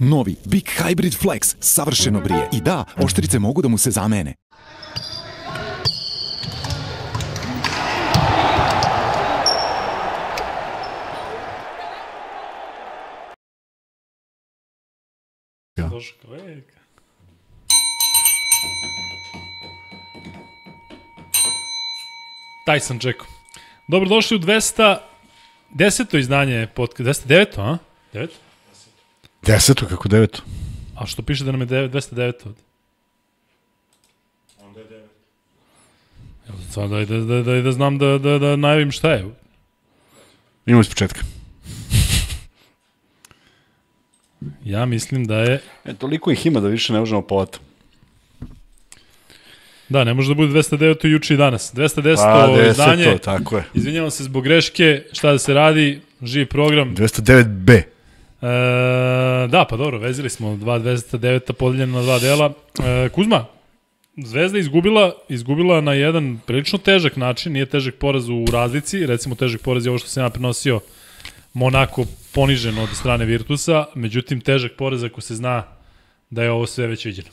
Novi Big Hybrid Flex savršeno brije. I da, oštrice mogu da mu se zamene. Taj sam Džeko. Dobrodošli u 210. izdanje 209. a? 9? 10. kako 9. A što piše da nam je 9, 209 ovde? Onda je 9. Evo, sad da, da, da, da, da znam da, da, da najavim šta je. Imamo iz početka. ja mislim da je... E, toliko ih ima da više ne možemo povati. Da, ne može da bude 209 juče i danas. 210 pa, 10, izdanje. tako je. Izvinjavam se zbog greške, šta da se radi, živ program. 209B. E, da, pa dobro, vezili smo 2.209. podeljena na dva dela. E, Kuzma, Zvezda izgubila, izgubila na jedan prilično težak način, nije težak poraz u razlici, recimo težak poraz je ovo što se ja prenosio Monako poniženo od strane Virtusa, međutim težak poraz ako se zna da je ovo sve već viđeno.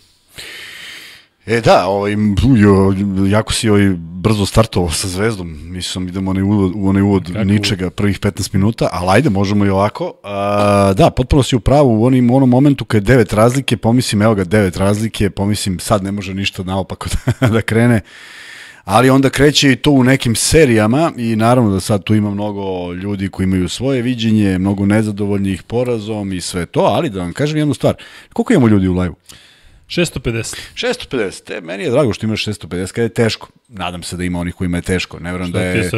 E da, ovaj, jo, jako si ovaj brzo startovao sa Zvezdom, mislim idemo onaj uvod, u onaj uvod Kako? ničega prvih 15 minuta, ali ajde možemo i ovako. A, da, potpuno si u pravu u onim, onom momentu kad je devet razlike, pomislim evo ga devet razlike, pomislim sad ne može ništa naopako da, da krene ali onda kreće i to u nekim serijama i naravno da sad tu ima mnogo ljudi koji imaju svoje viđenje, mnogo nezadovoljnih porazom i sve to, ali da vam kažem jednu stvar, koliko imamo ljudi u live-u? 650. 650, e, meni je drago što imaš 650, kada je teško. Nadam se da ima onih kojima je teško. Ne verujem da je,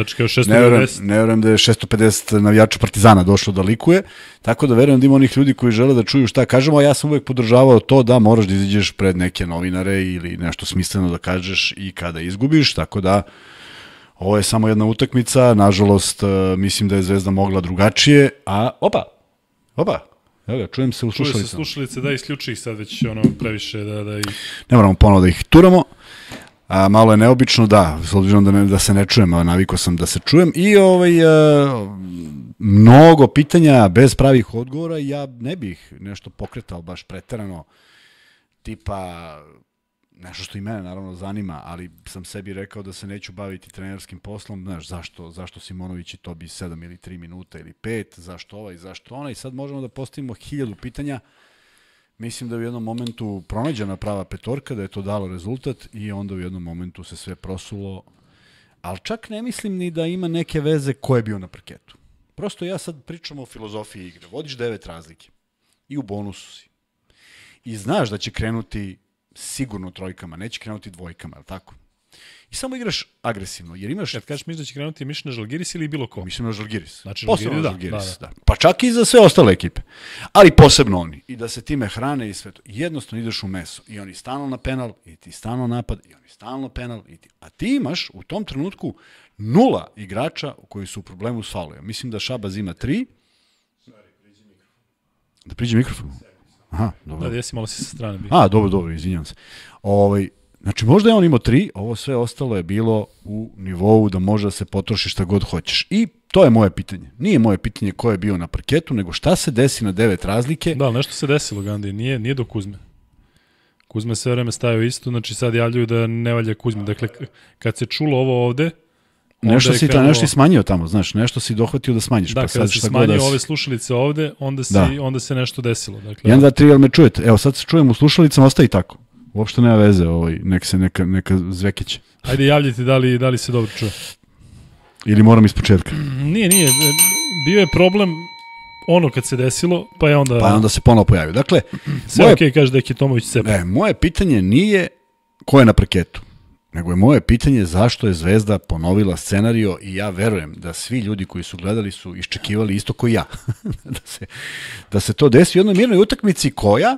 ne verujem, ne verujem da je 650 navijača Partizana došlo da likuje, tako da verujem da ima onih ljudi koji žele da čuju šta kažemo, a ja sam uvek podržavao to da moraš da izađeš pred neke novinare ili nešto smisleno da kažeš i kada izgubiš, tako da ovo je samo jedna utakmica, nažalost e, mislim da je Zvezda mogla drugačije, a opa, opa, Evo ga, čujem se u slušalicama. Čujem se slušalice, da, isključi ih sad već ono previše da, da ih... Ne moramo ponovo da ih turamo. A, malo je neobično, da, s obzirom da, ne, da se ne čujem, a navikao sam da se čujem. I ovaj, a, e, mnogo pitanja bez pravih odgovora, ja ne bih nešto pokretao baš preterano, tipa nešto što i mene naravno zanima, ali sam sebi rekao da se neću baviti trenerskim poslom, znaš, zašto, zašto Simonović i to bi 7 ili 3 minuta ili 5, zašto ovaj, zašto ona i sad možemo da postavimo hiljadu pitanja, mislim da u jednom momentu pronađena prava petorka, da je to dalo rezultat i onda u jednom momentu se sve prosulo, ali čak ne mislim ni da ima neke veze ko je bio na parketu. Prosto ja sad pričam o filozofiji igre, vodiš devet razlike i u bonusu si. I znaš da će krenuti sigurno trojkama, neće krenuti dvojkama, je tako? I samo igraš agresivno, jer imaš... Kad kažeš misliš da će krenuti Mišna Žalgiris ili bilo ko? Mišna Žalgiris. Znači, posebno Žalgiris, da, Žalgiris da, da. da. Pa čak i za sve ostale ekipe. Ali posebno oni. I da se time hrane i sve to. Jednostavno ideš u meso. I oni stalno na penal, i ti stalno napad, i oni stalno penal. I ti... A ti imaš u tom trenutku nula igrača koji su u problemu s faulom. Mislim da Šabaz ima tri. Da Sorry, priđi mikrofon. Da priđe mikrofon? Aha, da, dobro. Da, jesi malo si sa strane bio. A, dobro, dobro, izvinjam se. Ovaj, Znači, možda je on imao tri, ovo sve ostalo je bilo u nivou da može da se potroši šta god hoćeš. I to je moje pitanje. Nije moje pitanje ko je bio na parketu, nego šta se desi na devet razlike. Da, nešto se desilo, Gandhi, nije, nije do Kuzme. Kuzme sve vreme stavio isto, znači sad javljaju da ne valja Kuzme. Dakle, kad se čulo ovo ovde, Nešto si, krenuo... nešto si smanjio tamo, znaš, nešto si dohvatio da smanjiš. Pa da, pa kada sad, si da smanjio ove slušalice ovde, onda, si, da. onda se nešto desilo. Dakle, 1, 2, 3, jel me čujete? Evo, sad se čujem u slušalicama, ostaje tako. Uopšte nema veze, ovaj, nek se neka, neka zvekiće. Ajde, javljajte da li, da li se dobro čuje. Ili moram iz početka? Nije, nije. Bio je problem ono kad se desilo, pa je onda... Pa onda se ponovo pojavio. Dakle, sve moje, okay, kaže da je Kitomović sebe. E, moje pitanje nije ko je na parketu. Nego je moje pitanje zašto je Zvezda ponovila scenario i ja verujem da svi ljudi koji su gledali su iščekivali isto kao ja. da, se, da se to desi u jednoj mirnoj utakmici koja,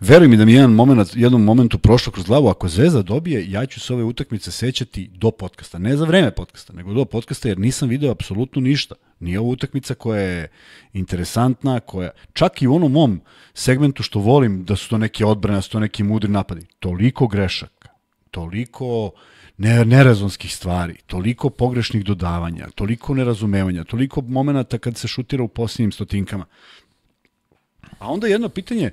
veruj mi da mi je jedan moment, jednom momentu prošlo kroz glavu, ako Zvezda dobije, ja ću se ove utakmice sećati do podcasta. Ne za vreme podcasta, nego do podcasta jer nisam video apsolutno ništa. Nije ova utakmica koja je interesantna, koja čak i u onom mom segmentu što volim da su to neke odbrane, da su to neki mudri napadi. Toliko grešak toliko nerazonskih stvari, toliko pogrešnih dodavanja, toliko nerazumevanja, toliko momenata kad se šutira u posljednjim stotinkama. A onda jedno pitanje,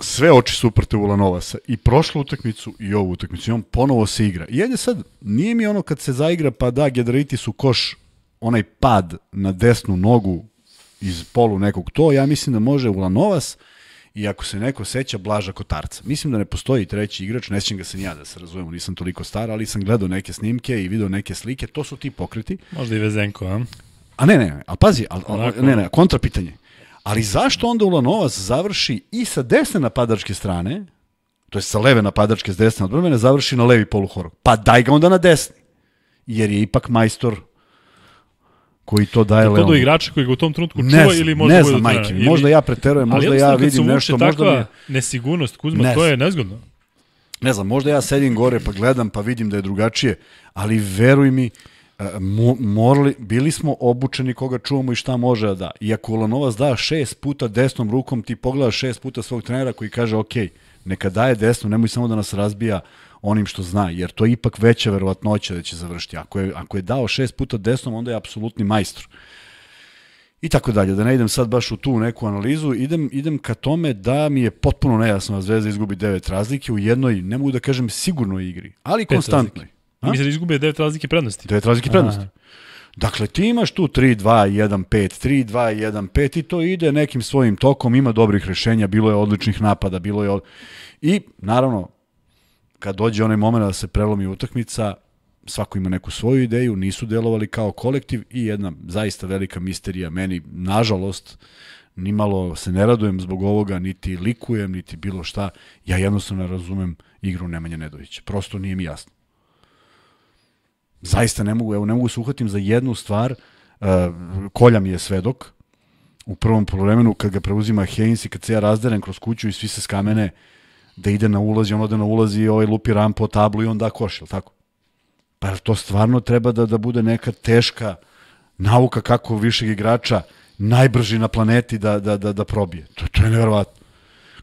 sve oči su uprte u Lanovasa i prošlu utakmicu i ovu utakmicu i on ponovo se igra. I ajde sad, nije mi ono kad se zaigra pa da Gedraitis u koš onaj pad na desnu nogu iz polu nekog to, ja mislim da može Ulanovas Novas i ako se neko seća Blaža Kotarca. Mislim da ne postoji treći igrač, ne sjećam ga se ja da se razumemo, nisam toliko star, ali sam gledao neke snimke i video neke slike, to su ti pokreti. Možda i Vezenko, a? A ne, ne, a pazi, a, a, ne, ne, kontrapitanje. Ali zašto onda Ulanovac završi i sa desne napadačke strane, to je sa leve napadačke s desne odbrane, završi na levi poluhorog? Pa daj ga onda na desni, jer je ipak majstor koji to daje Leon. To do igrača koji ga u tom trenutku čuva ne znam, ili možda ne znam, majke, ili... možda ja preterujem, možda ja vidim nešto, možda mi je... nesigurnost, Kuzma, ne to je nezgodno. Ne znam, možda ja sedim gore pa gledam pa vidim da je drugačije, ali veruj mi, e, morali, bili smo obučeni koga čuvamo i šta može da da. I ako Ulanovac da šest puta desnom rukom, ti pogledaš šest puta svog trenera koji kaže, ok, neka daje desno, nemoj samo da nas razbija onim što zna, jer to je ipak veća verovatnoća da će završiti. Ako je, ako je dao šest puta desnom, onda je apsolutni majstor. I tako dalje, da ne idem sad baš u tu neku analizu, idem, idem ka tome da mi je potpuno nejasno da Zvezda izgubi devet razlike u jednoj, ne mogu da kažem sigurnoj igri, ali Pet konstantnoj. Mislim da izgube devet razlike prednosti. Devet razlike prednosti. Aha. Dakle, ti imaš tu 3, 2, 1, 5, 3, 2, 1, 5 i to ide nekim svojim tokom, ima dobrih rešenja, bilo je odličnih napada, bilo je... Od... I, naravno, kad dođe onaj moment da se prelomi utakmica, svako ima neku svoju ideju, nisu delovali kao kolektiv i jedna zaista velika misterija meni, nažalost, nimalo se ne radujem zbog ovoga, niti likujem, niti bilo šta. Ja jednostavno ne razumem igru Nemanja Nedovića. Prosto nije mi jasno. Zaista ne mogu, evo, ne mogu se uhvatim za jednu stvar. Uh, e, Kolja mi je svedok. U prvom polovremenu kad ga preuzima Heinz i kad se ja razderem kroz kuću i svi se skamene, uh, da ide na ulaz i on ode na ulaz i ovaj lupi rampo tablu i onda koš, je tako? Pa to stvarno treba da, da bude neka teška nauka kako višeg igrača najbrži na planeti da, da, da, da probije. To, to je nevjerovatno.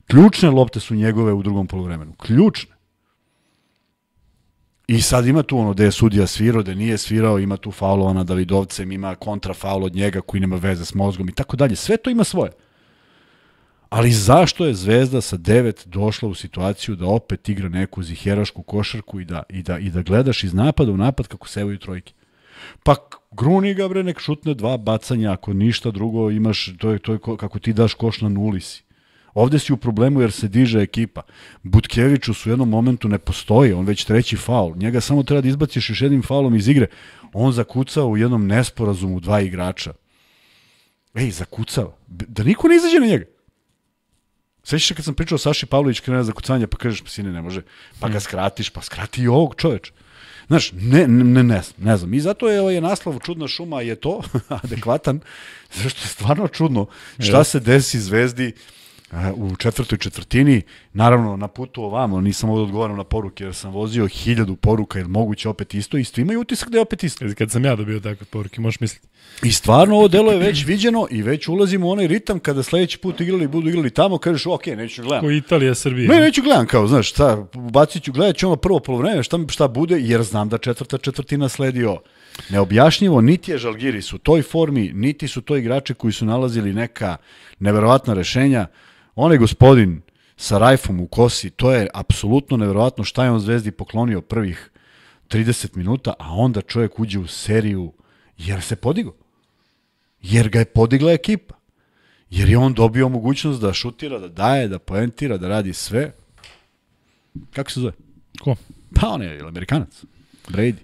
Ključne lopte su njegove u drugom polovremenu. Ključne. I sad ima tu ono da je sudija svirao, da nije svirao, ima tu faulova na Davidovcem, ima kontrafaul od njega koji nema veze s mozgom i tako dalje. Sve to ima svoje. Ali zašto je Zvezda sa 9 došla u situaciju da opet igra neku ziherašku košarku i da, i da, i da gledaš iz napada u napad kako evaju trojke? Pa gruni ga bre, nek šutne dva bacanja, ako ništa drugo imaš, to je, to je kako ti daš koš na nuli si. Ovde si u problemu jer se diže ekipa. Butkeviću su u jednom momentu ne postoji, on već treći faul. Njega samo treba da izbaciš još jednim faulom iz igre. On zakucao u jednom nesporazumu dva igrača. Ej, zakucao. Da niko ne izađe na njega. Sećaš se kad sam pričao Saši Pavlović krene za kucanje, pa kažeš, pa sine, ne može, pa ga mm. skratiš, pa skrati i ovog čoveča. Znaš, ne, ne, ne, ne, ne znam. I zato je, je ovaj, naslov Čudna šuma je to, adekvatan, zašto je stvarno čudno šta se desi zvezdi eh, u četvrtoj četvrtini, naravno na putu ovamo, nisam ovdje odgovaran na poruke jer sam vozio hiljadu poruka, jer moguće opet isto, isto imaju utisak da je opet isto. Kad sam ja dobio takve poruke, možeš misliti. I stvarno ovo delo je već viđeno i već ulazimo u onaj ritam kada sledeći put igrali, budu igrali tamo, kažeš ok, neću gledam. Ko Italija, Srbija. Ne, neću gledam kao, znaš, šta, bacit ću, gledat ću ono prvo polovreme, šta, šta bude, jer znam da četvrta četvrtina sledi ovo. Neobjašnjivo, niti je Žalgiris u toj formi, niti su to igrači koji su nalazili neka neverovatna rešenja. Onaj gospodin sa rajfom u kosi, to je apsolutno neverovatno šta je on Zvezdi poklonio prvih 30 minuta, a onda čovjek uđe u seriju Jer se podigo. Jer ga je podigla ekipa. Jer je on dobio mogućnost da šutira, da daje, da poentira, da radi sve. Kako se zove? Ko? Pa on je Amerikanac. Brady.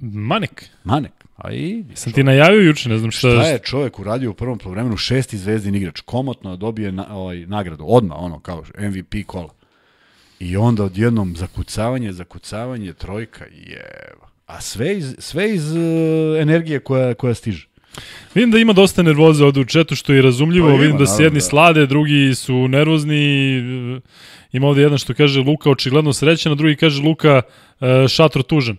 Manek. Manek. A i... Sam ti najavio juče, ne znam šta... Šta je čovjek uradio u prvom polovremenu? Šesti zvezdin igrač. Komotno dobije na, ovaj, nagradu. Odmah, ono, kao MVP kola. I onda odjednom zakucavanje, zakucavanje, trojka, jeva a sve iz, sve iz uh, energije koja, koja stiže. Vidim da ima dosta nervoze ovde u četu, što je razumljivo. Pa ima, Vidim da se jedni da. slade, drugi su nervozni. E, ima ovde jedan što kaže Luka očigledno srećan, a drugi kaže Luka uh, e, šatro tužan.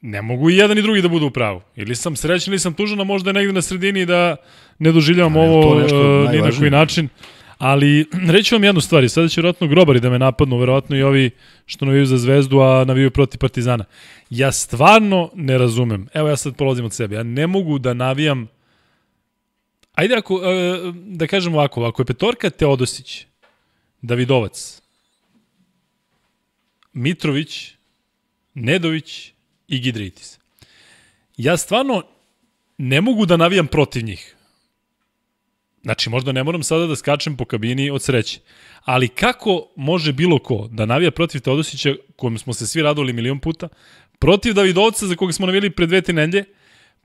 Ne mogu i jedan i drugi da budu u pravu. Ili sam srećan ili sam tužan, a možda je negde na sredini da ne doživljavam ovo uh, ni na koji način. Uh, Ali reći vam jednu stvar, sada će vjerojatno grobari da me napadnu, vjerojatno i ovi što naviju za zvezdu, a naviju protiv Partizana. Ja stvarno ne razumem. Evo ja sad polazim od sebe. Ja ne mogu da navijam Ajde ako, e, da kažem ovako, ako je Petorka Teodosić, Davidovac, Mitrović, Nedović i Gidritis. Ja stvarno ne mogu da navijam protiv njih. Znači, možda ne moram sada da skačem po kabini od sreće. Ali kako može bilo ko da navija protiv Teodosića, kojem smo se svi radovali milion puta, protiv Davidovca, za koga smo navijeli pre dve tinelje,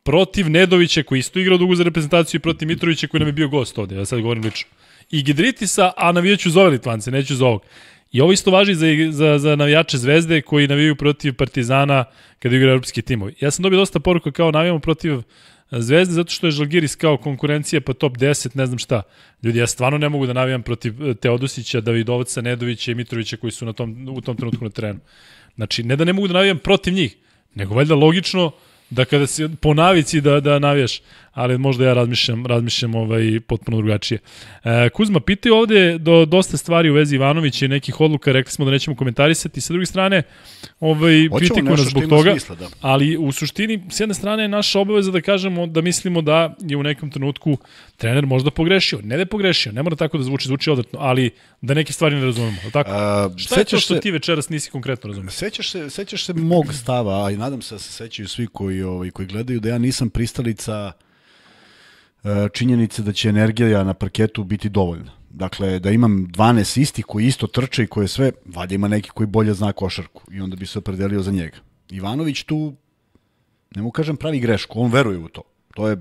protiv Nedovića, koji isto igrao dugo za reprezentaciju, i protiv Mitrovića, koji nam je bio gost ovde, ja sad govorim lično. I Gidritisa, a navijaću za ove Litvance, neću za ovog. I ovo isto važi za, za, za navijače Zvezde koji navijaju protiv Partizana kada igra europski timovi. Ja sam dobio dosta poruka kao navijamo protiv Zvezde zato što je Žalgiris kao konkurencija pa top 10, ne znam šta. Ljudi, ja stvarno ne mogu da navijam protiv e, Teodosića, Davidovca, Nedovića i Mitrovića koji su na tom, u tom trenutku na terenu. Znači, ne da ne mogu da navijam protiv njih, nego valjda logično da kada se po navici da, da navijaš ali možda ja razmišljam, razmišljam ovaj, potpuno drugačije. E, Kuzma, pitaju ovde do, dosta stvari u vezi Ivanovića i nekih odluka, rekli smo da nećemo komentarisati, sa druge strane ovaj, kritikuju nas zbog toga, smisla, da. ali u suštini, s jedne strane je naša obaveza da kažemo da mislimo da je u nekom trenutku trener možda pogrešio. Ne da je pogrešio, ne mora tako da zvuči, zvuči odvratno, ali da neke stvari ne razumemo. Tako? A, Šta je to što se, ti večeras nisi konkretno razumio? Sećaš se, sećaš se mog stava, a i nadam se da se sećaju svi koji, ovaj, koji gledaju, da ja nisam pristalica uh, E, činjenica da će energija na parketu biti dovoljna. Dakle, da imam 12 istih koji isto trče i koje sve, valjda ima neki koji bolje zna košarku i onda bi se opredelio za njega. Ivanović tu, ne mu kažem, pravi grešku, on veruje u to. To je,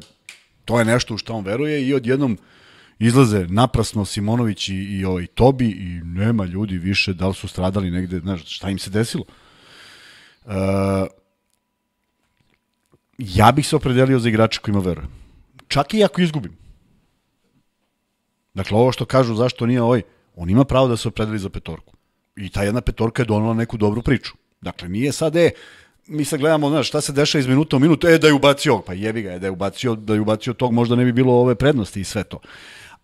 to je nešto u što on veruje i odjednom izlaze naprasno Simonović i, i, ovaj, Tobi i nema ljudi više da li su stradali negde, znaš, šta im se desilo. Uh, ja bih se opredelio za igrača kojima verujem čak i ako izgubim. Dakle, ovo što kažu zašto nije ovaj, on ima pravo da se opredeli za petorku. I ta jedna petorka je donala neku dobru priču. Dakle, nije sad, e, mi sad gledamo, znaš, šta se deša iz minuta u minutu, e, da je ubacio pa jebi ga, e, da je ubacio, da je ubacio tog, možda ne bi bilo ove prednosti i sve to.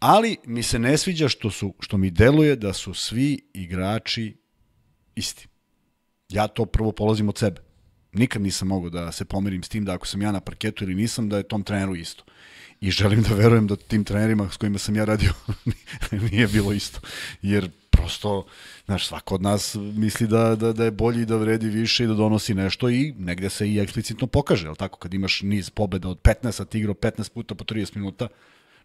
Ali mi se ne sviđa što, su, što mi deluje da su svi igrači isti. Ja to prvo polazim od sebe. Nikad nisam mogao da se pomerim s tim da ako sam ja na parketu ili nisam, da je tom treneru isto i želim da verujem da tim trenerima s kojima sam ja radio nije bilo isto. Jer prosto, znaš, svako od nas misli da, da, da je bolji, da vredi više i da donosi nešto i negde se i eksplicitno pokaže, ali tako, kad imaš niz pobeda od 15, a ti igrao 15 puta po 30 minuta,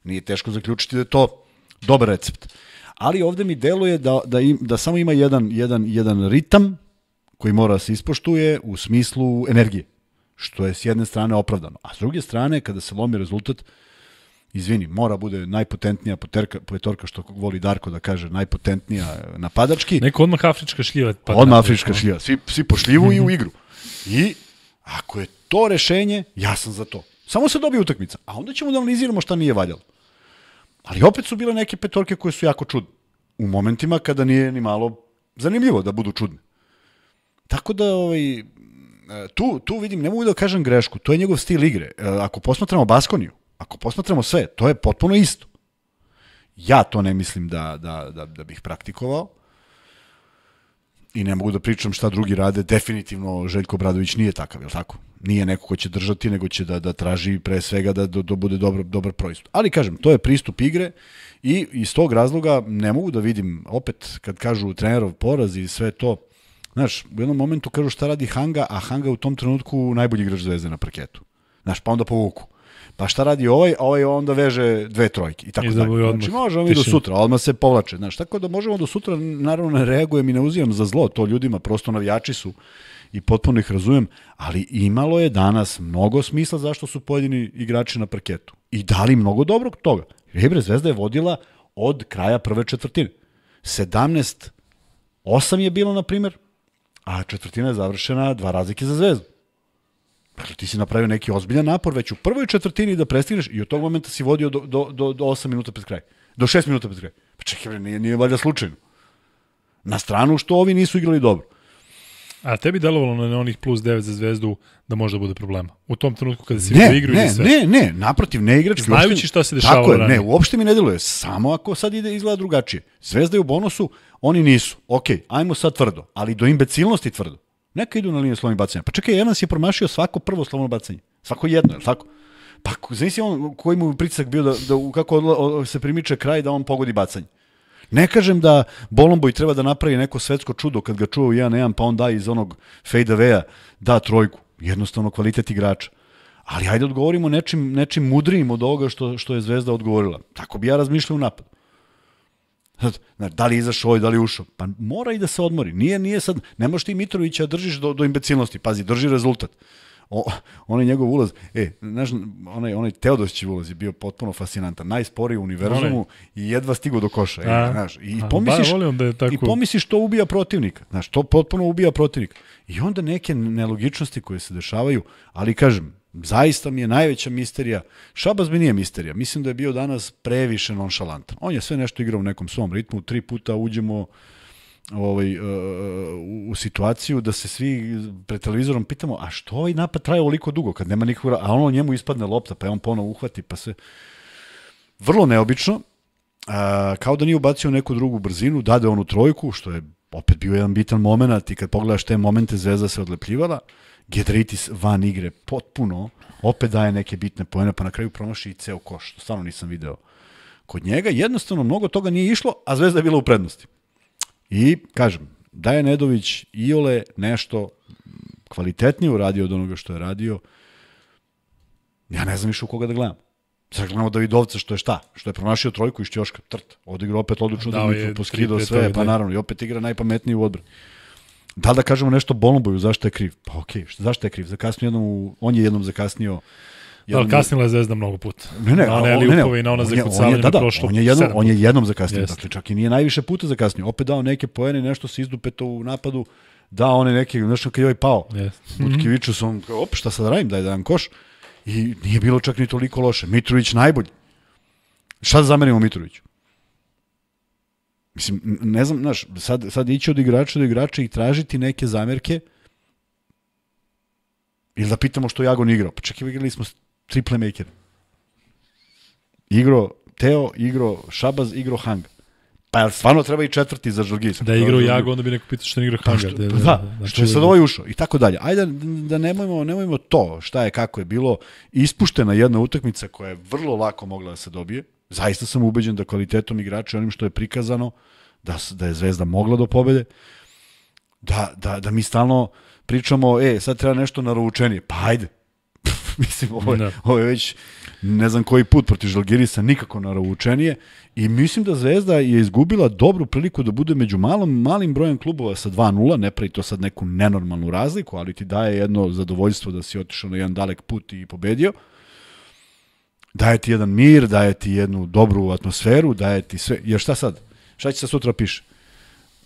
nije teško zaključiti da je to dobar recept. Ali ovde mi deluje da, da, im, da samo ima jedan, jedan, jedan ritam koji mora da se ispoštuje u smislu energije što je s jedne strane opravdano. A s druge strane, kada se lomi rezultat, izvini, mora bude najpotentnija poterka, petorka, što voli Darko da kaže, najpotentnija napadački. Neko odmah afrička šljiva. Pa odmah afrička šljiva, svi, svi po šljivu i u igru. I ako je to rešenje, ja sam za to. Samo se dobije utakmica, a onda ćemo da analiziramo šta nije valjalo. Ali opet su bile neke petorke koje su jako čudne. U momentima kada nije ni malo zanimljivo da budu čudne. Tako da ovaj, E, tu, tu vidim, ne mogu da kažem grešku, to je njegov stil igre. E, ako posmatramo Baskoniju, ako posmatramo sve, to je potpuno isto. Ja to ne mislim da, da, da, da bih praktikovao i ne mogu da pričam šta drugi rade, definitivno Željko Bradović nije takav, je li tako? Nije neko ko će držati, nego će da, da traži pre svega da, da, da bude dobro, dobar proizvod. Ali kažem, to je pristup igre i iz tog razloga ne mogu da vidim, opet kad kažu trenerov poraz i sve to, Znaš, u jednom momentu kažu šta radi Hanga, a Hanga u tom trenutku najbolji igrač zvezde na parketu. Znaš, pa onda povuku. Pa šta radi ovaj, ovaj onda veže dve trojke i tako I dalje. Znači možemo i do sutra, odmah se povlače. Znaš, tako da možemo do sutra, naravno ne reagujem i ne uzivam za zlo, to ljudima, prosto navijači su i potpuno ih razumem, ali imalo je danas mnogo smisla zašto su pojedini igrači na parketu. I dali mnogo dobrog toga. Rebre Zvezda je vodila od kraja prve četvrtine. 17 8 je bilo, na primjer, a četvrtina je završena dva razlike za zvezdu. Dakle, ti si napravio neki ozbiljan napor već u prvoj četvrtini da prestigneš i od tog momenta si vodio do, do, do, do 8 minuta pred kraj. Do 6 minuta pred kraj. Pa čekaj, bre, nije, nije valjda slučajno. Na stranu što ovi nisu igrali dobro. A tebi delovalo na onih plus 9 za zvezdu da možda bude problema? U tom trenutku kada si ne, igru ne, i sve? Ne, ne, naprotiv, ne igrač. Znajući šta se dešavalo Tako je, ranije. ne, uopšte mi ne deluje. Samo ako sad ide, izgleda drugačije. Zvezda je u bonusu, Oni nisu. Ok, ajmo sad tvrdo, ali do imbecilnosti tvrdo. Neka idu na liniju slovnih bacanja. Pa čekaj, Evans je promašio svako prvo slovno bacanje. Svako jedno, je tako? Pa znači on koji mu pritisak bio da, da kako odla, se primiče kraj da on pogodi bacanje. Ne kažem da Bolomboj treba da napravi neko svetsko čudo kad ga čuva u 1-1 pa on da iz onog fade away da trojku. Jednostavno kvalitet igrača. Ali ajde odgovorimo nečim, nečim mudrijim od ovoga što, što je Zvezda odgovorila. Tako bi ja razmišljao napad. Znači, da li je izašao ovaj, da li je ušao? Pa mora i da se odmori. Nije, nije sad, ne možeš ti Mitrovića držiš do, do imbecilnosti. Pazi, drži rezultat. O, onaj njegov ulaz, e, znaš, onaj, onaj Teodosićev ulaz je bio potpuno fascinantan, najsporiji u univerzumu onaj. i jedva stigo do koša, e, a, e, znaš, i, a, pomisliš, da je tako... i pomisliš to ubija protivnika, znaš, to potpuno ubija protivnika. I onda neke nelogičnosti koje se dešavaju, ali kažem, Zaista mi je najveća misterija. Šabas mi nije misterija. Mislim da je bio danas previše nonšalantan. On je sve nešto igrao u nekom svom ritmu. Tri puta uđemo ovaj, uh, u situaciju da se svi pred televizorom pitamo a što ovaj napad traje ovoliko dugo kad nema nikog, a ono njemu ispadne lopta pa je on ponovo uhvati pa se... Vrlo neobično, uh, kao da nije ubacio neku drugu brzinu, dade onu trojku, što je opet bio jedan bitan moment i kad pogledaš te momente Zvezda se odlepljivala. Uh, Gedritis van igre potpuno, opet daje neke bitne poene, pa na kraju promaši i ceo koš, stvarno nisam video kod njega. Jednostavno, mnogo toga nije išlo, a Zvezda je bila u prednosti. I, kažem, Dajan Nedović i Ole nešto kvalitetnije uradio od onoga što je radio. Ja ne znam više u koga da gledam. Sad gledamo Davidovca što je šta? Što je promašio trojku i je Ćoška, trt. Odigrao opet odlučno, da, je poskidao sve, pa naravno, i opet igra najpametniji u odbrani. Da li da kažemo nešto Bolomboju, zašto je kriv? Pa okej, okay, zašto je kriv? Zakasnio jednom, u, on je jednom zakasnio da, Jednom... Da, kasnila je Zvezda mnogo puta. Ne, ne, na one ne, ne, na ona zakucavanja da, da, prošlo on je jednom, on je jednom zakasnio, dakle čak i nije najviše puta zakasnio. Opet dao neke poene, nešto se izdupeto u napadu, da one neke, nešto kad je ovaj pao. Yes. Butkiviću mhm. su on, op, šta sad radim, daj da jedan koš. I nije bilo čak ni toliko loše. Mitrović najbolji. Šta da zamerimo Mitroviću? Mislim, ne znam, znaš, sad, sad ići od igrača do igrača i tražiti neke zamerke ili da pitamo što Jagon igrao. Pa čekaj, igrali smo tri playmaker. Igro Teo, igro Šabaz, igro Hang. Pa jel stvarno treba i četvrti za Žorgisa? Da je igrao Jago, onda bi neko pitao što ne igra Hanga. Pa što, da, da, pa da, da, da, da, što je sad ovaj ušao i tako dalje. Ajde da, da nemojmo, nemojmo to šta je, kako je bilo. Ispuštena jedna utakmica koja je vrlo lako mogla da se dobije Zaista sam ubeđen da kvalitetom igrača onim što je prikazano, da, da je Zvezda mogla do pobede, da, da, da mi stalno pričamo, e, sad treba nešto naručenije, pa ajde. mislim, ovo je, da. ovo je već ne znam koji put protiv Žalgirisa, nikako naručenije. I mislim da Zvezda je izgubila dobru priliku da bude među malom, malim brojem klubova sa 2-0, ne pravi to sad neku nenormalnu razliku, ali ti daje jedno zadovoljstvo da si otišao na jedan dalek put i pobedio. Uh, daje ti jedan mir, daje ti jednu dobru atmosferu, daje ti sve. Jer šta sad? Šta će se sutra piše?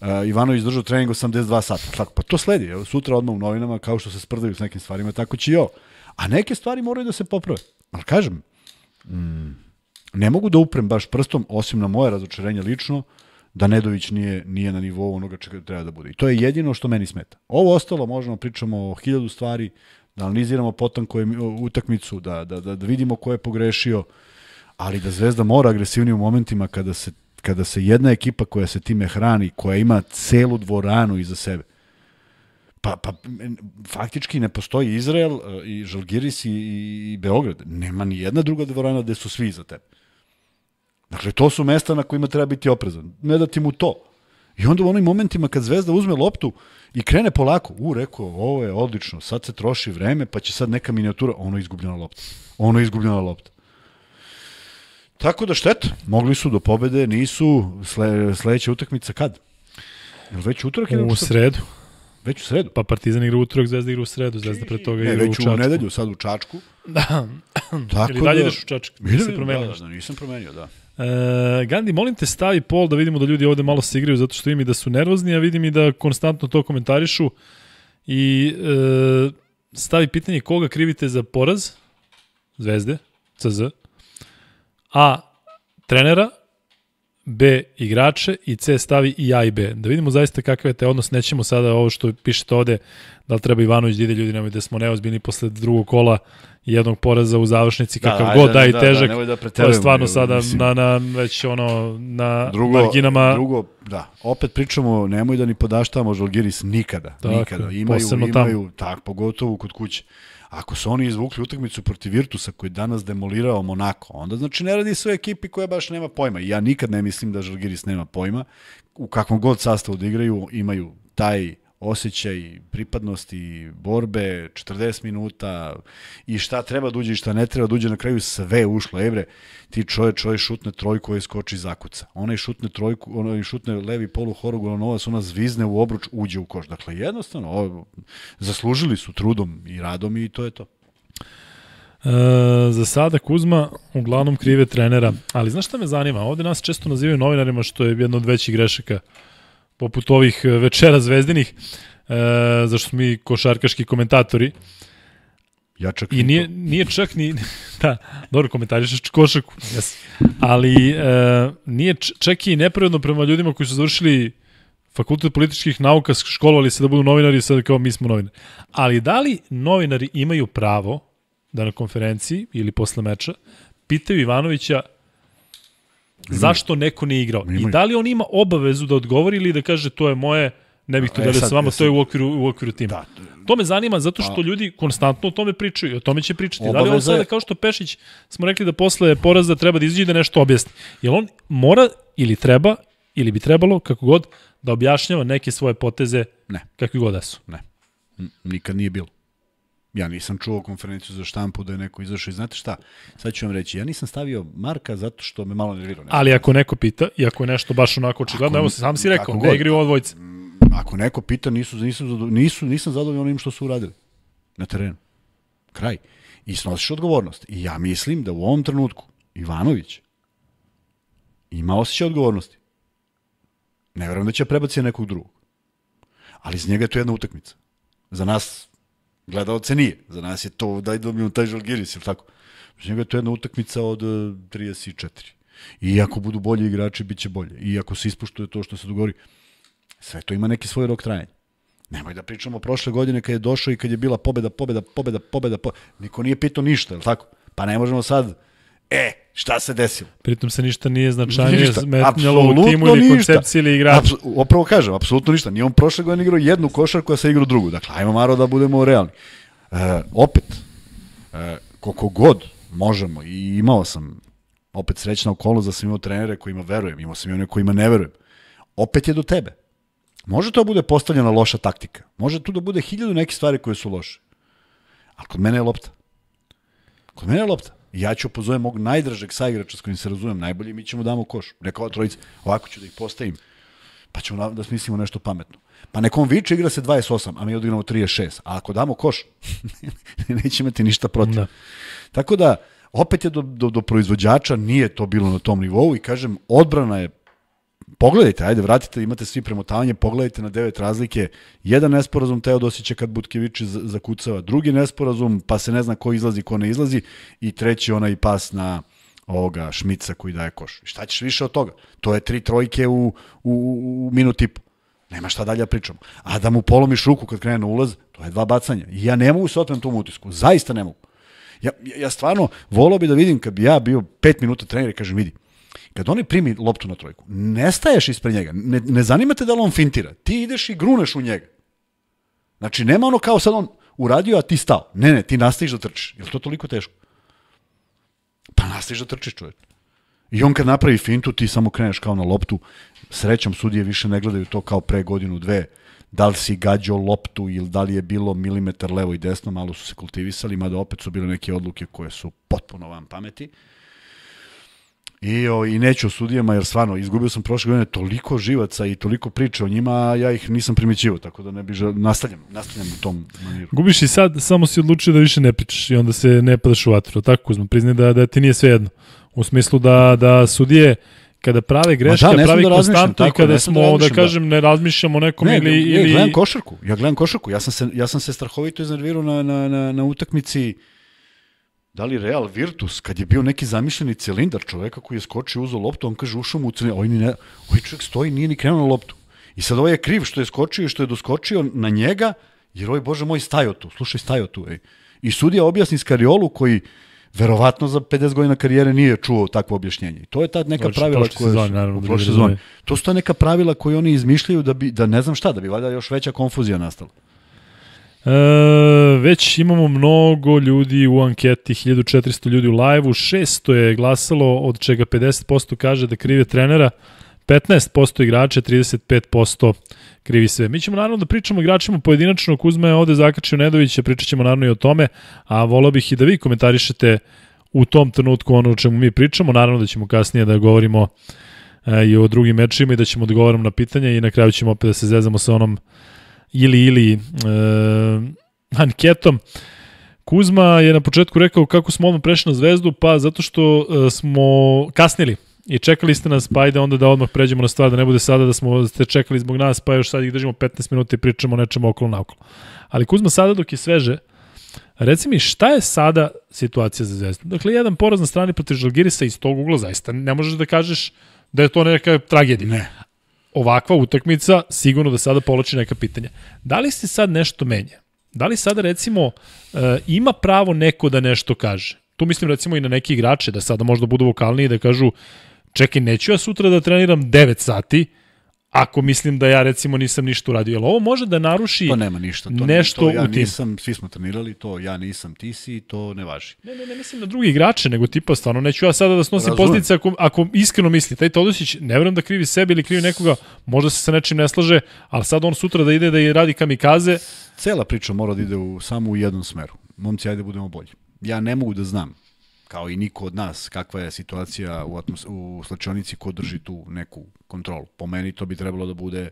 Uh, Ivanović držao trening 82 sata. Tako, pa to sledi. Evo, sutra odmah u novinama, kao što se sprdaju s nekim stvarima, tako će i ovo. A neke stvari moraju da se poprave. Ali kažem, mm, ne mogu da uprem baš prstom, osim na moje razočarenje lično, da Nedović nije, nije na nivou onoga čega treba da bude. I to je jedino što meni smeta. Ovo ostalo možemo pričamo o hiljadu stvari, da analiziramo potom koju utakmicu, da, da, da, da vidimo ko je pogrešio, ali da Zvezda mora agresivnije u momentima kada se, kada se jedna ekipa koja se time hrani, koja ima celu dvoranu iza sebe, pa, pa faktički ne postoji Izrael e, i Žalgiris i, i Beograd. Nema ni jedna druga dvorana gde su svi za tebe. Dakle, to su mesta na kojima treba biti oprezan. Ne dati mu to. I onda u onim momentima kad Zvezda uzme loptu i krene polako, u, rekao, ovo je odlično, sad se troši vreme, pa će sad neka minijatura, ono je izgubljena lopta. Ono je izgubljena lopta. Tako da šteta, mogli su do pobede, nisu, sle, sledeća utakmica kad? Jel već utorak ili U sredu. Već u sredu. Pa Partizan igra utorak, Zvezda igra u sredu, Zvezda pre toga ne, igra u Čačku. već u nedelju, sad u Čačku. Da. Tako ili dalje da, ideš u Čačku? Mi da, promenio. Da, da, nisam promenio, da. Uh, e, Gandhi, molim te stavi pol da vidimo da ljudi ovde malo se igraju zato što vidim i da su nervozni, a vidim i da konstantno to komentarišu i e, stavi pitanje koga krivite za poraz, Zvezde, CZ, a trenera B igrače i C stavi i A i B. Da vidimo zaista kakav je taj odnos. Nećemo sada ovo što pišete ovde, da li treba Ivanović da ide ljudi, nemoj da smo neozbiljni posle drugog kola jednog poraza u završnici, da, kakav da, god da i da, težak, da, da to je stvarno sada mislim. na, na, već ono, na drugo, marginama. Drugo, da, opet pričamo, nemoj da ni podaštavamo Žalgiris nikada, da, nikada. Imaju, imaju, tam. tak, pogotovo kod kuće. Ako su oni izvukli utakmicu protiv Virtusa koji danas demolirao Monako, onda znači ne radi se o ekipi koja baš nema pojma. Ja nikad ne mislim da Žalgiris nema pojma. U kakvom god sastavu da igraju imaju taj osjećaj pripadnosti, borbe, 40 minuta i šta treba da uđe i šta ne treba da uđe, na kraju sve ušlo, evre, ti čovjek, čovjek šutne trojku, je ovaj skoči zakuca. Onaj šutne trojku, onaj šutne levi polu horogu, novac, ona zvizne u obruč, uđe u koš. Dakle, jednostavno, ovo, zaslužili su trudom i radom i to je to. E, za sada Kuzma uglavnom krive trenera, ali znaš šta me zanima? Ovde nas često nazivaju novinarima što je jedna od većih grešaka poput ovih e, večera zvezdinih, e, zašto smo mi košarkaški komentatori. Ja čak I nije, nije čak ni... Da, dobro, komentarišeš košarku. Yes. Ali e, nije čak i nepravedno prema ljudima koji su završili fakultet političkih nauka, školovali se da budu novinari sad kao mi smo novinari. Ali da li novinari imaju pravo da na konferenciji ili posle meča pitaju Ivanovića Zašto neko nije igrao? I da li on ima obavezu da odgovori ili da kaže to je moje, ne bih to e, da sa vama, e, to je u okviru, u okviru tima. Da. To me zanima zato što ljudi konstantno o tome pričaju i o tome će pričati. Obaveze... Da li on sada, kao što Pešić smo rekli da posle poraza treba da izađe i da nešto objasni. Jel on mora ili treba, ili bi trebalo, kako god, da objašnjava neke svoje poteze ne. kakvi god da su? Ne. Nikad nije bilo. Ja nisam čuo konferenciju za štampu da je neko izašao i znate šta, sad ću vam reći, ja nisam stavio Marka zato što me malo nervirao. Ali ako neko pita, i ako je nešto baš onako očigledno, evo sam si rekao, ne igri u dvojice. Mm, ako neko pita, nisu, nisam, nisu, nisam zadovoljan onim što su uradili na terenu. Kraj. I snosiš odgovornost. I ja mislim da u ovom trenutku Ivanović ima osjećaj odgovornosti. Ne verujem da će prebaciti nekog drugog. Ali iz njega je to jedna utakmica. Za nas Gledalce nije. Za nas je to, daj da dobijemo taj Žalgiris, ili tako? Znači, njega je to jedna utakmica od 34. E, I ako budu bolji igrači, bit će bolje. I ako se ispuštuje to što se dogovori, sve to ima neki svoj rok trajanja. Nemoj da pričamo prošle godine kad je došao i kad je bila pobeda, pobeda, pobeda, pobeda, pobeda. Niko nije pitao ništa, je li tako? Pa ne možemo sad, e, Šta se desilo? Pritom se ništa nije značajnije smetnjalo u timu ili ništa. koncepciji ili igrač. Apsu, opravo kažem, apsolutno ništa. Nije on prošle godine igrao jednu košarku, a se igrao drugu. Dakle, ajmo Maro da budemo realni. E, opet, e, koliko god možemo, i imao sam opet srećna okolnost da sam imao trenere kojima verujem, imao sam i one kojima ne verujem. Opet je do tebe. Može to da bude postavljena loša taktika. Može tu da bude hiljadu neke stvari koje su loše. Ali kod mene je lopta. Kod mene je lopta ja ću pozovem mog najdražeg saigrača s kojim se razumem najbolje i mi ćemo damo koš. Rekao trojica, ovako ću da ih postavim. Pa ćemo da, da smislimo nešto pametno. Pa nekom viče igra se 28, a mi odigramo 36. A ako damo koš, neće imati ništa protiv. Da. Tako da, opet je do, do, do proizvođača, nije to bilo na tom nivou i kažem, odbrana je pogledajte, ajde, vratite, imate svi premotavanje, pogledajte na devet razlike. Jedan nesporazum Teodosića kad Butkević zakucava, drugi nesporazum, pa se ne zna ko izlazi, ko ne izlazi, i treći onaj pas na ovoga Šmica koji daje koš. Šta ćeš više od toga? To je tri trojke u, u, u minuti Nema šta dalje da pričamo. A da mu polomiš ruku kad krene na ulaz, to je dva bacanja. I ja ne mogu se otmem tom utisku. Zaista ne mogu. Ja, ja stvarno volao bi da vidim kad bi ja bio pet minuta trener i kažem vidi, Kad oni primi loptu na trojku, nestaješ ispred njega, ne, ne zanima te da li on fintira, ti ideš i gruneš u njega. Znači, nema ono kao sad on uradio, a ti stao. Ne, ne, ti nastaviš da trčiš. Je li to toliko teško? Pa nastaviš da trčiš, čovjek. I on kad napravi fintu, ti samo kreneš kao na loptu. Srećom, sudije više ne gledaju to kao pre godinu, dve. Da li si gađao loptu ili da li je bilo milimetar levo i desno, malo su se kultivisali, mada opet su bile neke odluke koje su potpuno van pameti. I, o, I neću o sudijama, jer stvarno, izgubio sam prošle godine toliko živaca i toliko priče o njima, ja ih nisam primjećivo, tako da ne bi žel... nastavljam, nastavljam u tom maniru. Gubiš i sad, samo si odlučio da više ne pričaš i onda se ne padaš u vatru, tako uzmem, priznaj da, da ti nije sve jedno. U smislu da, da sudije, kada prave da, greške, da, pravi da konstantu i kada da smo, da, da kažem, ne razmišljamo o nekom ne, ili... Ne, ili... gledam košarku, ja gledam košarku, ja sam se, ja sam se strahovito iznervirao na, na, na, na utakmici da li Real Virtus, kad je bio neki zamišljeni cilindar čoveka koji je skočio uzo loptu, on kaže ušao mu u cilindar, ovaj, ne, ovaj čovjek stoji, nije ni krenuo na loptu. I sad ovaj je kriv što je skočio i što je doskočio na njega, jer ovaj, bože moj, stajo tu, slušaj, stajo tu. Ej. I sudija objasni Skariolu koji verovatno za 50 godina karijere nije čuo takvo objašnjenje. to je ta neka znači, pravila koje je naravno, u da prošle sezone. To su ta neka pravila koje oni izmišljaju da bi da ne znam šta, da bi valjda još veća konfuzija nastala. E, već imamo mnogo ljudi u anketi, 1400 ljudi u live-u, 600 je glasalo, od čega 50% kaže da krive trenera, 15% igrače, 35% krivi sve. Mi ćemo naravno da pričamo igračima pojedinačno, Kuzma je ovde zakačio Nedovića, pričat ćemo naravno i o tome, a volao bih i da vi komentarišete u tom trenutku ono o čemu mi pričamo, naravno da ćemo kasnije da govorimo e, i o drugim mečima i da ćemo odgovaramo na pitanja i na kraju ćemo opet da se zezamo sa onom uh, ili ili e, anketom. Kuzma je na početku rekao kako smo odmah prešli na zvezdu, pa zato što e, smo kasnili i čekali ste nas, pa ajde onda da odmah pređemo na stvar, da ne bude sada da smo ste čekali zbog nas, pa još sad ih držimo 15 minuta i pričamo o nečemu okolo naokolo. Ali Kuzma sada dok je sveže, Reci mi, šta je sada situacija za Zvezdu? Dakle, jedan poraz na strani protiv Žalgirisa iz tog ugla zaista ne možeš da kažeš da je to neka tragedija. Ne ovakva utakmica sigurno da sada poloči neka pitanja. Da li se sad nešto menja? Da li sada recimo e, ima pravo neko da nešto kaže? Tu mislim recimo i na neke igrače da sada možda budu vokalniji da kažu čekaj neću ja sutra da treniram 9 sati, ako mislim da ja recimo nisam ništa uradio. Jel ovo može da naruši to pa nema ništa, to nešto to ja u tim? Nisam, svi smo trenirali to, ja nisam, ti si, to ne važi. Ne, ne, ne mislim na drugi igrače, nego tipa stvarno neću ja sada da snosim Razumem. ako, ako iskreno misli. Taj Todosić, ne verujem da krivi sebe ili krivi nekoga, možda se sa nečim ne slaže, ali sad on sutra da ide da radi kamikaze. Cela priča mora da ide u, samo u jednom smeru. Momci, ajde budemo bolji. Ja ne mogu da znam kao i niko od nas, kakva je situacija u, atmos, u slačonici ko drži tu neku kontrolu. Po meni to bi trebalo da bude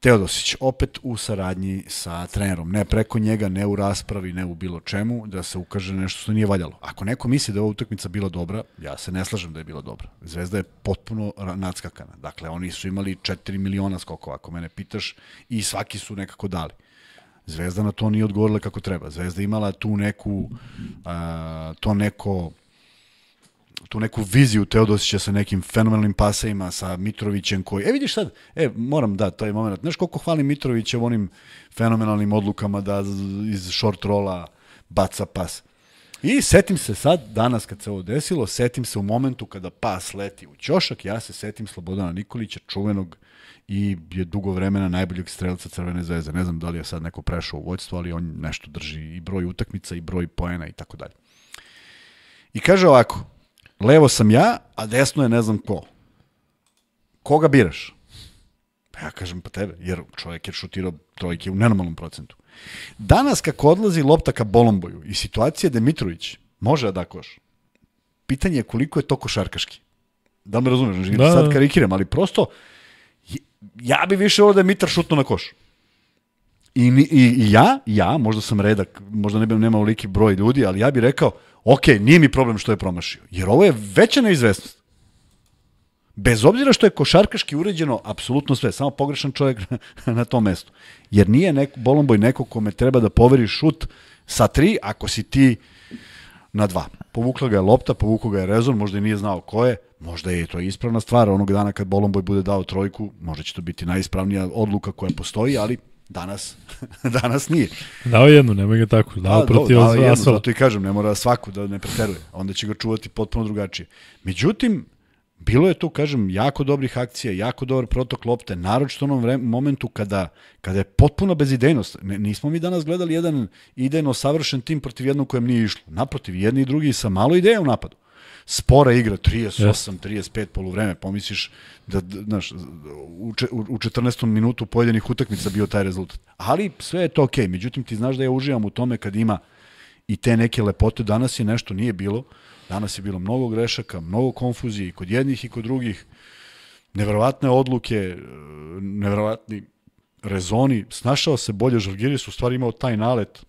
Teodosić, opet u saradnji sa trenerom, ne preko njega, ne u raspravi, ne u bilo čemu, da se ukaže nešto što nije valjalo. Ako neko misli da je ova utakmica bila dobra, ja se ne slažem da je bila dobra. Zvezda je potpuno nadskakana. Dakle, oni su imali 4 miliona skokova, ako mene pitaš, i svaki su nekako dali. Zvezda na to nije odgovorila kako treba. Zvezda imala tu neku, uh, to neko, tu neku viziju Teodosića sa nekim fenomenalnim pasajima, sa Mitrovićem koji... E, vidiš sad, e, moram da, taj moment. Znaš koliko hvalim Mitrovića u onim fenomenalnim odlukama da iz short rola baca pas. I setim se sad, danas kad se ovo desilo, setim se u momentu kada pas leti u ćošak, ja se setim Slobodana Nikolića, čuvenog i je dugo vremena najboljeg strelca Crvene zvezde. Ne znam da li je sad neko prešao u vođstvo, ali on nešto drži i broj utakmica i broj poena i tako dalje. I kaže ovako, levo sam ja, a desno je ne znam ko. Koga biraš? Pa ja kažem pa tebe, jer čovjek je šutirao trojke u nenormalnom procentu. Danas kako odlazi lopta ka Bolomboju i situacija Demitrović može da koš. Pitanje je koliko je to košarkaški. Da li me razumeš? Znači, da. Sad da. karikiram, ali prosto ja bi više volio da je Mitar šutno na koš. I, i, I ja, ja, možda sam redak, možda ne bi nema uliki broj ljudi, ali ja bih rekao, ok, nije mi problem što je promašio, jer ovo je veća neizvestnost. Bez obzira što je košarkaški uređeno apsolutno sve, samo pogrešan čovjek na, na tom mestu. Jer nije neko, Bolomboj neko kome treba da poveri šut sa tri, ako si ti na dva. Povukla ga je lopta, povukla ga je rezon, možda i nije znao ko je, možda je to ispravna stvar, onog dana kad Bolomboj bude dao trojku, možda će to biti najispravnija odluka koja postoji, ali danas, danas nije. Dao jednu, nemoj ga tako, dao da, protiv da, jednu, asfala. Zato i kažem, ne mora svaku da ne preteruje, onda će ga čuvati potpuno drugačije. Međutim, bilo je tu, kažem, jako dobrih akcija, jako dobar protok lopte, naročito u onom vrem, momentu kada, kada je potpuno bezidejnost. Nismo mi danas gledali jedan idejno savršen tim protiv jednog kojem nije išlo. Naprotiv, jedni i drugi sa malo ideja u napadu spora igra, 38, yes. 35 poluvreme, pomisliš da, znaš, u, u 14. minutu pojedinih utakmica bio taj rezultat. Ali sve je to okej, okay. međutim ti znaš da ja uživam u tome kad ima i te neke lepote, danas je nešto nije bilo, danas je bilo mnogo grešaka, mnogo konfuzije i kod jednih i kod drugih, neverovatne odluke, e, neverovatni rezoni, snašao se bolje, Žalgiris u stvari imao taj nalet,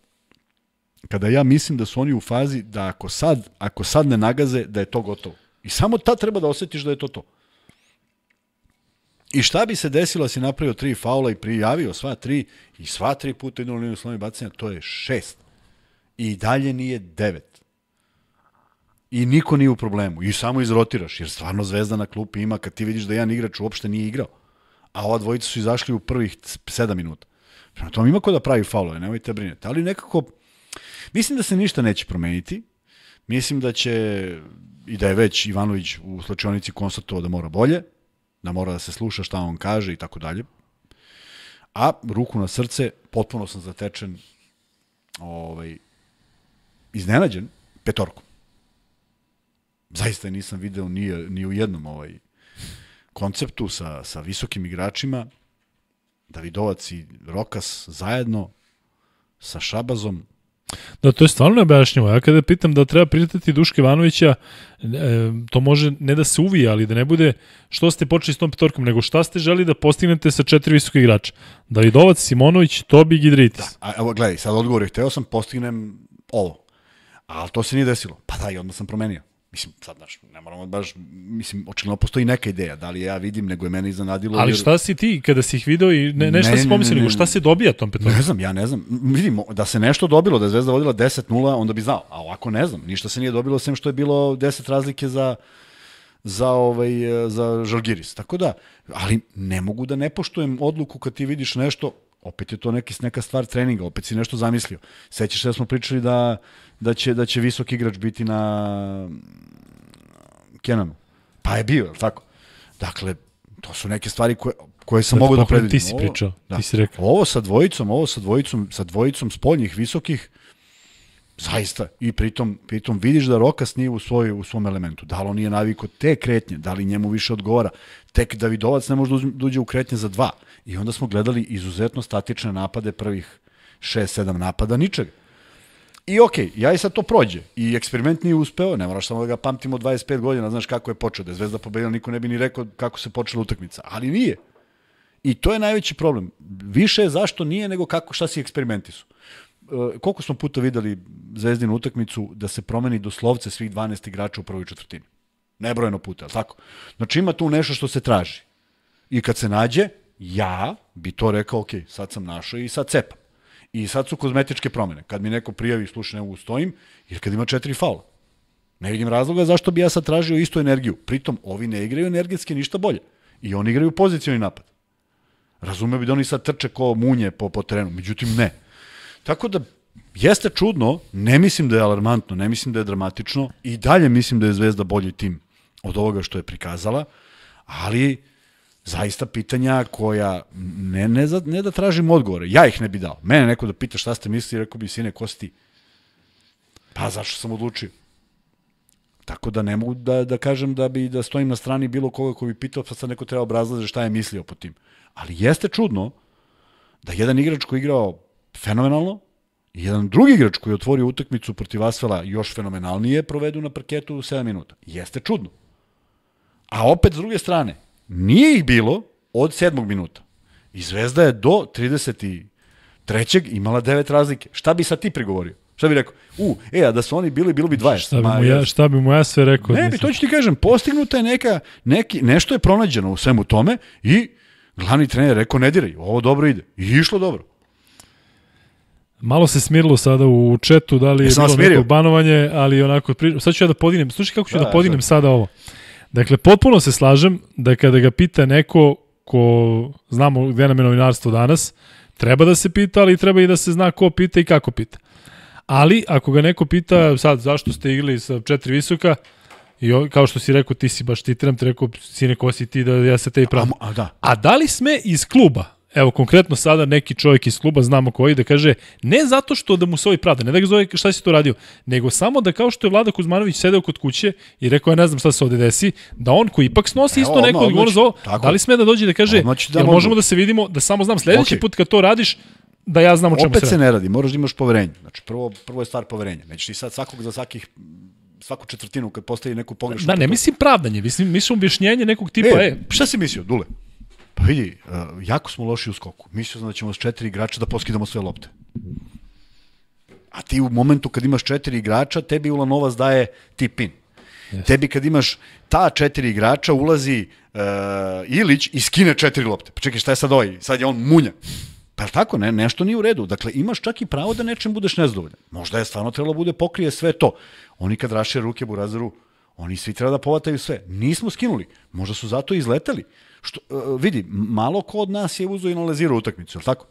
kada ja mislim da su oni u fazi da ako sad, ako sad ne nagaze, da je to gotovo. I samo ta treba da osetiš da je to to. I šta bi se desilo da si napravio tri faula i prijavio sva tri i sva tri puta jednu liniju slomio bacanja, to je šest. I dalje nije devet. I niko nije u problemu. I samo izrotiraš, jer stvarno zvezda na klupi ima kad ti vidiš da jedan igrač uopšte nije igrao. A ova dvojica su izašli u prvih sedam minuta. Prema tome ima ko da pravi faulove, nemojte brinete. Ali nekako Mislim da se ništa neće promeniti. Mislim da će i da je već Ivanović u slučajnici konstatovao da mora bolje, da mora da se sluša šta on kaže i tako dalje. A ruku na srce, potpuno sam zatečen ovaj, iznenađen petorkom. Zaista nisam video ni, ni u jednom ovaj konceptu sa, sa visokim igračima. Davidovac i Rokas zajedno sa Šabazom Da, to je stvarno neobjašnjivo. Ja kada pitam da treba pritati Duške Ivanovića, e, to može ne da se uvija, ali da ne bude što ste počeli s tom petorkom, nego šta ste želi da postignete sa četiri visoka igrača. Davidovac, Simonović, Tobi, Gidritis. Da, a, evo, gledaj, sad odgovor je, hteo sam postignem ovo. Ali to se nije desilo. Pa da, i onda sam promenio. Mislim, sad, znaš, ne moramo baš, mislim, očigledno postoji neka ideja, da li ja vidim, nego je mene iznenadilo. Ali šta si ti, kada si ih video i ne, nešto ne si pomislio, ne, ne, nego šta se dobija tom petom? Ne znam, ja ne znam. Vidim, da se nešto dobilo, da je Zvezda vodila 10-0, onda bi znao. A ovako ne znam, ništa se nije dobilo, sem što je bilo 10 razlike za za ovaj za Žalgiris. Tako da, ali ne mogu da ne poštujem odluku kad ti vidiš nešto opet je to neki, neka stvar treninga, opet si nešto zamislio. Sećaš se da smo pričali da, da, će, da će visok igrač biti na Kenanu. Pa je bio, tako? Dakle, to su neke stvari koje, koje sam mogu da predvidim. Ti si pričao, ovo, da. ti si rekao. Ovo sa dvojicom, ovo sa dvojicom, sa dvojicom spoljnih, visokih, uh, Zaista. I pritom, pritom vidiš da Rokas nije u, svoj, u svom elementu. Da li on nije naviko te kretnje, da li njemu više odgovara. Tek Davidovac ne može da, da uđe u kretnje za dva. I onda smo gledali izuzetno statične napade prvih 6-7 napada, ničeg. I okej, okay, ja i sad to prođe. I eksperiment nije uspeo, ne moraš samo da ga pamtimo 25 godina, znaš kako je počeo, da je Zvezda pobedila, niko ne bi ni rekao kako se počela utakmica. Ali nije. I to je najveći problem. Više je zašto nije nego kako šta si eksperimenti su. E, koliko smo puta videli Zvezdinu utakmicu da se promeni doslovce svih 12 igrača u prvoj četvrtini? Nebrojeno puta, ali tako? Znači ima tu nešto što se traži. I kad se nađe, ja bi to rekao, ok, sad sam našao i sad cepam. I sad su kozmetičke promene. Kad mi neko prijavi, slušaj, ne mogu da stojim, jer kad ima četiri faula. Ne vidim razloga zašto bi ja sad tražio istu energiju. Pritom, ovi ne igraju energetski ništa bolje. I oni igraju pozicijalni napad. Razume bi da oni sad trče ko munje po, po terenu. Međutim, ne. Tako da, jeste čudno, ne mislim da je alarmantno, ne mislim da je dramatično i dalje mislim da je Zvezda bolji tim od ovoga što je prikazala, ali zaista pitanja koja ne, ne, za, ne da tražim odgovore. Ja ih ne bi dao. Mene neko da pita šta ste mislili, rekao bi sine, ko si ti? Pa zašto sam odlučio? Tako da ne mogu da, da kažem da bi da stojim na strani bilo koga ko bi pitao, pa sad neko treba obrazlaze šta je mislio po tim. Ali jeste čudno da jedan igrač koji je igrao fenomenalno. Jedan drugi igrač koji je otvorio utakmicu protiv Asvela još fenomenalnije provedu na parketu u 7 minuta. Jeste čudno. A opet, s druge strane, nije ih bilo od 7. minuta. I Zvezda je do 33. imala 9 razlike. Šta bi sad ti prigovorio? Šta bi rekao? U, e, a da su oni bili, bilo bi 20. Šta bi, mu, ja, šta bi mu ja sve rekao? Ne, da bi, to ću ti kažem, postignuta je neka, neki, nešto je pronađeno u svemu tome i glavni trener rekao, ne diraj, ovo dobro ide. I išlo dobro. Malo se smirilo sada u četu, da li e, je Sam bilo smirio. neko banovanje, ali onako, pri... sad ću ja da podinem, slušaj kako ću da, da podignem sad. sada ovo. Dakle, potpuno se slažem da kada ga pita neko ko znamo gde nam je novinarstvo danas, treba da se pita, ali treba i da se zna ko pita i kako pita. Ali, ako ga neko pita sad zašto ste igli sa četiri visoka, I kao što si rekao, ti si baš titiram, ti rekao, sine, ko si ti da ja se te i pravim. A, a, da. a da li sme iz kluba, evo konkretno sada neki čovjek iz kluba, znamo koji, da kaže ne zato što da mu se ovi pravda, ne da ga zove šta si to radio, nego samo da kao što je Vlada Kuzmanović sedeo kod kuće i rekao ja ne znam šta se ovde desi, da on koji ipak snosi evo, isto neko odgovor za ovo, da li sme da dođe da kaže, da jel možemo da se vidimo, da samo znam sledeći okay. put kad to radiš, da ja znam o čemu se Opet se, se ne radi, moraš da imaš poverenje. Znači, prvo, prvo je stvar poverenja. Nećeš ti sad svakog za svakih svaku četvrtinu kad postavi neku pogrešnu. Da, ne mislim pravdanje, mislim, mislim objašnjenje nekog tipa, e, e šta si mislio, Dule? Pa vidi, e, jako smo loši u skoku. Mislio sam da ćemo s četiri igrača da poskidamo sve lopte. A ti u momentu kad imaš četiri igrača, tebi Novas daje tipin. Yes. Tebi kad imaš ta četiri igrača ulazi uh, Ilić i skine četiri lopte. Pa čekaj, šta je sad ovaj? Sad je on munja. Pa je tako, ne, nešto nije u redu. Dakle, imaš čak i pravo da nečem budeš nezadovoljan. Možda je stvarno trebalo da bude pokrije sve to. Oni kad raše ruke Burazaru, Oni svi treba da povataju sve. Nismo skinuli. Možda su zato izleteli. Što, e, vidi, malo ko od nas je uzo i analizirao utakmicu, je li tako?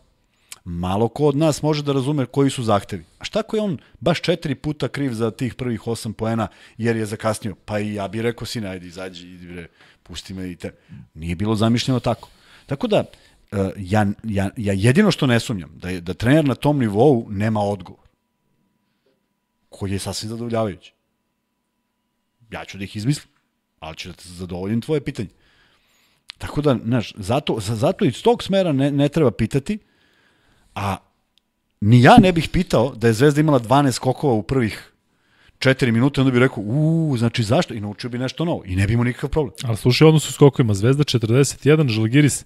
Malo ko od nas može da razume koji su zahtevi. A šta ako je on baš četiri puta kriv za tih prvih osam poena jer je zakasnio? Pa i ja bih rekao, sine, ajde, izađi, idi bre, pusti me i te. Nije bilo zamišljeno tako. Tako da, e, ja, ja, ja jedino što ne sumnjam, da, je, da trener na tom nivou nema odgovor koji je sasvim zadovoljavajući. Ja ću da ih izmislim, ali ću da te zadovoljim tvoje pitanje. Tako da, znaš, zato, zato iz tog smera ne, ne treba pitati, a ni ja ne bih pitao da je Zvezda imala 12 skokova u prvih 4 minute, onda bih rekao, uuu, znači zašto? I naučio bi nešto novo i ne bi imao nikakav problem. Ali slušaj, odnosu u skokovima Zvezda 41, Žalgiris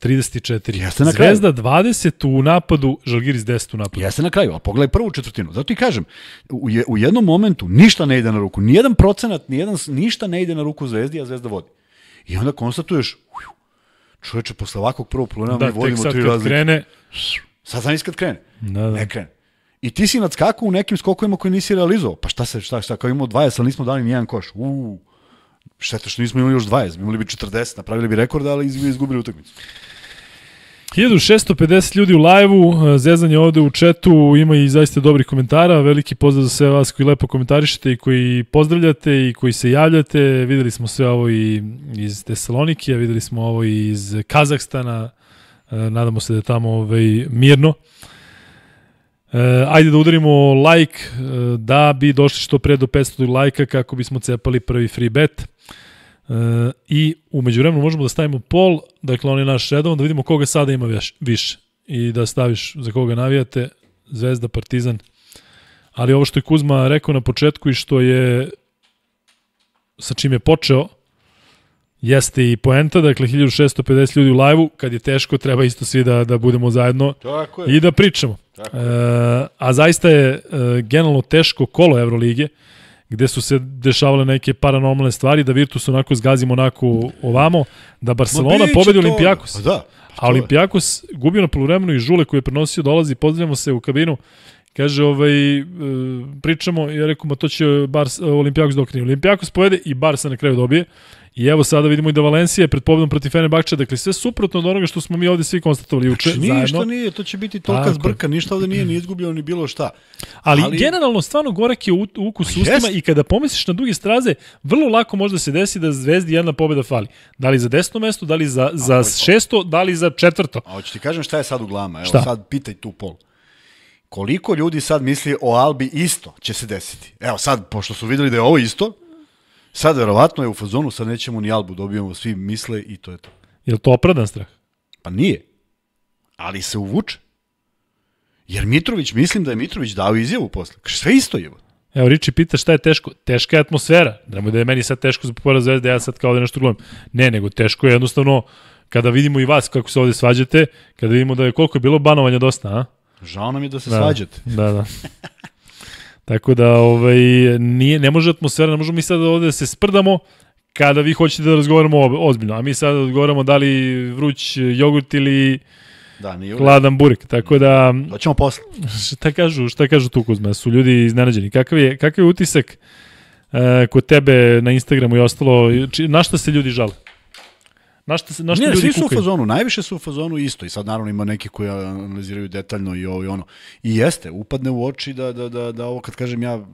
34. Jeste na kraju. Zvezda 20 u napadu, Žalgiris 10 u napadu. Jeste na kraju, a pogledaj prvu četvrtinu. Zato ti kažem, u, je, u jednom momentu ništa ne ide na ruku. Nijedan procenat, nijedan, ništa ne ide na ruku Zvezdi, a Zvezda vodi. I onda konstatuješ, uju, čoveče, posle ovakvog prvog problema da, mi vodimo tri razlike. Da, tek sad kad krene... Sad znaš iskad krene. Da, da. Ne krene. I ti si nadskakao u nekim skokovima koje nisi realizovao. Pa šta se, šta, šta, kao imamo 20, ali nismo dali nijedan koš. Uuu, to što nismo imali još 20, imali bi 40, napravili bi rekord, ali izgubili utakmicu. 1650 ljudi u lajvu, e, zezanje ovde u četu, ima i zaista dobrih komentara, veliki pozdrav za sve vas koji lepo komentarišete i koji pozdravljate i koji se javljate, videli smo sve ovo i iz Tesalonike, videli smo ovo i iz Kazahstana, e, nadamo se da je tamo ovaj, mirno. E, ajde da udarimo like e, da bi došli što pre do 500 lajka kako bismo cepali prvi free bet. E, I umeđu vremenu možemo da stavimo pol, dakle on je naš redovan, da vidimo koga sada ima više i da staviš za koga navijate, Zvezda, Partizan. Ali ovo što je Kuzma rekao na početku i što je sa čim je počeo, jeste i poenta, dakle 1650 ljudi u lajvu, kad je teško treba isto svi da, da budemo zajedno Tako je. i da pričamo. Tako e, je. E, a zaista je e, generalno teško kolo Evrolige, gde su se dešavale neke paranormalne stvari, da Virtus onako zgazi onako ovamo, da Barcelona pobedi Olimpijakos. Pa da, da, a Olimpijakos gubio na poluvremenu i Žule koji je prenosio dolazi, pozdravljamo se u kabinu, kaže, ovaj, e, pričamo, ja rekom, to će Bars, Olimpijakos dokrije. Olimpijakos pojede i Barca na kraju dobije. I evo sada vidimo i da Valencija je pred pobedom protiv Fenerbahča, dakle sve suprotno od onoga što smo mi ovde svi konstatovali juče znači, zajedno. Ništa nije, to će biti tolika Tako. zbrka, ništa ovde nije ni izgubljeno ni bilo šta. Ali, Ali generalno stvarno gorak je ukus u pa ustima i kada pomisliš na duge straze, vrlo lako može da se desi da Zvezdi jedna pobeda fali. Da li za desno mesto, da li za, za šesto, da li za četvrto. A hoću ti kažem šta je sad u glama, evo šta? sad pitaj tu pol koliko ljudi sad misli o Albi isto će se desiti. Evo sad, pošto su videli da je ovo isto, Sad verovatno je u fazonu, sad nećemo ni Albu, dobijamo svi misle i to je to. Je li to opravdan strah? Pa nije. Ali se uvuče. Jer Mitrović, mislim da je Mitrović dao izjavu posle. Sve isto je. Evo, Riči pita šta je teško. Teška je atmosfera. Nemoj da je meni sad teško za popora zvezda, ja sad kao da nešto glumim. Ne, nego teško je jednostavno kada vidimo i vas kako se ovde svađate, kada vidimo da je koliko je bilo banovanja dosta, a? Žao nam je da se da, svađate. Da, da. Tako da ovaj, nije, ne može atmosfera, ne možemo mi sad ovde da se sprdamo kada vi hoćete da razgovaramo ozbiljno. A mi sad odgovaramo da li vruć jogurt ili da, nije hladan burek. Tako da... hoćemo posle. Šta kažu, šta kažu tu Kuzma? Su ljudi iznenađeni. Kakav je, kakav je utisak uh, kod tebe na Instagramu i ostalo? Či, na šta se ljudi žale? Na šta se, na šta ne, ljudi svi su kukaju. u fazonu, najviše su u fazonu isto i sad naravno ima neki koji analiziraju detaljno i ovo i ono. I jeste, upadne u oči da, da, da, da ovo kad kažem ja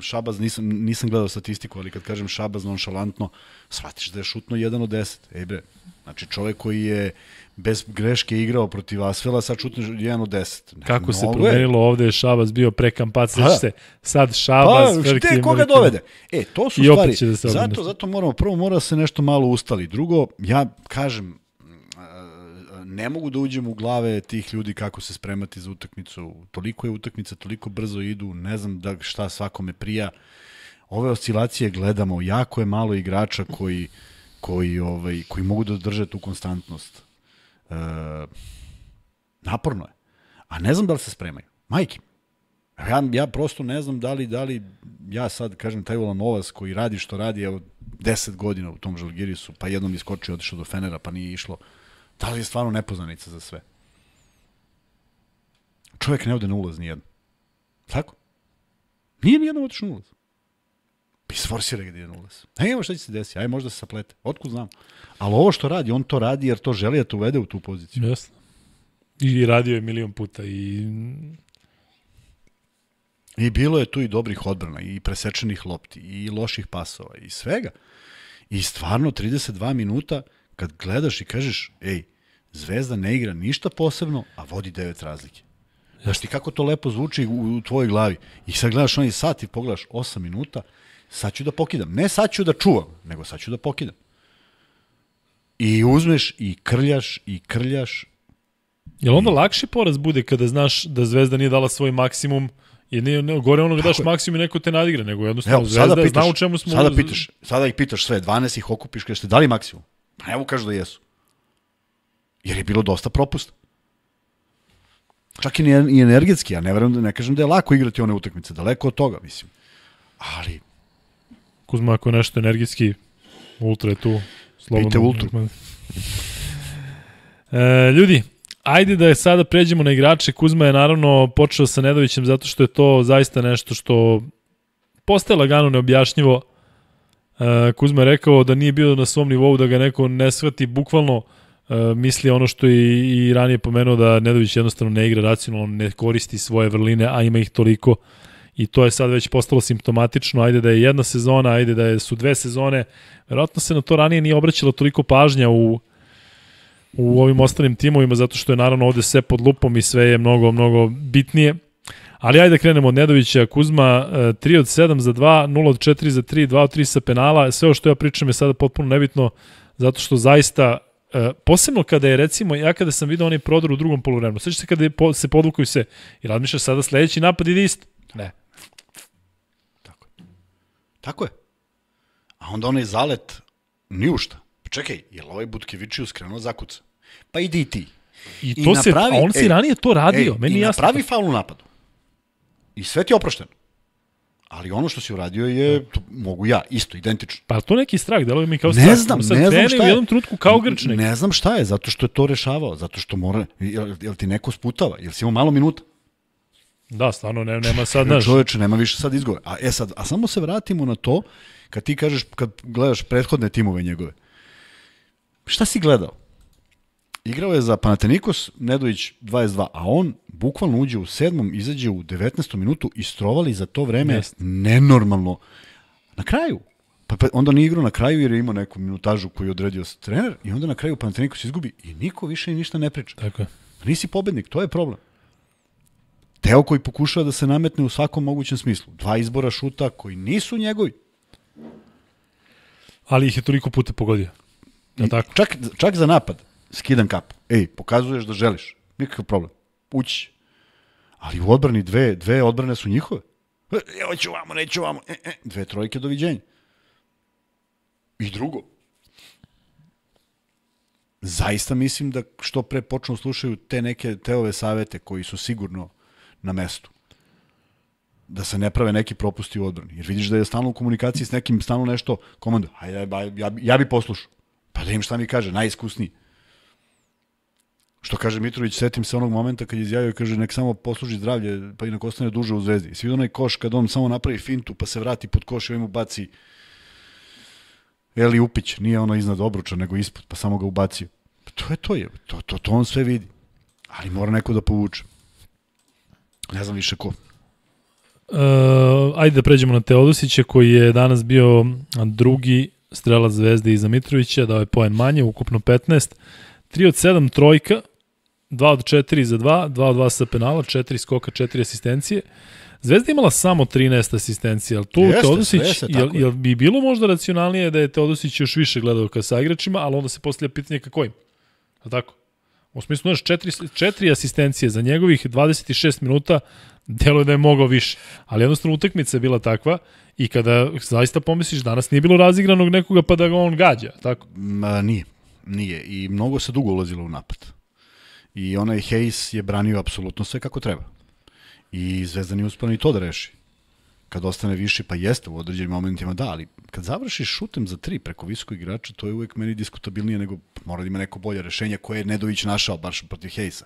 Šabaz, nisam, nisam gledao statistiku, ali kad kažem Šabaz nonšalantno, shvatiš da je šutno 1 od 10. Ej bre, znači čovek koji je bez greške igrao protiv Asvela, sad čutneš 1 od 10. Ne, Kako se promenilo ovde, je Šabas bio prekampac, pa, da. se, sad Šabas... Pa, šte, koga dovede? E, to su I stvari, da se zato, zato moramo, prvo mora se nešto malo ustali, drugo, ja kažem, eh, ne mogu da uđem u glave tih ljudi kako se spremati za utakmicu. Toliko je utakmica, toliko brzo idu, ne znam da šta svakome prija. Ove oscilacije gledamo, jako je malo igrača koji koji ovaj koji mogu da drže tu konstantnost. E, naporno je. A ne znam da li se spremaju. Majke. Ja, ja prosto ne znam da li, da li ja sad, kažem, taj Novas koji radi što radi, evo, 10 godina u tom Žalgirisu, pa jednom iskočio, otišao do Fenera, pa nije išlo. Da li je stvarno nepoznanica za sve? Čovjek ne ode na ulaz nijedno. Tako? Nije nijedno otišao na ulaz. Pa isforsira ga da ide na ulaz. E, šta će se desiti, aj možda se saplete. Otkud znam? Ali ovo što radi, on to radi jer to želi da te uvede u tu poziciju. Jasno. I radio je milion puta i... I bilo je tu i dobrih odbrana, i presečenih lopti, i loših pasova, i svega. I stvarno 32 minuta kad gledaš i kažeš, ej, Zvezda ne igra ništa posebno, a vodi devet razlike. Znaš ti kako to lepo zvuči u, u tvojoj glavi. I sad gledaš onaj sat i pogledaš 8 minuta, sad ću da pokidam. Ne sad ću da čuvam, nego sad ću da pokidam. I uzmeš i krljaš i krljaš. Je li onda i... lakši poraz bude kada znaš da Zvezda nije dala svoj maksimum Je nije, ne, gore onog daš je. maksimum i neko te nadigra, nego jednostavno evo, Zvezda pitaš, zna u čemu smo... Sada, pitaš, sada ih pitaš sve, 12 ih okupiš, kada ste dali maksimum? Pa evo kažu da jesu. Jer je bilo dosta propusta. Čak i, ne, i energetski, ja ne, verujem, da, ne kažem da je lako igrati one utakmice, daleko od toga, mislim. Ali... Kuzma, ako je nešto energetski, ultra je tu. Slobodno. Pite Ultru. E, ljudi, ajde da je sada pređemo na igrače. Kuzma je naravno počeo sa Nedovićem zato što je to zaista nešto što postaje lagano neobjašnjivo. E, Kuzma je rekao da nije bio na svom nivou da ga neko ne shvati bukvalno e, misli ono što je i ranije pomenuo da Nedović jednostavno ne igra racionalno, ne koristi svoje vrline, a ima ih toliko. E, i to je sad već postalo simptomatično, ajde da je jedna sezona, ajde da je, su dve sezone, verovatno se na to ranije nije obraćalo toliko pažnja u, u ovim ostalim timovima, zato što je naravno ovde sve pod lupom i sve je mnogo, mnogo bitnije. Ali ajde da krenemo od Nedovića, Kuzma 3 eh, od 7 za 2, 0 od 4 za 3, 2 od 3 sa penala, sve o što ja pričam je sada potpuno nebitno, zato što zaista eh, posebno kada je recimo, ja kada sam vidio onaj prodor u drugom polovremenu, sveća se kada se podvukaju se i razmišljaš sada sledeći napad ide isto. Ne. Tako je. A onda onaj zalet, ni u šta. Pa čekaj, ovaj je li ovaj Butkevičius krenuo zakuca? Pa idi i ti. I, I napravi, se, a on si ej, ranije to radio, ej, meni i jasno. I napravi faul u napadu. I sve ti je oprošteno. Ali ono što si uradio je, to mogu ja, isto, identično. Pa to neki strah, deluje mi kao ne strah. Ne znam, ne znam šta je. U jednom trutku kao grčnik. Ne znam šta je, zato što je to rešavao, zato što mora, jel, jel ti neko sputava, jel si imao malo minuta? Da, stvarno ne, nema sad, naš. Čoveče, nema više sad izgovora. A, e sad, a samo se vratimo na to, kad ti kažeš, kad gledaš prethodne timove njegove. Šta si gledao? Igrao je za Panatenikos, Nedović 22, a on bukvalno uđe u sedmom, izađe u 19. minutu i strovali za to vreme yes. nenormalno. Na kraju, Pa, pa onda nije igrao na kraju jer je imao neku minutažu koju je odredio trener i onda na kraju Panatenikos izgubi i niko više ništa ne priča. Tako je. nisi pobednik, to je problem. Teo koji pokušava da se nametne u svakom mogućem smislu. Dva izbora šuta koji nisu njegovi. Ali ih je toliko puta pogodio. Ja tako? Čak, čak za napad skidam kap. Ej, pokazuješ da želiš. Nikakav problem. Ući. Ali u odbrani dve, dve odbrane su njihove. E, ću vamo, neću vamo. E, e, dve trojke, doviđenja. I drugo, zaista mislim da što pre počnu slušaju te neke teove savete koji su sigurno na mestu. Da se ne prave neki propusti u odbrani. Jer vidiš da je stalno u komunikaciji s nekim, stalno nešto komando. Ajde, ja, ja, ja bi poslušao. Pa da im šta mi kaže, najiskusniji. Što kaže Mitrović, setim se onog momenta kad je izjavio, kaže, nek samo posluži zdravlje, pa inak ostane duže u zvezdi. Svi onaj koš, kad on samo napravi fintu, pa se vrati pod koš i ovaj mu baci Eli Upić, nije ono iznad obruča, nego ispod, pa samo ga ubacio. Pa to je to, je, to, to, to on sve vidi. Ali mora neko da povuče. Ne znam više ko. Uh, ajde da pređemo na Teodosića koji je danas bio drugi strela zvezde iza Mitrovića, dao je poen manje, ukupno 15. 3 od 7 trojka, 2 od 4 za 2, 2 od 2 sa penala, 4 skoka, 4 asistencije. Zvezda imala samo 13 asistencija, ali tu jeste, Teodosić, jeste, jel, jel bi bilo možda racionalnije da je Teodosić još više gledao ka sa igračima, ali onda se postavlja pitanje kako im. A tako? U smislu, znaš, četiri, četiri asistencije za njegovih 26 minuta delo da je mogao više. Ali jednostavno utakmica je bila takva i kada zaista pomisliš, danas nije bilo razigranog nekoga pa da ga on gađa, tako? Ma, nije. Nije. I mnogo se dugo ulazilo u napad. I onaj Hayes je branio apsolutno sve kako treba. I Zvezdan je uspio i to da reši kad ostane više, pa jeste u određenim momentima, da, ali kad završiš šutem za tri preko visokog igrača, to je uvek meni diskutabilnije nego mora da ima neko bolje rešenje koje je Nedović našao, baš protiv Hejsa.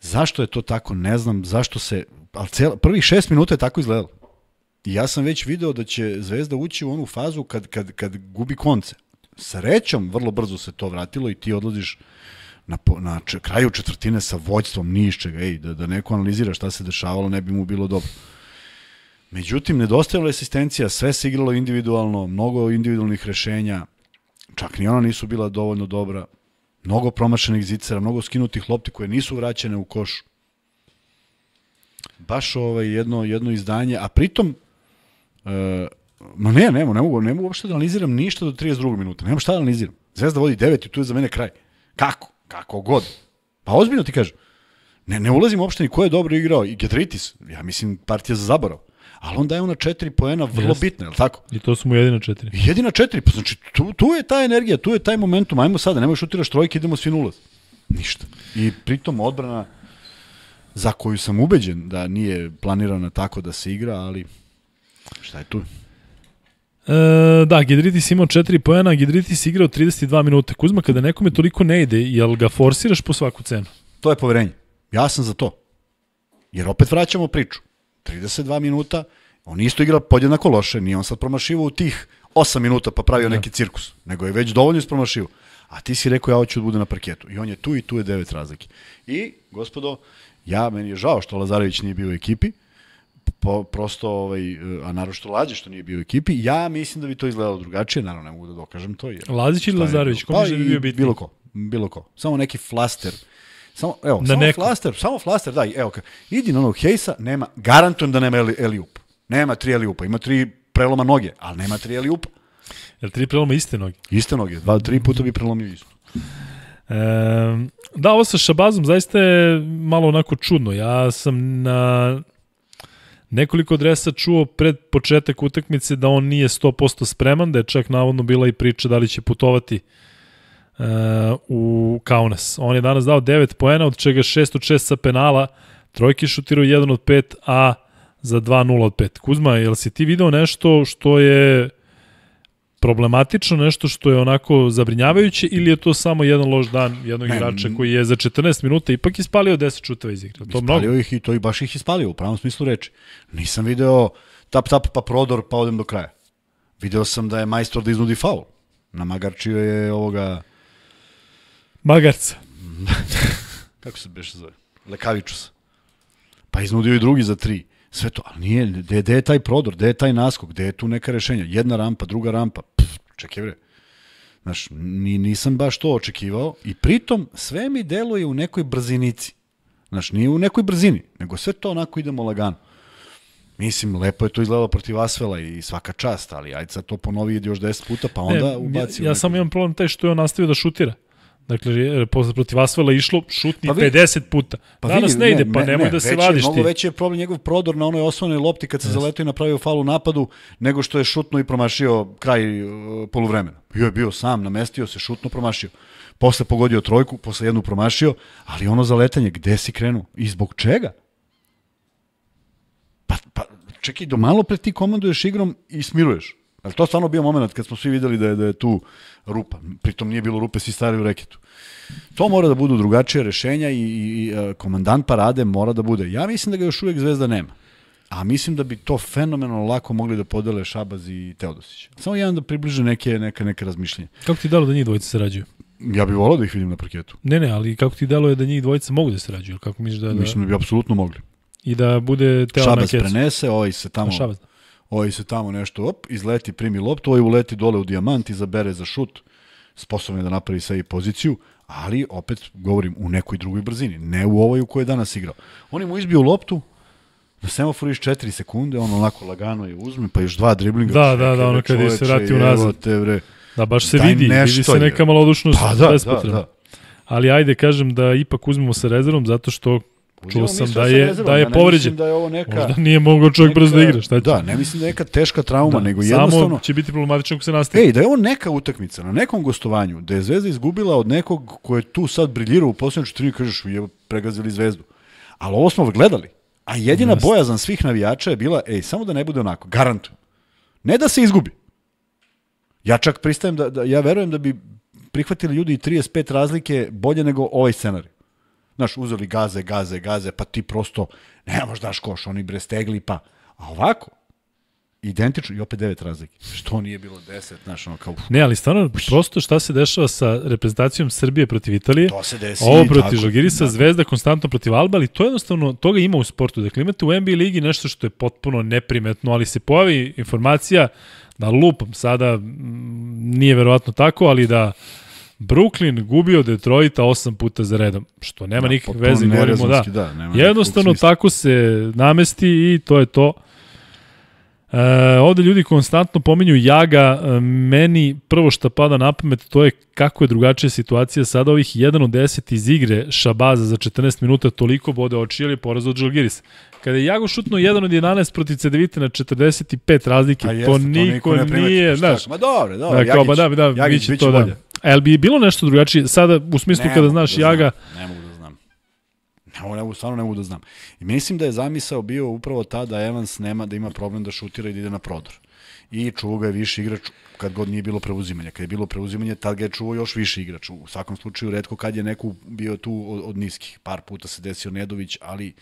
Zašto je to tako, ne znam, zašto se, ali cijela, prvih šest minuta je tako izgledalo. I ja sam već video da će Zvezda ući u onu fazu kad, kad, kad gubi konce. Srećom, vrlo brzo se to vratilo i ti odlaziš na, na kraju četvrtine sa vođstvom, nišćega, čega, ej, da, da neko analizira šta se dešavalo, ne bi mu bilo dobro. Međutim, nedostajala je asistencija, sve se igralo individualno, mnogo individualnih rešenja, čak ni ona nisu bila dovoljno dobra, mnogo promašenih zicera, mnogo skinutih lopti koje nisu vraćene u koš. Baš ovaj jedno, jedno izdanje, a pritom, e, ma ne, ne, ne, mogu, ne mogu uopšte da analiziram ništa do 32. minuta, nemam šta da analiziram. Zvezda vodi 9 i tu je za mene kraj. Kako? Kako god. Pa ozbiljno ti kažem. Ne, ne ulazim uopšte ni ko je dobro igrao. I Getritis, ja mislim, partija za zaborav ali onda je ona četiri poena vrlo Jeste. bitna, je li tako? I to su mu jedina četiri. Jedina četiri, pa znači tu, tu je ta energija, tu je taj momentum, ajmo sada, nemoj šutiraš trojke, idemo svi nulaz. Ništa. I pritom odbrana za koju sam ubeđen da nije planirana tako da se igra, ali šta je tu? E, da, Gidritis imao 4 poena, Gidritis igrao 32 minuta. Kuzma, kada nekome toliko ne ide, jel ga forsiraš po svaku cenu? To je poverenje. Ja sam za to. Jer opet vraćamo priču. 32 minuta, on isto igra podjednako loše, nije on sad promašivo u tih 8 minuta pa pravio da. neki cirkus, nego je već dovoljno ispromašivo. A ti si rekao ja hoću da bude na parketu. I on je tu i tu je devet razlike. I, gospodo, ja, meni je žao što Lazarević nije bio u ekipi, po, prosto, ovaj, a naravno Lađe što nije bio u ekipi, ja mislim da bi to izgledalo drugačije, naravno ne mogu da dokažem to. Jer, Lazić ili Lazarević, ko pa, da bi bio bitni? Bilo ko, bilo ko. Samo neki flaster Samo, evo, na samo neko. flaster, samo flaster, daj, evo, idi na onog Hejsa, nema, garantujem da nema eli, Eliup. Nema tri Eliupa, ima tri preloma noge, ali nema tri Eliupa. Jel tri preloma iste noge? Iste noge, dva, tri puta bi prelomio isto. E, da, ovo sa Šabazom zaista je malo onako čudno. Ja sam na nekoliko dresa čuo pred početak utakmice da on nije 100% spreman, da je čak navodno bila i priča da li će putovati uh, uh, u Kaunas. On je danas dao 9 poena, od čega 6 od 6 sa penala, trojke šutirao 1 od 5, a za 2-0 od 5. Kuzma, jel si ti video nešto što je problematično, nešto što je onako zabrinjavajuće ili je to samo jedan loš dan jednog ne, igrača koji je za 14 minuta ipak ispalio 10 šuteva iz igre? To ispalio mnogo. ih i to i baš ih ispalio, u pravom smislu reči. Nisam video tap tap pa prodor pa odem do kraja. Video sam da je majstor da iznudi faul. Na Magarčio je ovoga Magarca. Kako se beše zove? Lekavičus. Pa iznudio i drugi za tri. Sve to, ali nije, gde je taj prodor, gde je taj naskok, gde je tu neka rešenja? Jedna rampa, druga rampa, Pff, čekaj bre. Znaš, ni, nisam baš to očekivao i pritom sve mi deluje u nekoj brzinici. Znaš, nije u nekoj brzini, nego sve to onako idemo lagano. Mislim, lepo je to izgledalo protiv Asvela i svaka čast, ali ajde sad to ponovi još 10 puta, pa onda ne, ubaci. Ja, ja samo imam problem taj što je on nastavio da šutira. Dakle, e, posle protiv Asvela išlo šutni pa vidi, 50 puta. Pa Danas vidi, ne, ne ide, pa ne, nemoj ne, da se vadiš ti. Mnogo veći je problem njegov prodor na onoj osnovnoj lopti kad se yes. zaletio i napravio falu u napadu, nego što je šutno i promašio kraj uh, poluvremena. Bio je bio sam, namestio se, šutno promašio. Posle pogodio trojku, posle jednu promašio, ali ono zaletanje, gde si krenuo i zbog čega? Pa, pa čekaj, do malo pre ti komanduješ igrom i smiruješ. Ali to stvarno bio moment kad smo svi videli da je, da je tu rupa. Pritom nije bilo rupe, svi stari u reketu. To mora da budu drugačije rešenja i, i, e, komandant parade mora da bude. Ja mislim da ga još uvek Zvezda nema. A mislim da bi to fenomenalno lako mogli da podele Šabaz i Teodosić. Samo jedan da približe neke, neke, neke razmišljenje. Kako ti dalo da njih dvojica sarađuju? Ja bih volao da ih vidim na parketu. Ne, ne, ali kako ti dalo je da njih dvojica mogu da sarađuju? Kako misliš da, da... Mislim da bi apsolutno mogli. I da bude Teo Šabaz na Šabaz prenese, ovaj se tamo... Šabaz, da ovaj se tamo nešto, op, izleti, primi loptu, ovaj uleti dole u dijamant i zabere za šut, sposoban je da napravi sve i poziciju, ali opet govorim u nekoj drugoj brzini, ne u ovoj u kojoj je danas igrao. Oni mu izbio loptu, na semaforu iš 4 sekunde, on onako lagano je uzme, pa još dva driblinga. Da, da, da, ono kad je se vrati unazad. Te, bre, da, baš se vidi, vidi se neka malodušnost pa, da, da, da, da. Ali ajde, kažem da ipak uzmemo sa rezervom, zato što Čuo sam da, da, da je, da je povređen. Da je ovo neka, Možda nije mogao čovjek neka, brzo da igra, šta će? Da, ne mislim da je neka teška trauma, da, nego jednostavno... Samo će biti problematično ako se nastavi. Ej, da je ovo neka utakmica, na nekom gostovanju, da je Zvezda izgubila od nekog ko je tu sad briljirao u posljednju četirinu, kažeš, je pregazili Zvezdu. Ali ovo smo gledali. A jedina Jasne. bojazan svih navijača je bila, ej, samo da ne bude onako, garantujem. Ne da se izgubi. Ja čak pristajem da, da ja verujem da bi prihvatili ljudi 35 razlike bolje nego ovaj scenarij. Znaš, uzeli gaze, gaze, gaze, pa ti prosto možeš daš koš, oni bre stegli, pa... A ovako, identično i opet devet razlike. Što nije bilo 10, znaš, ono kao... Ne, ali stvarno, prosto šta se dešava sa reprezentacijom Srbije protiv Italije. To se desi. Ovo protiv Žalgirisa, da. Zvezda konstantno protiv Alba, ali to jednostavno, toga ima u sportu. Dakle, imate u NBA ligi nešto što je potpuno neprimetno, ali se pojavi informacija da lupam sada, nije verovatno tako, ali da Brooklyn gubi od Detroita osam puta za redom, što nema da, nikakve veze, govorimo da. da Jednostavno tako se namesti i to je to. E, ovde ljudi konstantno pominju Jaga, e, meni prvo što pada na pamet to je kako je drugačija situacija sada ovih 1 od 10 iz igre Šabaza za 14 minuta toliko bode oči ili poraz od Žalgiris. Kada je Jago šutno 1 od 11 protiv Cedevite na 45 razlike, pa jeste, to, niko to niko, nije, ne primeti, pa znaš. Ma dobro, dobro, da, Jagić, kao, ba, da, da, Jagić, biće to dalje. Bolje. El bi bilo nešto drugačije sada u smislu ne kada da znaš da Jaga? Znam, ne mogu da znam. Ne mogu, ne mogu, stvarno ne mogu da znam. I mislim da je zamisao bio upravo ta da Evans nema da ima problem da šutira i da ide na prodor i čuvao ga je više igrač kad god nije bilo preuzimanja. Kad je bilo preuzimanje, tad ga je čuvao još više igrač. U svakom slučaju, redko kad je neku bio tu od, od niskih. Par puta se desio Nedović, ali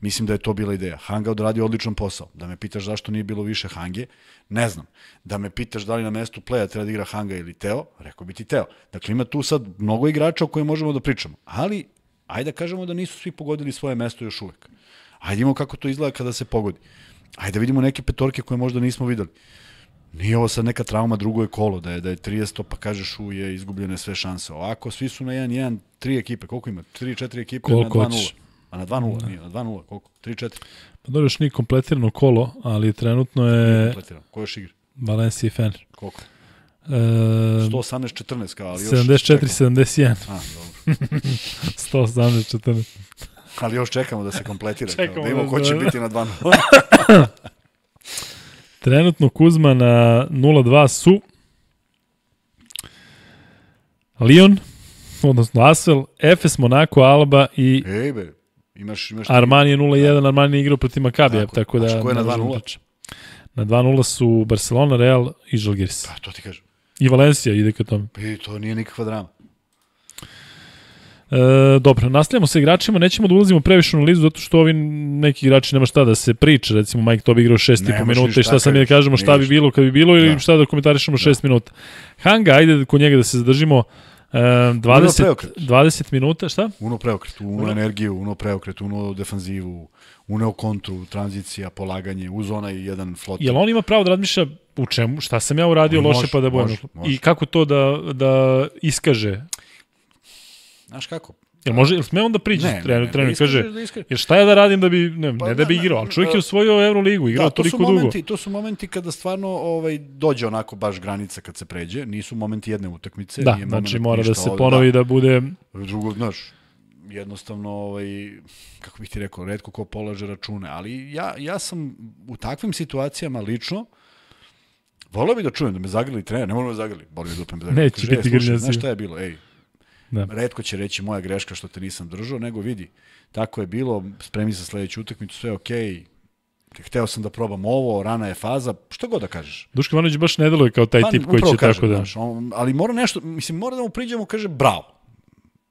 mislim da je to bila ideja. Hanga odradio odličan posao. Da me pitaš zašto nije bilo više Hange, ne znam. Da me pitaš da li na mestu pleja treba da igra Hanga ili Teo, rekao bi ti Teo. Dakle, ima tu sad mnogo igrača o kojem možemo da pričamo. Ali, ajde da kažemo da nisu svi pogodili svoje mesto još uvek. Ajde imamo kako to izgleda kada se pogodi. Ajde da vidimo neke petorke koje možda nismo videli. Nije ovo sad neka trauma, drugo je kolo, da je, da je 30, pa kažeš u je izgubljene sve šanse. Ovako, svi su na 1-1, tri ekipe, koliko ima? 3-4 ekipe koliko na 2-0. A na 2-0, da. nije, na 2-0, koliko? 3-4. Pa dobro, još nije kompletirano kolo, ali trenutno je... Kompletirano, ko još igra? Valencia i Fener. Koliko? E, 118-14 kao, ali još... 74-71. A, dobro. 118-14. ali još čekamo da se kompletira. čekamo kao, da imamo da ko će da. biti na 2-0. Trenutno Kuzma na 0-2 su Lion, odnosno Asvel, Efes, Monaco, Alba i Ej imaš, imaš Armani je 0-1, da. Armani je igrao protiv Makabija, tako, tako da... Znači, ko je na 2-0? Na 2-0 su Barcelona, Real i Žalgiris. Pa, to ti kažem. I Valencija ide ka tome. Pa, to nije nikakva drama. E, dobro, nastavljamo sa igračima, nećemo da ulazimo previše u analizu zato što ovi neki igrači nema šta da se priča, recimo Mike Tobi igrao 6 i po minuta i šta da sam mi da kažemo šta bi bilo kad bi bilo ili da. šta da komentarišemo 6 da. minuta. Hanga, ajde kod njega da se zadržimo. E, 20, 20 minuta, šta? Uno preokret, uno, uno energiju, uno preokret, uno defanzivu, uno kontru, tranzicija, polaganje, uz onaj jedan flot. Jel on ima pravo da razmišlja u čemu, šta sam ja uradio može, loše pa da budem. I kako to da, da iskaže Znaš kako? Jel može, jel sme onda priđe trener, trener da kaže, da jer šta ja da radim da bi, ne, pa, ne da bi da, da, igrao, ali čovjek da. je osvojio Euroligu, igrao da, to toliko momenti, dugo. To su momenti kada stvarno ovaj, dođe onako baš granica kad se pređe, nisu momenti jedne utakmice. Da, nije znači mora da se ponovi da, da bude... Drugo, znaš, jednostavno, ovaj, kako bih ti rekao, redko ko polaže račune, ali ja, ja sam u takvim situacijama lično, Volao bi da čujem da me zagrli trener, ne moram da zagrli, volio bi da me zagrli. Neće biti e, grnjazivo. Znaš šta je bilo, ej, Da. Redko će reći moja greška što te nisam držao, nego vidi, tako je bilo, spremi za sledeću utakmicu, sve je okej, okay, hteo sam da probam ovo, rana je faza, što god da kažeš. Duško Ivanović baš ne deluje kao taj pa, tip koji će kažem, tako da... Znaš, on, ali mora nešto, mislim, mora da mu priđemo, kaže bravo.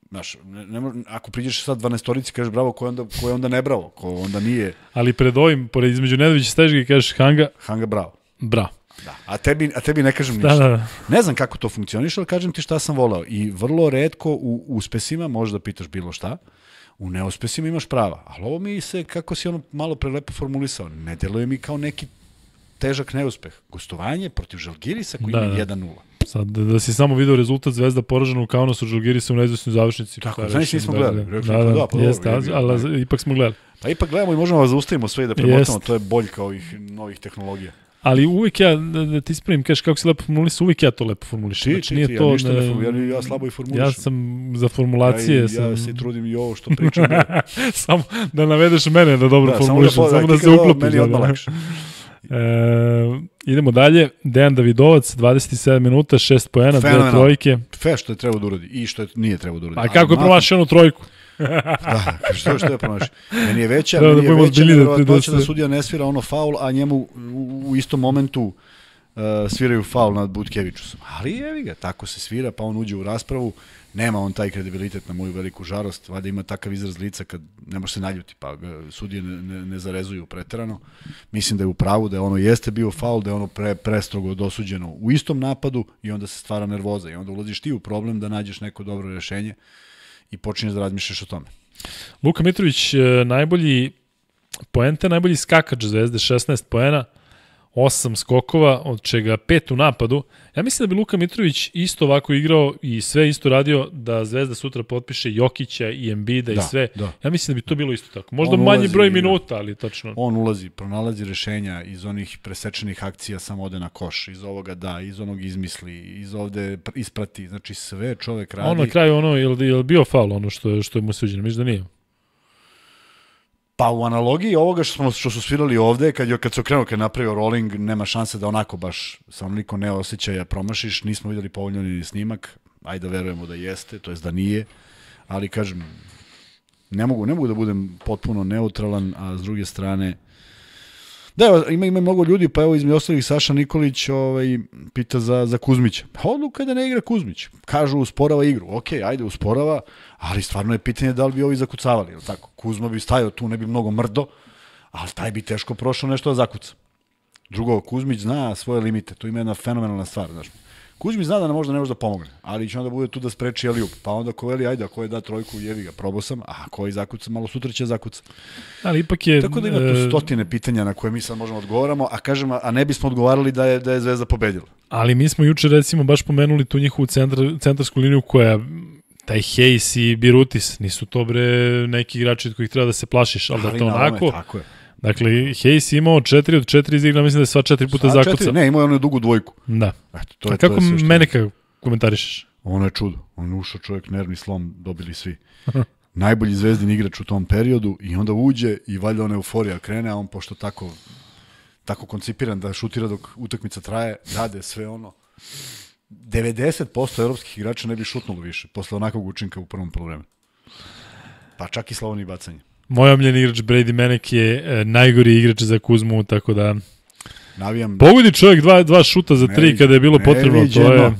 Znaš, ne, ne, ako priđeš sad 12 torici, kažeš bravo, ko je onda, ko je onda ne bravo, ko onda nije... Ali pred ovim, pored između Nedovića i Stežge, kažeš Hanga... Hanga bravo. Bravo. Da. A, tebi, a tebi ne kažem da, ništa. Da, da. Ne znam kako to funkcioniše, ali kažem ti šta sam volao. I vrlo redko u uspesima možda pitaš bilo šta, u neuspesima imaš prava. Ali ovo mi se, kako si ono malo prelepo formulisao, ne deluje mi kao neki težak neuspeh. Gostovanje protiv Žalgirisa koji da, ima 1-0. Da. Sad, da, da si samo video rezultat Zvezda poražena u Kaunas od Žalgirisa u neizvesnoj završnici. Tako, znači nismo da, gledali. Da, da, da, da, pa jeste, dobro, ali, ali ipak smo gledali. Pa ipak gledamo i možemo vas zaustavimo sve i da premotamo, to je kao ovih novih tehnologija ali uvek ja, da, da ti ispravim, kažeš kako se lepo formuliš, uvek ja to lepo formulišem. Ti, znači, ti, nije ti, to, ja ništa ne da- formuliram, ja slabo i formulišem. Ja sam za formulacije. Ja, ja sam... se trudim i ovo što pričam. samo da navedeš mene da dobro da, formulišem, samo da, samo da, da se uklopiš. Meni da, odmah lakše. E, idemo dalje. Dejan Davidovac, 27 minuta, 6 poena, 2 trojke. Fe što je trebao da uradi i što je, nije trebao da uradi. A kako je promašio onu trojku? da, što, što je pronaš? Pa meni je veća, da, da meni je da veća, da, da, da sudija ne svira ono faul, a njemu u, u istom momentu uh, sviraju faul nad Butkevičusom. Ali evi ga, tako se svira, pa on uđe u raspravu, nema on taj kredibilitet na moju veliku žarost, vada ima takav izraz lica kad ne može se naljuti, pa uh, sudije ne, ne, ne zarezuju preterano. Mislim da je u pravu, da je ono jeste bio faul, da je ono pre, prestrogo dosuđeno u istom napadu i onda se stvara nervoza i onda ulaziš ti u problem da nađeš neko dobro rešenje i počinješ da razmišljaš o tome. Luka Mitrović, e, najbolji poente, najbolji skakač Zvezde, 16 poena, 8 skokova, od čega 5 u napadu, Ja mislim da bi Luka Mitrović isto ovako igrao i sve isto radio da Zvezda sutra potpiše Jokića i Embida da, i sve. Da. Ja mislim da bi to bilo isto tako. Možda on manji broj minuta, ali tačno. On ulazi, pronalazi rešenja iz onih presečenih akcija samo ode na koš, iz ovoga da, iz onog izmisli, iz ovde isprati. Znači sve čovek radi. On na kraju ono, je li, bio faul ono što, je, što je mu suđeno? Mislim da nije. Pa u analogiji ovoga što, smo, što su svirali ovde, kad, kad se okrenuo, kad je napravio rolling, nema šanse da onako baš sam niko ne osjeća ja promašiš, nismo vidjeli povoljno ni snimak, ajde da verujemo da jeste, to jest da nije, ali kažem, ne mogu, ne mogu da budem potpuno neutralan, a s druge strane, Da, evo, ima, ima mnogo ljudi, pa evo izme ostalih Saša Nikolić ovaj, pita za, za Kuzmića. Pa odluka je da ne igra Kuzmić. Kažu usporava igru. Ok, ajde, usporava, ali stvarno je pitanje da li bi ovi zakucavali. Jel tako? Kuzma bi stajao tu, ne bi mnogo mrdo, ali taj bi teško prošao nešto da zakuca. Drugo, Kuzmić zna svoje limite. To ima jedna fenomenalna stvar. Znaš, Kuzmi zna da nam možda ne može da pomogne, ali će onda bude tu da spreči Eliup. Pa onda ko veli, ajde, ako je da trojku, jevi ga, probao sam, a ko je zakuca, malo sutra će zakuca. Ali ipak je... Tako da ima tu e, stotine pitanja na koje mi sad možemo da odgovaramo, a kažem, a ne bismo odgovarali da je, da je Zvezda pobedila. Ali mi smo juče recimo baš pomenuli tu njihovu centra, centarsku liniju koja taj Hayes i Birutis nisu to bre neki igrači od kojih treba da se plašiš, ali, da ali da to onako. Ome, tako je Dakle, Hayes imao 4 od 4 izigra, mislim da je sva 4 puta zakucao. Ne, imao je onu dugu dvojku. Da. Eto, to je, A kako to je što... mene kako komentarišeš? Ono je čudo. On je ušao čovjek, nervni slom, dobili svi. Najbolji zvezdin igrač u tom periodu i onda uđe i valjda ona euforija krene, a on pošto tako, tako koncipiran da šutira dok utakmica traje, dade sve ono. 90% evropskih igrača ne bi šutnulo više posle onakvog učinka u prvom polovremenu. Pa čak i slavoni bacanje. Moj omljeni igrač Brady Menek je e, najgori igrač za Kuzmu, tako da... Navijam. Pogodi čovjek dva, dva šuta za tri kada je bilo potrebno. To je...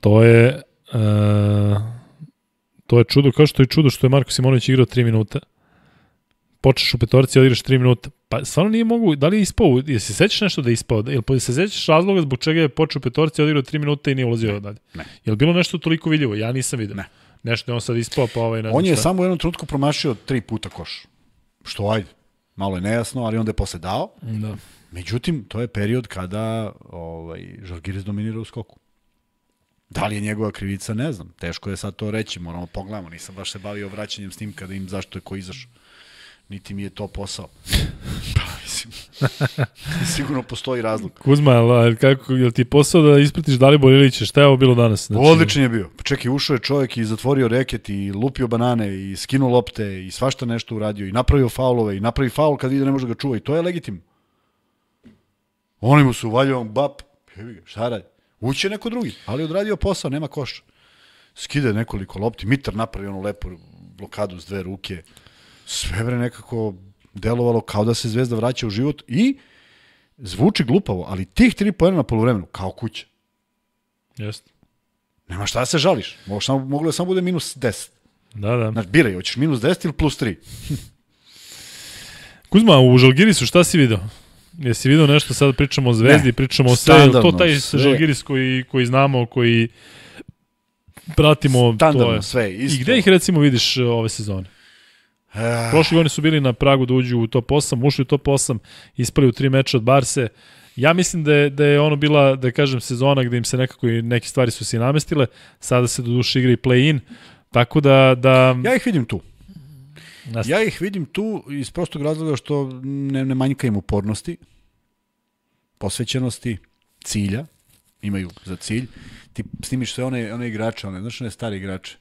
To je... Uh, to je čudo, kao što je čudo što je Marko Simonović igrao 3 minuta. Počeš u petorci odigraš 3 minuta. Pa stvarno nije mogu, da li je ispao, je se sećaš nešto da je ispao? Jel se sećaš razloga zbog čega je počeo u petorci, odigrao 3 minuta i nije ulazio ne, dalje? Ne. Jel bilo nešto toliko vidljivo? Ja nisam vidio. Ne nešto je on sad ispao, pa ovaj ne znam On je šta. samo u jednom trenutku promašio tri puta koš. Što ajde, malo je nejasno, ali onda je posle dao. Da. Međutim, to je period kada ovaj, Žalgiris dominira u skoku. Da li je njegova krivica, ne znam. Teško je sad to reći, moramo pogledamo. Nisam baš se bavio vraćanjem snimka da im zašto je ko izašao niti mi je to posao. pa, mislim, sigurno postoji razlog. Kuzma, la, kako, je ti posao da ispratiš Dalibor ćeš? Šta je ovo bilo danas? Znači... Odličan je bio. Pa čekaj, ušao je čovjek i zatvorio reket i lupio banane i skinuo lopte i svašta nešto uradio i napravio faulove i napravi faul kad vidi da ne može ga čuva i to je legitim. Oni mu su uvaljio, bap, šta radi? Uće neko drugi, ali odradio posao, nema koša. Skide nekoliko lopti, Mitar napravi onu lepu blokadu s dve ruke sve vre nekako delovalo kao da se Zvezda vraća u život i zvuči glupavo, ali tih tri pojena na polovremenu, kao kuća. Jeste. Nema šta da se žališ. Moglo, samo, moglo da samo bude minus 10. Da, da. Znači, biraj, hoćeš minus 10 ili plus 3. Kuzma, u Žalgirisu šta si video? Jesi video nešto, sad pričamo o Zvezdi, ne, pričamo o sve, to taj sve. Žalgiris koji, koji znamo, koji pratimo. Standardno, to je. sve, isto. I gde ih recimo vidiš e, ove sezone? Ah. Prošli godine su bili na pragu da uđu u top 8, ušli u top 8, ispali u tri meča od Barse. Ja mislim da je, da je ono bila, da kažem, sezona gde im se nekako i neke stvari su se namestile. Sada se do duše igra i play-in. Tako da, da... Ja ih vidim tu. Nastav. Ja ih vidim tu iz prostog razloga što ne, ne manjka im upornosti, posvećenosti, cilja, imaju za cilj. Ti snimiš sve one, one igrače, one, znaš, one stare igrače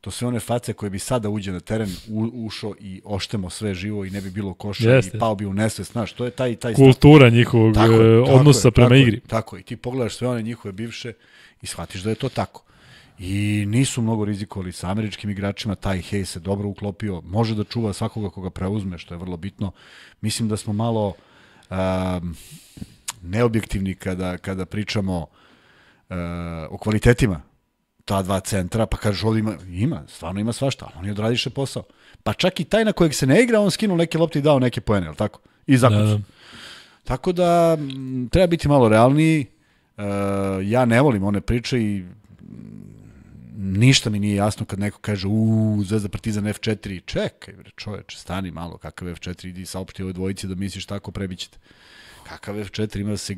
to sve one face koje bi sada uđe na teren, u, ušao i oštemo sve živo i ne bi bilo koša Jeste. i pao bi u nesvest, znaš, to je taj... taj Kultura stav. njihovog tako, e, je, odnosa tako prema tako, igri. Tako i ti pogledaš sve one njihove bivše i shvatiš da je to tako. I nisu mnogo rizikovali sa američkim igračima, taj Hej se dobro uklopio, može da čuva svakoga koga preuzme, što je vrlo bitno. Mislim da smo malo um, neobjektivni kada, kada pričamo uh, o kvalitetima ta dva centra, pa kažeš ovdje ima, ima, stvarno ima svašta, on je odradiše posao. Pa čak i taj na kojeg se ne igra, on skinu neke lopte i dao neke poene, ali tako? I da, zakon da. Tako da, m, treba biti malo realniji, e, ja ne volim one priče i ništa mi nije jasno kad neko kaže u Zvezda Partizan F4, čekaj bre čoveče, stani malo, kakav F4, idi saopšti ovoj dvojici da misliš tako, prebićete. Kakav F4 ima da se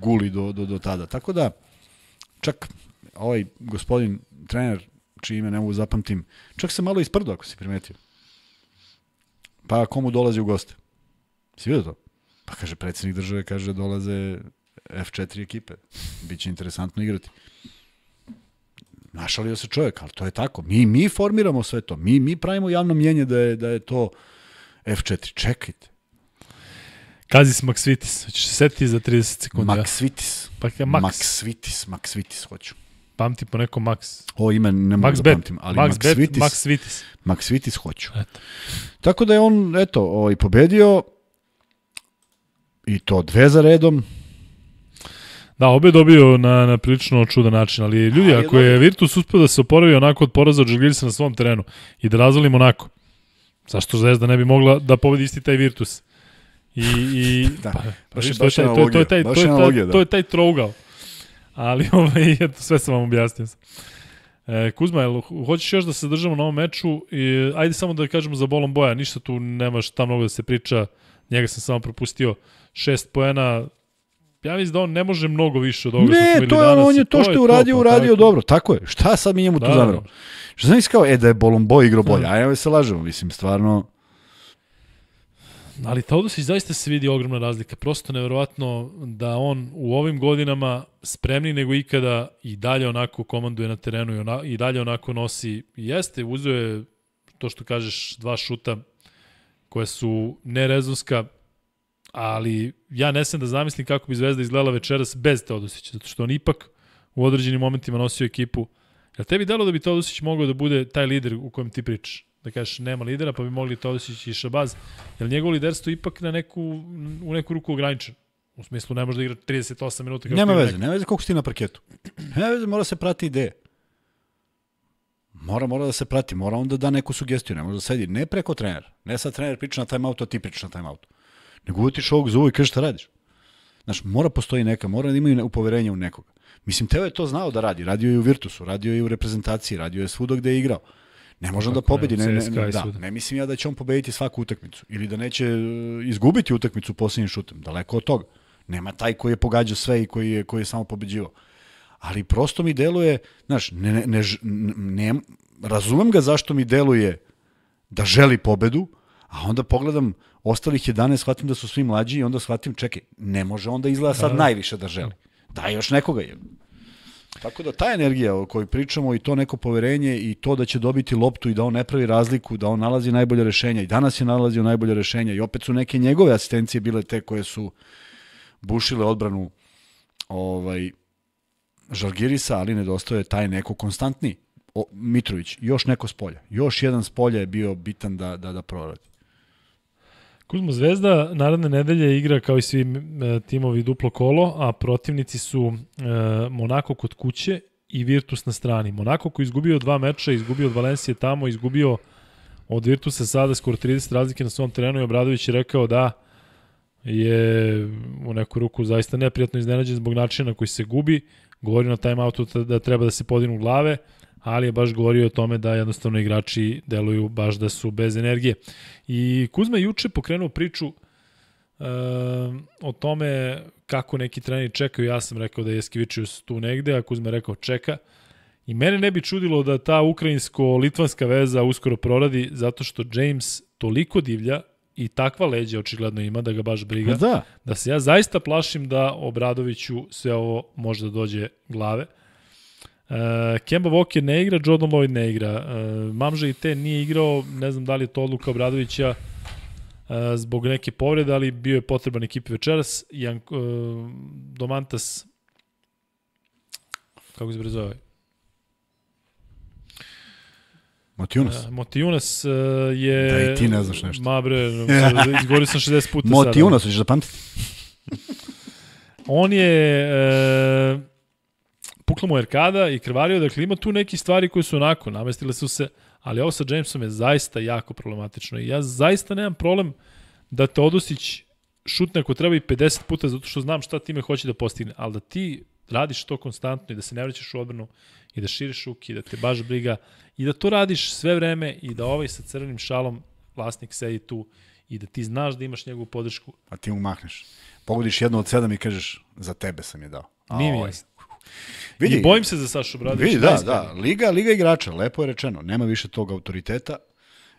guli do, do, do tada. Tako da, čak ovaj gospodin trener, čije ime ne mogu da zapamtim, čak se malo isprdo ako si primetio. Pa komu dolazi u goste? Si vidio to? Pa kaže, predsednik države kaže da dolaze F4 ekipe. Biće interesantno igrati. Našalio se čovjek, ali to je tako. Mi, mi formiramo sve to. Mi, mi pravimo javno mjenje da je, da je to F4. Čekajte. Kazis Maksvitis, Hoćeš se setiti za 30 sekundi. Maksvitis. Pa ka, Max. Maksvitis, Maksvitis hoću pamti po nekom Max. O, ime ne mogu Max da pamtim, ali Max, Max, Bet, Vitis, Max Vitis. Max Vitis hoću. Eto. Tako da je on, eto, ovaj, pobedio i to dve za redom. Da, obe dobio na, na prilično čudan način, ali ljudi, A, ako je, je Virtus uspio da se oporavi onako od poraza od Žalgirisa na svom terenu i da razvalimo onako, zašto Zvezda ne bi mogla da pobedi isti taj Virtus? I, i, da, pa, pa, baš, baš, baš to, je, to, je, to, je taj, to, je taj, to je taj trougao. Ali ovaj, eto, sve sam vam objasnio. E, Kuzma, jel, hoćeš još da se držamo na ovom meču? I, ajde samo da kažemo za bolom Boja, ništa tu nema šta mnogo da se priča, njega sam samo propustio. Šest poena, ja mislim da on ne može mnogo više od ovoga ne, što smo to je, danas. Ne, on je to, što je uradio, uradio tako. dobro, tako je. Šta sad mi njemu da, tu zameramo? Što sam iskao, e da je Bolon igrao bolje, da. ajde da se lažemo, mislim, stvarno... Ali Teodosić zaista se vidi ogromna razlika. Prosto neverovatno da on u ovim godinama spremni nego ikada i dalje onako komanduje na terenu i, ona, i dalje onako nosi. Jeste, uzeo je to što kažeš dva šuta koja su nerezonska, ali ja ne sam da zamislim kako bi Zvezda izgledala večeras bez Teodosića, zato što on ipak u određenim momentima nosio ekipu. Jel tebi delo da bi Teodosić mogao da bude taj lider u kojem ti pričaš? da kažeš nema lidera, pa bi mogli Todosić i Šabaz, jer njegov liderstvo ipak na neku, u neku ruku ograničeno. U smislu ne može da igra 38 minuta. Kao nema veze, nema veze koliko si na parketu. Nema veze, mora se prati ideje. Mora, mora da se prati, mora onda da neku sugestiju, ne može da sedi, ne preko trenera. Ne sad trener priča na time out, a ti priča na time out. Nego uvjetiš ovog zovu i kaže šta radiš. Znaš, mora postoji neka, mora da imaju upoverenje u nekoga. Mislim, Teo je to znao da radi, radio je u Virtusu, radio je u reprezentaciji, radio je svuda gde je igrao. Ne može da pobedi, ne, ne, ne, da, ne mislim ja da će on pobediti svaku utakmicu ili da neće e, izgubiti utakmicu poslednjim šutem, daleko od toga. Nema taj koji je pogađao sve i koji je, koji je samo pobeđivao. Ali prosto mi deluje, znaš, ne, ne, ne, ne, razumem ga zašto mi deluje da želi pobedu, a onda pogledam ostalih 11, shvatim da su svi mlađi i onda shvatim, čekaj, ne može onda izgleda sad da. najviše da želi. Da još nekoga je. Tako da ta energija o kojoj pričamo i to neko poverenje i to da će dobiti loptu i da on ne pravi razliku, da on nalazi najbolje rešenja i danas je nalazio najbolje rešenja i opet su neke njegove asistencije bile te koje su bušile odbranu ovaj, Žalgirisa, ali nedostaje taj neko konstantni. O, Mitrović, još neko spolja. Još jedan spolja je bio bitan da, da, da proradi. Kuzmo Zvezda naredne nedelje igra kao i svi e, timovi duplo kolo, a protivnici su e, Monako kod kuće i Virtus na strani. Monako koji izgubio dva meča, izgubio od Valencije tamo, izgubio od Virtusa sada skoro 30 razlike na svom terenu i Obradović je rekao da je u neku ruku zaista neprijatno iznenađen zbog načina na koji se gubi. Govori na time outu da treba da se podinu glave ali je baš govorio o tome da jednostavno igrači deluju baš da su bez energije. I Kuzma juče pokrenuo priču uh, o tome kako neki treneri čekaju. Ja sam rekao da je Skivičius tu negde, a Kuzma je rekao čeka. I mene ne bi čudilo da ta ukrajinsko-litvanska veza uskoro proradi, zato što James toliko divlja i takva leđa očigledno ima da ga baš briga. Pa da. da se ja zaista plašim da Obradoviću sve ovo možda dođe glave. Uh, Kemba Walker ne igra, Jordan Lloyd ne igra. Uh, Mamže i te nije igrao, ne znam da li je to odluka Obradovića uh, zbog neke povrede, ali bio je potreban ekipi večeras. Jan, uh, Domantas, kako se brezove? Motijunas. Uh, Motijunas uh, je... Da i ti ne znaš nešto. Ma bre, izgovorio sam 60 puta. Motijunas, hoćeš da pamtiti? On je... Uh, pukla mu Erkada i krvario, dakle ima tu neki stvari koje su onako, namestile su se, ali ovo sa Jamesom je zaista jako problematično i ja zaista nemam problem da te Odosić šutne ako treba i 50 puta zato što znam šta time hoće da postigne, ali da ti radiš to konstantno i da se ne vraćaš u odbranu i da širiš uk i da te baš briga i da to radiš sve vreme i da ovaj sa crvenim šalom vlasnik sedi tu i da ti znaš da imaš njegovu podršku. A ti mu mahneš. Pogodiš jednu od sedam i kažeš, za tebe sam je dao. A Nije mi jasno. Vidi, I bojim se za Sašu Obradović. Vidi, da, da. Liga, Liga igrača, lepo je rečeno. Nema više tog autoriteta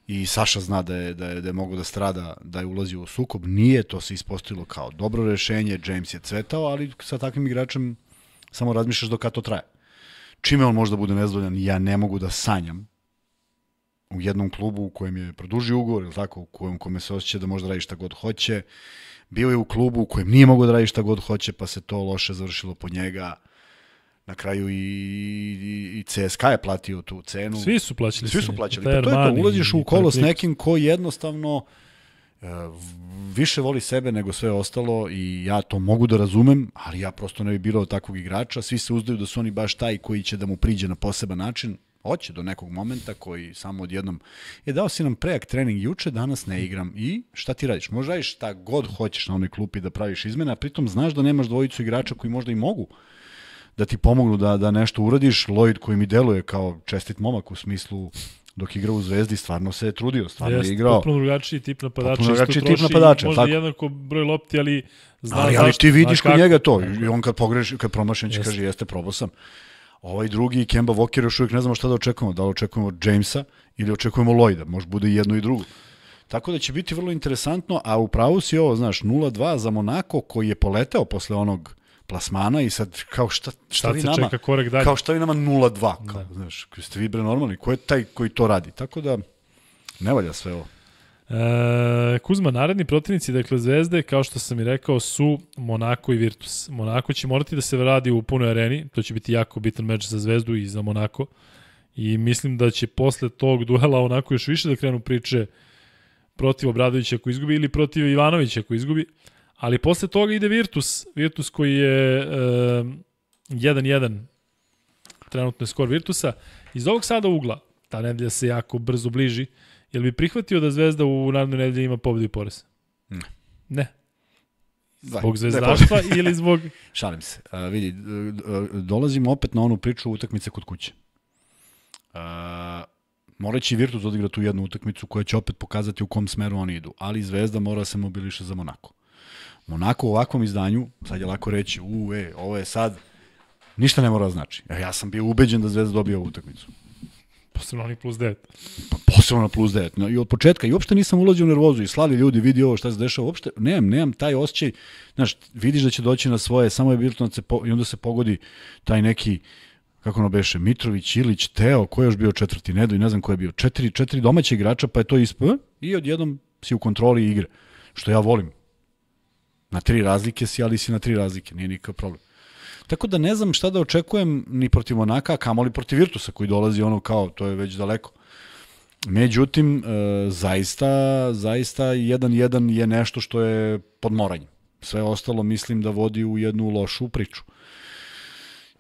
i Saša zna da je, da je, da je mogo da strada, da je ulazio u sukob. Nije to se ispostavilo kao dobro rešenje, James je cvetao, ali sa takvim igračem samo razmišljaš dok to traje. Čime on možda bude nezvoljan, ja ne mogu da sanjam u jednom klubu u kojem je produžio ugovor, ili tako, u kojem kome se osjeća da može da radi šta god hoće. Bio je u klubu u kojem nije mogao da radi šta god hoće, pa se to loše završilo po njega na kraju i, i CSKA je platio tu cenu. Svi su plaćali. Svi su plaćali. Pa to je to, ulaziš u kolo s nekim ko jednostavno e, više voli sebe nego sve ostalo i ja to mogu da razumem, ali ja prosto ne bi bilo takvog igrača. Svi se uzdaju da su oni baš taj koji će da mu priđe na poseban način. Hoće do nekog momenta koji samo odjednom je dao si nam prejak trening juče, danas ne igram i šta ti radiš? Možda radiš šta god hoćeš na onoj klupi da praviš izmena, a pritom znaš da nemaš dvojicu igrača koji možda i mogu da ti pomognu da, da nešto uradiš. Lloyd koji mi deluje kao čestit momak u smislu dok igra u Zvezdi stvarno se je trudio, stvarno Jeste, je igrao. Potpuno drugačiji tip napadača, potpuno drugačiji tip napadača, možda tako. jednako broj lopti, ali zna ali, ali ti vidiš kod njega to i on kad pogreši, kad promašen će kaže jeste probao sam. Ovaj drugi Kemba Walker još uvijek ne znamo šta da očekujemo, da li očekujemo Jamesa ili očekujemo Lloyda, Možda bude i jedno i drugo. Tako da će biti vrlo interesantno, a u pravu si ovo, znaš, 0-2 za Monako koji je poleteo posle onog plasmana i sad kao šta, šta sad vi nama, čeka korek dalje. kao šta vi nama 0-2, kao, da. znaš, koji ste vi bre normalni, ko je taj koji to radi, tako da ne valja sve ovo. E, Kuzma, naredni protivnici, dakle Zvezde, kao što sam i rekao, su Monako i Virtus. Monako će morati da se radi u punoj areni, to će biti jako bitan meč za Zvezdu i za Monako. I mislim da će posle tog duela onako još više da krenu priče protiv Obradovića ako izgubi ili protiv Ivanovića ako izgubi. Uh, Ali posle toga ide Virtus. Virtus koji je 1-1 trenutno je skor Virtusa. Iz ovog sada ugla, ta nedelja se jako brzo bliži, li bi prihvatio da Zvezda u narodnoj nedelji ima pobedu i porez? Ne. Ne. Zbog zvezdaštva ili zbog... Šalim se. A, e, vidi, dolazimo opet na onu priču utakmice kod kuće. A, e, moraći Virtus odigra tu jednu utakmicu koja će opet pokazati u kom smeru oni idu, ali Zvezda mora da se mobiliše za Monako. Monako u ovakvom izdanju, sad je lako reći, u, e, ovo je sad, ništa ne mora da znači. Ja, e, ja sam bio ubeđen da Zvezda dobije ovu utakmicu. Posebno onih plus 9. Pa posebno na plus 9. No, I od početka, i uopšte nisam ulazio u nervozu, i slali ljudi, vidi ovo šta se dešava, uopšte, nemam, nemam taj osjećaj, znaš, vidiš da će doći na svoje, samo je bilo da se po, i onda se pogodi taj neki, kako ono beše, Mitrović, Ilić, Teo, ko je još bio četvrti, Nedo i ne znam ko je bio, četiri, četiri domaće igrača, pa je to ispo, i odjednom si u kontroli igre, što ja volim, Na tri razlike si, ali si na tri razlike, nije nikakav problem. Tako da ne znam šta da očekujem ni protiv Monaka, a kamoli protiv Virtusa koji dolazi ono kao, to je već daleko. Međutim, e, zaista, zaista 1-1 je nešto što je podmoranje. Sve ostalo mislim da vodi u jednu lošu priču.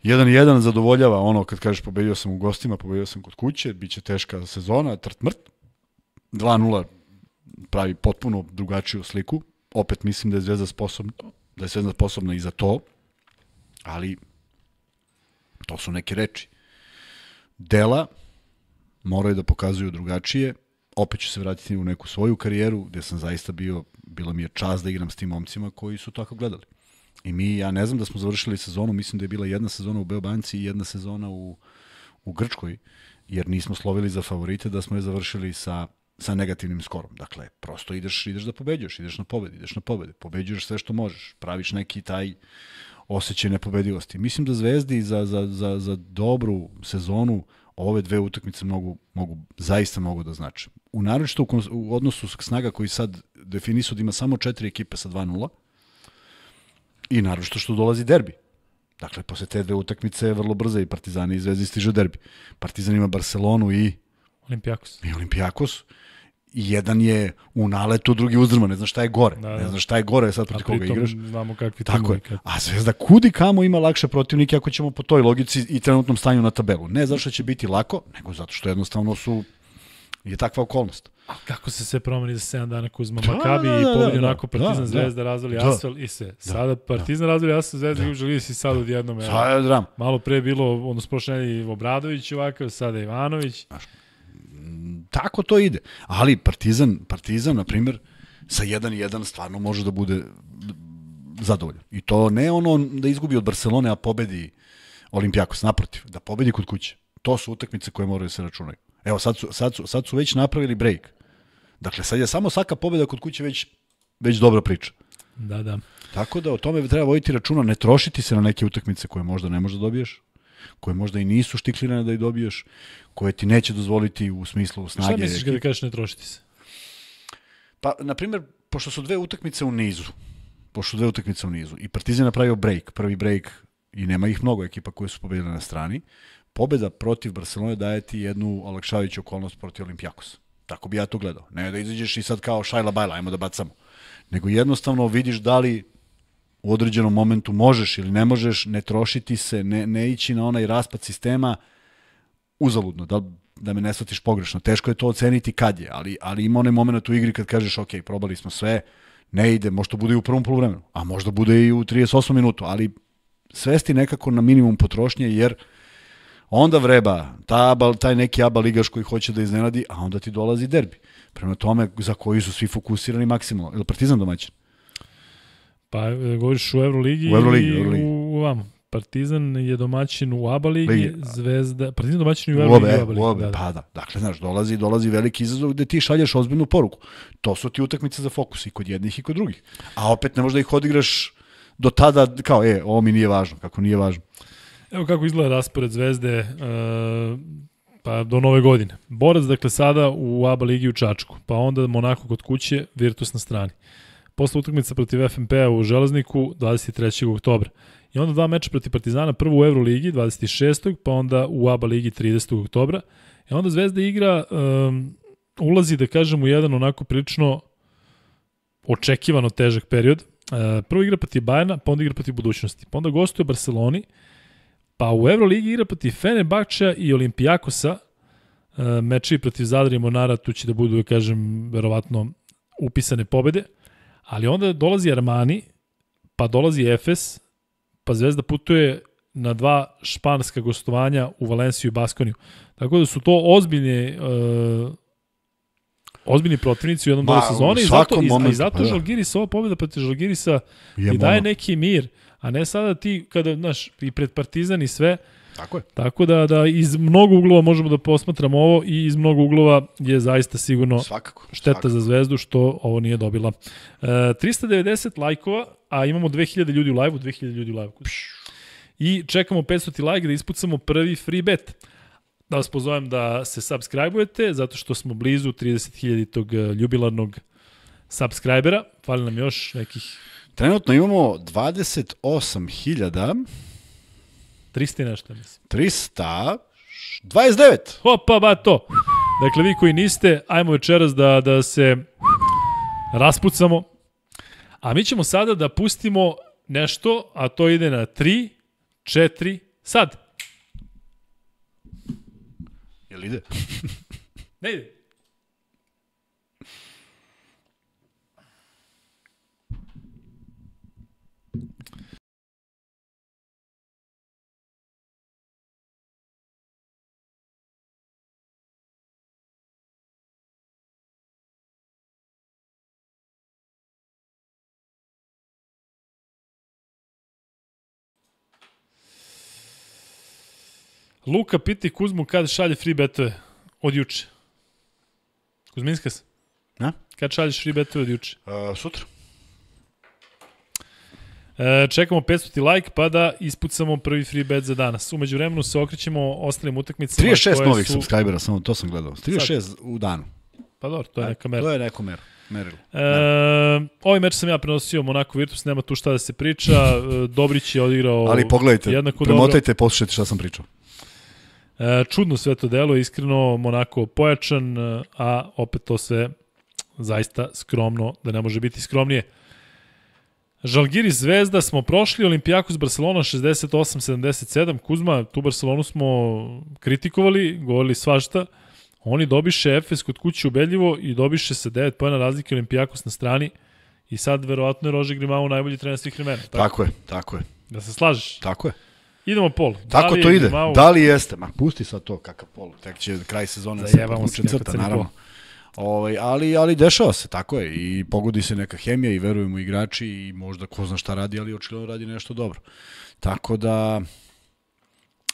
1-1 zadovoljava ono kad kažeš pobedio sam u gostima, pobedio sam kod kuće, bit će teška sezona, trt mrt. 2-0 pravi potpuno drugačiju sliku, opet mislim da je Zvezda sposobna, da je Zvezda sposobna i za to, ali to su neke reči. Dela moraju da pokazuju drugačije, opet ću se vratiti u neku svoju karijeru, gde sam zaista bio, bila mi je čas da igram s tim momcima koji su tako gledali. I mi, ja ne znam da smo završili sezonu, mislim da je bila jedna sezona u Beobanci i jedna sezona u, u Grčkoj, jer nismo slovili za favorite, da smo je završili sa sa negativnim skorom. Dakle, prosto ideš, ideš da pobeđuješ, ideš na pobedi, ideš na pobede, pobeđuješ sve što možeš, praviš neki taj osjećaj nepobedivosti. Mislim da Zvezdi za, za, za, za dobru sezonu ove dve utakmice mogu, mogu, zaista mogu da znače. U naročito u, u odnosu snaga koji sad definisu da ima samo četiri ekipe sa 2-0 i naročito što dolazi derbi. Dakle, posle te dve utakmice vrlo brzo i Partizani i Zvezdi stiže derbi. Partizan ima Barcelonu i Olimpijakos. I Olimpijakos. Jedan je u naletu, drugi uzdrma, ne znaš šta je gore. Da, da. Ne znaš šta je gore sad protiv koga igraš. znamo kakvi Tako je. Kad... A Zvezda kudi kamo ima lakše protivnike ako ćemo po toj logici i trenutnom stanju na tabelu. Ne što će biti lako, nego zato što jednostavno su je takva okolnost. A kako se sve promeni za 7 dana Kuzma da, Makabi da, da, i pobedi da, onako da, Partizan da, Zvezda razvali da, Asfel i se. Da, sada da. Partizan da, razvali Asfel Zvezda da, Juža Lijes i sad odjednom. Sada je drama. Malo pre bilo, odnosno prošle Obradović ovakav, sada Ivanović. Znaš, tako to ide. Ali Partizan, Partizan na primjer, sa 1-1 stvarno može da bude zadovoljan. I to ne ono da izgubi od Barcelone, a pobedi Olimpijakos, naprotiv, da pobedi kod kuće. To su utakmice koje moraju da se računaju. Evo, sad su, sad su, sad su već napravili break. Dakle, sad je samo svaka pobeda kod kuće već, već dobra priča. Da, da. Tako da o tome treba voditi računa, ne trošiti se na neke utakmice koje možda ne možda dobiješ, koje možda i nisu štiklirane da ih dobiješ, koje ti neće dozvoliti u smislu snage. Šta misliš kada kažeš ne trošiti se? Pa, na primjer, pošto su dve utakmice u nizu, pošto dve utakmice u nizu i Partizan napravio break, prvi break i nema ih mnogo ekipa koje su pobedile na strani, pobeda protiv Barcelone daje ti jednu olakšavajuću okolnost protiv Olimpijakosa. Tako bi ja to gledao. Ne da izađeš i sad kao šajla bajla, ajmo da bacamo. Nego jednostavno vidiš da li u određenom momentu možeš ili ne možeš, ne trošiti se, ne, ne ići na onaj raspad sistema, uzaludno, da, da me ne shvatiš pogrešno. Teško je to oceniti kad je, ali, ali ima onaj moment u igri kad kažeš, ok, probali smo sve, ne ide, možda bude i u prvom polovremenu, a možda bude i u 38 minutu, ali svesti nekako na minimum potrošnje, jer onda vreba ta aba, taj neki aba ligaš koji hoće da iznenadi, a onda ti dolazi derbi. Prema tome, za koji su svi fokusirani maksimalno. Ili Partizan domaćin? Pa e, govoriš u Euroligi, u Euroligi, i Euroligi. u, u Partizan je domaćin u ABA ligi, ligi. Da. Zvezda, Partizan domaćin u Euroligi, u ABA ligi. U obe, da, da. Pa da. Dakle, znaš, dolazi, dolazi veliki izazov gde ti šalješ ozbiljnu poruku. To su ti utakmice za fokus i kod jednih i kod drugih. A opet ne možda ih odigraš do tada kao, e, ovo mi nije važno, kako nije važno. Evo kako izgleda raspored Zvezde uh, pa do nove godine. Borac, dakle, sada u ABA ligi u Čačku, pa onda Monako kod kuće, Virtus na strani posle utakmica protiv FNP-a u Železniku 23. oktobra. I onda dva meča protiv Partizana, prvo u Euroligi 26. pa onda u ABA ligi 30. oktobra. I onda Zvezda igra, um, ulazi da kažem u jedan onako prilično očekivano težak period. Uh, prvo igra protiv Bajana, pa onda igra protiv budućnosti. Pa onda gostuje Barceloni, pa u Euroligi igra protiv Fenerbahča i Olimpijakosa, uh, e, meči protiv Zadra i Monara, tu će da budu, da kažem, verovatno upisane pobede. Uh, Ali onda dolazi Armani, pa dolazi Efes, pa Zvezda putuje na dva španska gostovanja u Valenciju i Baskoniju. Tako da su to ozbiljne uh, ozbiljni protivnici u jednom delu sezone i zato, momentu, i zato pa, da. Žalgiris, ova pobjeda protiv Žalgirisa i daje ono. neki mir, a ne sada ti, kada, znaš, i pred Partizan i sve, uh, Tako je. Tako da, da iz mnogo uglova možemo da posmatramo ovo i iz mnogo uglova je zaista sigurno svakako, šteta svakako. za zvezdu što ovo nije dobila. E, 390 lajkova, a imamo 2000 ljudi u lajvu, 2000 ljudi u lajvu. I čekamo 500 lajk da ispucamo prvi free bet da vas pozovem da se subscribe-ujete, zato što smo blizu 30.000 tog e, ljubilarnog subscribera. Fali nam još nekih... Trenutno imamo 28.000 300 nešto mislim. 300, 29. Hopa, ba to. Dakle, vi koji niste, ajmo večeras da, da se raspucamo. A mi ćemo sada da pustimo nešto, a to ide na 3, 4, sad. Jel ide? ne ide. Luka piti Kuzmu kad šalje free betove od juče. se. Na? Kad šalješ free betove od juče? A, sutra. E, čekamo 500 like pa da ispucamo prvi free bet za danas. Umeđu vremenu se okrećemo ostalim utakmicama. 36 novih su... subscribera, samo to sam gledao. 36 Sad. u danu. Pa dobro, to je e, neka mera. To je neka mera. Merilo. E, ovaj meč sam ja prenosio Monaco Virtus, nema tu šta da se priča. E, Dobrić je odigrao Ali pogledajte, premotajte, poslušajte šta sam pričao. E, čudno sve to delo, iskreno Monako pojačan, e, a opet to sve zaista skromno, da ne može biti skromnije. Žalgiri Zvezda smo prošli, Olimpijakos Barcelona 68-77, Kuzma, tu Barcelonu smo kritikovali, govorili svašta, oni dobiše Efes kod kuće ubedljivo i dobiše se 9 pojena razlike Olimpijakos na strani i sad verovatno je Rože Grimao najbolji trener svih vremena. Tako? tako je, tako je. Da se slažeš? Tako je. Idemo pol. Da Tako to ide. Malo... Da li jeste? Ma pusti sad to kakav pol. Tek će kraj sezone se podvuče crta, naravno. Ovaj, ali, ali dešava se, tako je. I pogodi se neka hemija i verujemo igrači i možda ko zna šta radi, ali očigledno radi nešto dobro. Tako da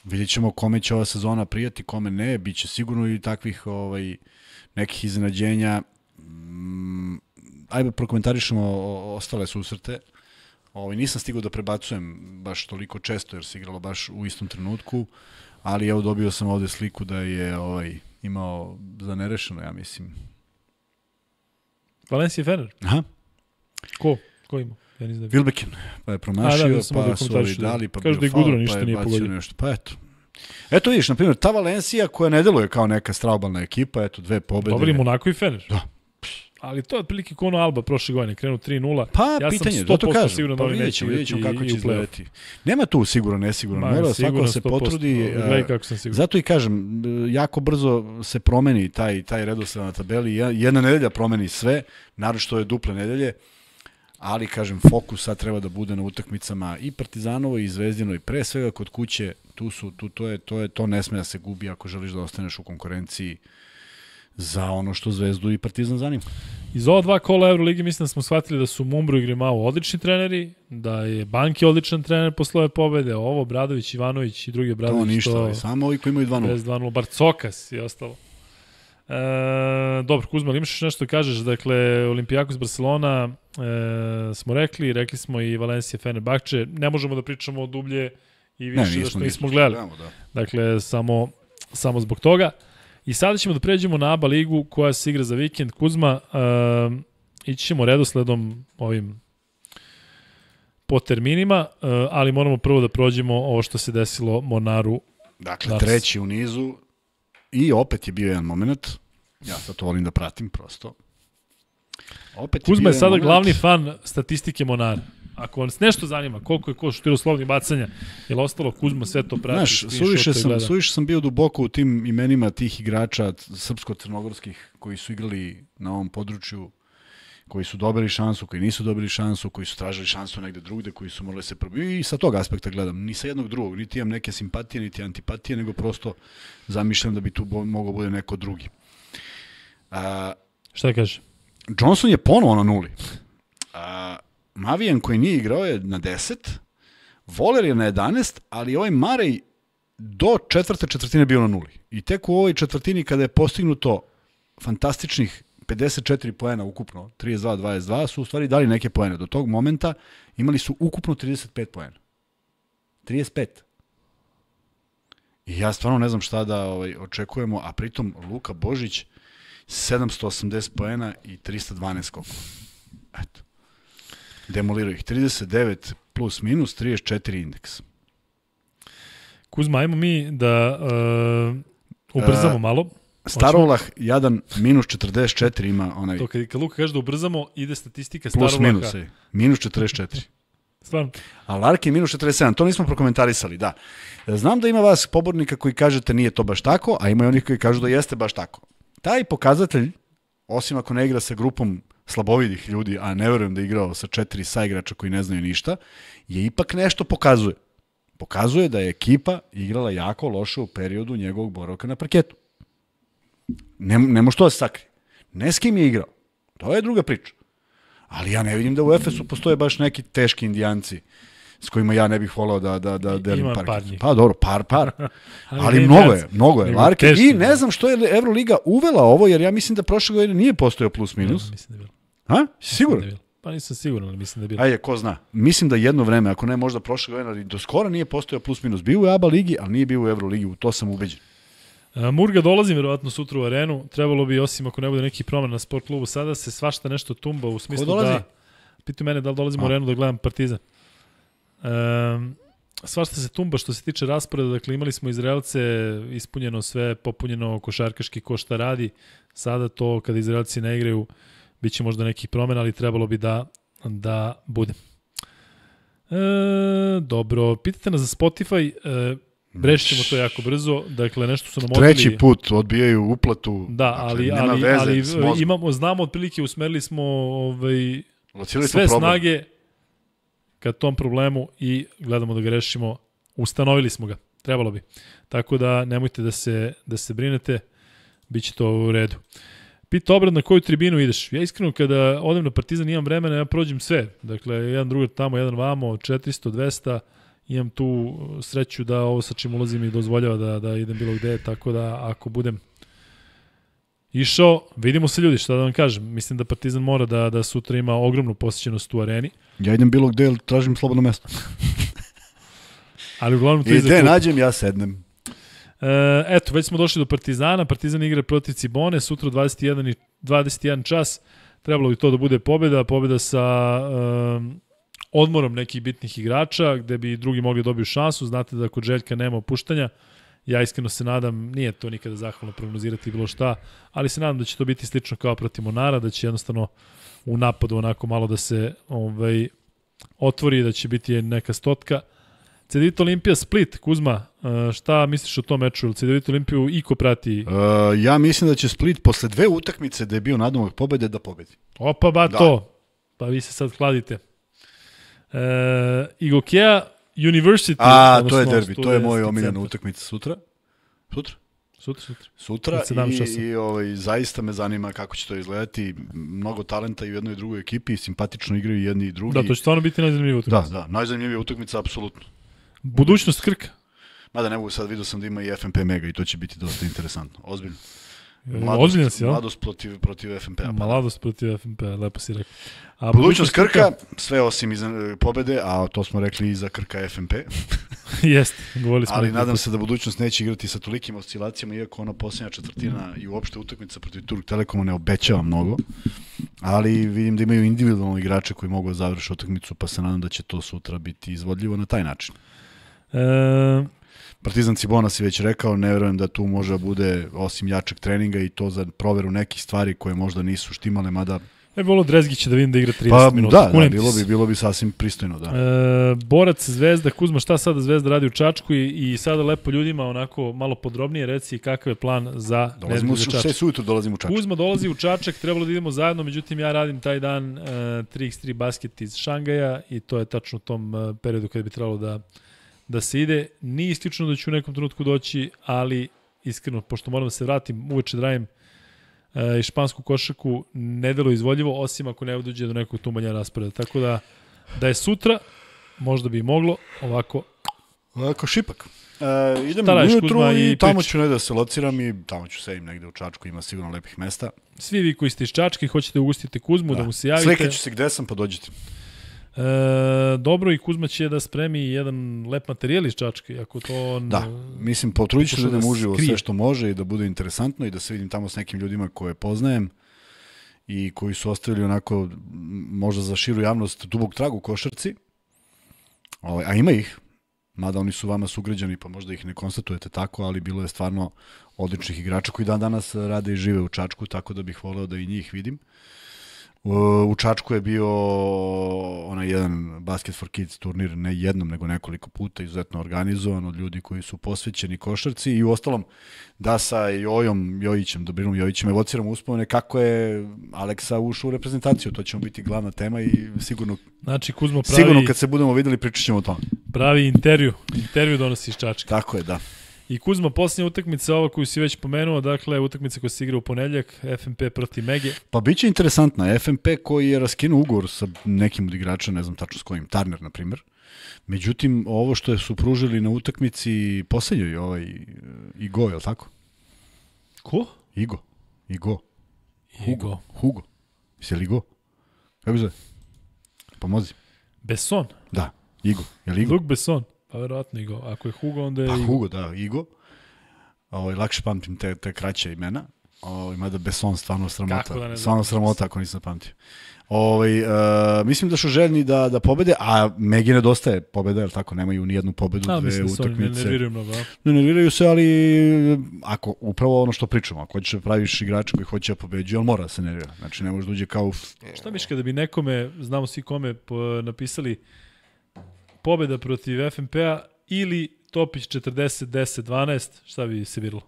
vidjet ćemo kome će ova sezona prijati, kome ne. Biće sigurno i takvih ovaj, nekih iznenađenja. Mm, ajde prokomentarišemo ostale susrte. Uh, Ovo, ovaj, nisam stigao da prebacujem baš toliko često jer se igralo baš u istom trenutku, ali evo dobio sam ovde sliku da je ovaj imao za nerešeno, ja mislim. Valencia Fener? Aha. Ko? Ko ima? Ja nisam da vidim. pa je promašio, A, da, da, da pa da su ovi da. dali, pa Kažu bio da je Gudro ništa pa je nije pogodio. Nešto. Pa eto. Eto vidiš, na primjer, ta Valencija koja ne deluje kao neka straubalna ekipa, eto dve pobede. Dobri Monaco i Fener. Da, Ali to je otprilike kono Alba prošle godine, krenu 3-0. Pa, ja pitanje, sam 100% to kažem. sigurno da pa, vidjet ćemo, vidjet ćemo kako će izgledati. Nema tu sigurno, nesigurno. Ma, Mora da svako se potrudi. Gledaj kako sam siguran. Zato i kažem, jako brzo se promeni taj, taj redosled na tabeli. Jedna nedelja promeni sve, naravno što je duple nedelje ali kažem fokus sad treba da bude na utakmicama i Partizanovo i Zvezdino i pre svega kod kuće tu su tu to je to je to ne sme da se gubi ako želiš da ostaneš u konkurenciji uh, za ono što Zvezdu i Partizan zanima. Iz ova dva kola Euroligi mislim da smo shvatili da su Mumbro i Grimao odlični treneri, da je Banki odličan trener posle ove pobede, ovo Bradović, Ivanović i drugi Bradović. To ništa, što... samo ovi koji imaju 2-0. 2-0, bar Cokas i ostalo. E, dobro, Kuzma, imaš još nešto da kažeš? Dakle, Olimpijakos Barcelona e, smo rekli, rekli smo i Valencija Fenerbahče. Ne možemo da pričamo o dublje i više ne, da nismo, da što nismo, nismo gledali. da. Dakle, samo, samo zbog toga. I sada ćemo da pređemo na ABA ligu koja se igra za vikend. Kuzma, uh, ići ćemo redosledom ovim po terminima, uh, ali moramo prvo da prođemo ovo što se desilo Monaru. Dakle, Lars. treći u nizu i opet je bio jedan moment. Ja sad to volim da pratim prosto. Opet Kuzma je, je sada moment. glavni fan statistike Monara. Ako vas nešto zanima, koliko je ko štiroslovnih bacanja, je li ostalo Kuzma sve to prati? Znaš, suviše sam, suviše sam bio duboko u tim imenima tih igrača srpsko-crnogorskih koji su igrali na ovom području koji su dobili šansu, koji nisu dobili šansu, koji su tražili šansu negde drugde, koji su morali se probiti. I sa tog aspekta gledam, ni sa jednog drugog, niti imam neke simpatije, niti antipatije, nego prosto zamišljam da bi tu mogao bude neko drugi. A, Šta da kaže? Johnson je ponovo na nuli. A, Mavijan koji nije igrao je na 10, Voler je na 11, ali ovaj Marej do četvrte četvrtine bio na nuli. I tek u ovoj četvrtini kada je postignuto fantastičnih 54 poena ukupno, 32-22, su u stvari dali neke poene. Do tog momenta imali su ukupno 35 poena. 35. I ja stvarno ne znam šta da ovaj, očekujemo, a pritom Luka Božić 780 poena i 312 skokova. Eto. Demolirao ih 39 plus minus, 34 indeks. Kuzma, ajmo mi da uh, ubrzamo uh, malo. Starovlah, jadan, minus 44 ima onaj... To kad, kad Luka kaže da ubrzamo, ide statistika Starovlaha. Plus minus, je. minus 44. Stvarno. A Larkin minus 47, to nismo prokomentarisali, da. Znam da ima vas pobornika koji kažete nije to baš tako, a ima i onih koji kažu da jeste baš tako. Taj pokazatelj, osim ako ne igra sa grupom slabovidih ljudi, a ne verujem da je igrao sa četiri saigrača koji ne znaju ništa, je ipak nešto pokazuje. Pokazuje da je ekipa igrala jako loše u periodu njegovog boravka na parketu. Ne, ne može to da se sakri. Ne s kim je igrao. To je druga priča. Ali ja ne vidim da u Efesu postoje baš neki teški indijanci s kojima ja ne bih volao da, da, da delim Ima par. Pa dobro, par, par. Ali, Ali mnogo je, mnogo je Larke. I ne da. znam što je Euroliga uvela ovo, jer ja mislim da prošle godine nije postojao plus minus. Ja, mislim da je bilo. Ha? Da Sigurno? pa nisam siguran, ali mislim da je bilo. Ajde, ko zna. Mislim da jedno vreme, ako ne možda prošle godine, do skora nije postojao plus minus. Bio u ABA ligi, ali nije bio u Euroligi, u to sam ubeđen. E, Murga dolazi verovatno sutra u arenu. Trebalo bi, osim ako ne bude neki promen na sport klubu, sada se svašta nešto tumba u smislu ko dolazi? da... Pitu mene da li dolazim A. u arenu da gledam Partizan. Um, svašta se tumba što se tiče rasporeda. Dakle, imali smo Izraelce, ispunjeno sve, popunjeno košarkaški ko šta radi. Sada to, kada Izraelci ne igraju, uh, Biće možda nekih promena, ali trebalo bi da, da bude. E, dobro, pitate nas za Spotify, e, Brešićemo to jako brzo, dakle nešto su nam odbili. Treći put odbijaju uplatu. Da, dakle, ali, dakle, ali, veze, ali imamo, znamo otprilike, usmerili smo ovaj, Locili sve snage ka tom problemu i gledamo da ga rešimo. Ustanovili smo ga, trebalo bi. Tako da nemojte da se, da se brinete, bit će to u redu. Uh, Pita obrad na koju tribinu ideš. Ja iskreno kada odem na Partizan imam vremena, ja prođem sve. Dakle, jedan drugi tamo, jedan vamo, 400, 200. Imam tu uh, sreću da ovo sa čim ulazim i dozvoljava da, da idem bilo gde, tako da ako budem išao, vidimo se ljudi, šta da vam kažem. Mislim da Partizan mora da, da sutra ima ogromnu posjećenost u areni. Ja idem bilo gde, tražim slobodno mesto. Ali uglavnom ti Ide, nađem, ja sednem. E, eto, već smo došli do Partizana. Partizan igra protiv Cibone, sutra 21, 21 čas. Trebalo bi to da bude pobeda, pobeda sa e, odmorom nekih bitnih igrača, gde bi drugi mogli da dobiju šansu. Znate da kod Željka nema opuštanja. Ja iskreno se nadam, nije to nikada zahvalno prognozirati bilo šta, ali se nadam da će to biti slično kao protiv Monara, da će jednostavno u napadu onako malo da se ovaj, otvori, da će biti neka stotka. Cedit Olimpija Split, Kuzma, E, šta misliš o tom meču? Ili Cedevit Olimpiju i ko prati? Uh, ja mislim da će Split posle dve utakmice da je bio nadomak pobede da pobedi. Opa, ba da. to. Pa vi se sad hladite. Uh, e, Igokea University. A, to je derbi. To je moja omiljena utakmica sutra. Sutra? Sutra, sutra. Sutra i, i ovaj, zaista me zanima kako će to izgledati. Mnogo talenta i u jednoj i drugoj ekipi, simpatično igraju jedni i drugi. Da, to će stvarno biti najzanimljivija da, utakmica. Da, da, najzanimljivija utakmica, apsolutno. Budućnost Krka. Mada ne mogu sad, vidio sam da ima i FMP Mega i to će biti dosta interesantno. Ozbiljno. Mladost, si, ja? Mladost protiv, protiv FNP. -a. Pa da. Mladost protiv FNP, p-a, lepo si rekao. A budućnost Krka, sve osim iz pobede, a to smo rekli i za Krka FNP. Jeste, govorili smo. Ali nadam se da budućnost neće igrati sa tolikim oscilacijama, iako ona posljednja četvrtina i uopšte utakmica protiv Turk Telekoma ne obećava mnogo, ali vidim da imaju individualno igrače koji mogu da završi utakmicu, pa se nadam da će to sutra biti izvodljivo na taj način. E, Partizan Cibona si već rekao, ne verujem da tu može da bude osim jačeg treninga i to za proveru nekih stvari koje možda nisu štimale, mada E, bih volao da vidim da igra 30 pa, minuta. Da, da, bilo bi, bilo bi sasvim pristojno, da. E, borac Zvezda, Kuzma, šta sada Zvezda radi u Čačku i, i sada lepo ljudima onako malo podrobnije reci kakav je plan za dolazimo u, za Čačak. Sve sujutro dolazim u Čačak. Kuzma dolazi u Čačak, trebalo da idemo zajedno, međutim ja radim taj dan e, 3x3 basket iz Šangaja i to je tačno u tom e, periodu kada bi trebalo da da se ide. Nije istično da ću u nekom trenutku doći, ali iskreno, pošto moram da se vratim, uveče drajem da uh, eh, špansku košaku, ne delo osim ako ne dođe do nekog tumanja rasporeda. Tako da, da je sutra, možda bi moglo, ovako... Ovako šipak. Uh, idem Šta radiš, i, i tamo ću ne da se lociram i tamo ću sedim negde u Čačku, ima sigurno lepih mesta. Svi vi koji ste iz Čačke, hoćete da ugustiti Kuzmu, da, da mu se javite. Slikaću se gde sam, pa dođete. E, dobro i Kuzma će da spremi jedan lep materijal iz Čačke, ako to... On, da, mislim, potrudit ću da, da idem uživo sve što može i da bude interesantno i da se vidim tamo s nekim ljudima koje poznajem i koji su ostavili onako možda za širu javnost dubog trag u košarci, ovaj, a ima ih, mada oni su vama sugrađani pa možda ih ne konstatujete tako, ali bilo je stvarno odličnih igrača koji dan danas rade i žive u Čačku, tako da bih voleo da i njih vidim. U Čačku je bio onaj jedan Basket for Kids turnir ne jednom nego nekoliko puta izuzetno organizovan od ljudi koji su posvećeni košarci i u ostalom da sa Jojom Jojićem, Dobrinom Jojićem evociramo uspomene kako je Aleksa ušao u reprezentaciju, to će mu biti glavna tema i sigurno Znači Kuzmo pravi sigurno kad se budemo videli pričaćemo o tome. Pravi intervju, intervju donosi iz Čačka. Tako je, da. I Kuzma, posljednja utakmica, ova koju si već pomenuo, dakle, utakmica koja se igra u ponedljak, FMP protiv Mege. Pa bit će interesantna. FMP koji je raskinuo ugovor sa nekim od igrača, ne znam tačno s kojim, Turner, na primjer. Međutim, ovo što su pružili na utakmici je ovaj, e, Igo, je li tako? Ko? Igo. Igo. Hugo. Igo. Hugo. Jesi li Igo? Kako bi zove? Pomozi. Beson? Da, Igo. Je li Igo? Luke Beson. Pa verovatno Igo. Ako je Hugo, onda je pa, Hugo, da, Igo. Ovo, ovaj, lakše pamtim te, te kraće imena. Ovo, ovaj, da Beson stvarno sramota. Kako da ne stvarno sramota ako nisam pamtio. Ovo, ovaj, uh, e, mislim da su željni da, da pobede, a Megi nedostaje pobeda, jer tako, nemaju ni jednu pobedu, a, da, dve utakmice. Ne nerviraju mnogo. Ne nerviraju se, ali ako, upravo ono što pričamo, ako hoćeš da praviš igrača koji hoće da pobeđu, on mora da se nervira. Znači, ne može da uđe kao... Šta miš kada bi nekome, znamo svi kome, napisali, pobeda protiv FNP-a ili Topić 40, 10, 12, šta bi se biralo?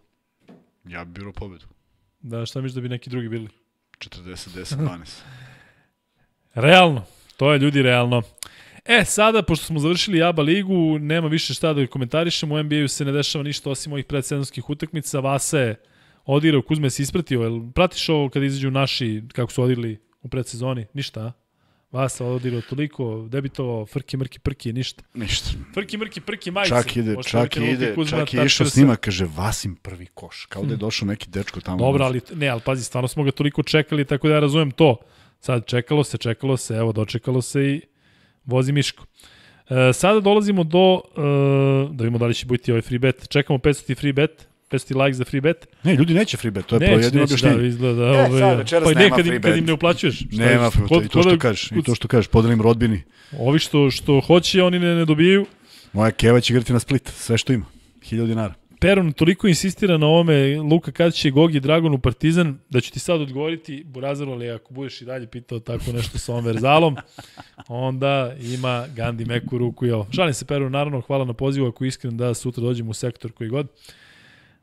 Ja bi bilo pobedu. Da, šta misliš da bi neki drugi bili? 40, 10, 12. realno. To je ljudi realno. E, sada, pošto smo završili ABA ligu, nema više šta da komentarišemo, u NBA-u se ne dešava ništa osim ovih predsezonskih utakmica, Vasa je odirao, Kuzme se ispratio, jel pratiš ovo kada izađu naši, kako su odirali u predsezoni? Ništa, a? Vas Vasa odigrao toliko, debitovao, frki, mrki, prki, ništa. Ništa. Frki, mrki, prki, majice. Čak ide, Možete čak ide, Kuzma, čak je išao s njima, kaže, Vasim prvi koš. Kao da je hmm. došao neki dečko tamo. Dobro, ali ne, ali pazi, stvarno smo ga toliko čekali, tako da ja razumem to. Sad čekalo se, čekalo se, evo, dočekalo se i vozi Miško. E, sada dolazimo do, e, da vidimo da li će biti ovaj free bet. Čekamo 500 free bet, 500 likes za free bet. Ne, ljudi neće free bet, to je neće, pro jedino objašnjenje. Da, izgleda, ne, ovo, sad ovaj, večeras pa nema nekad free bet. Kad im ne uplaćuješ. Nema free bet, i to što kažeš, i to što kažeš, podelim rodbini. Ovi što, što hoće, oni ne, ne dobijaju. Moja keva će igrati na split, sve što ima, 1000 dinara. Peron toliko insistira na ovome, Luka kad će Gogi Dragon u Partizan, da ću ti sad odgovoriti, Burazar, ali ako budeš i dalje pitao tako nešto sa ovom verzalom, onda ima Gandhi meku ruku Jel. Šalim se Peron, naravno, hvala na pozivu, ako iskren da sutra dođem u sektor koji god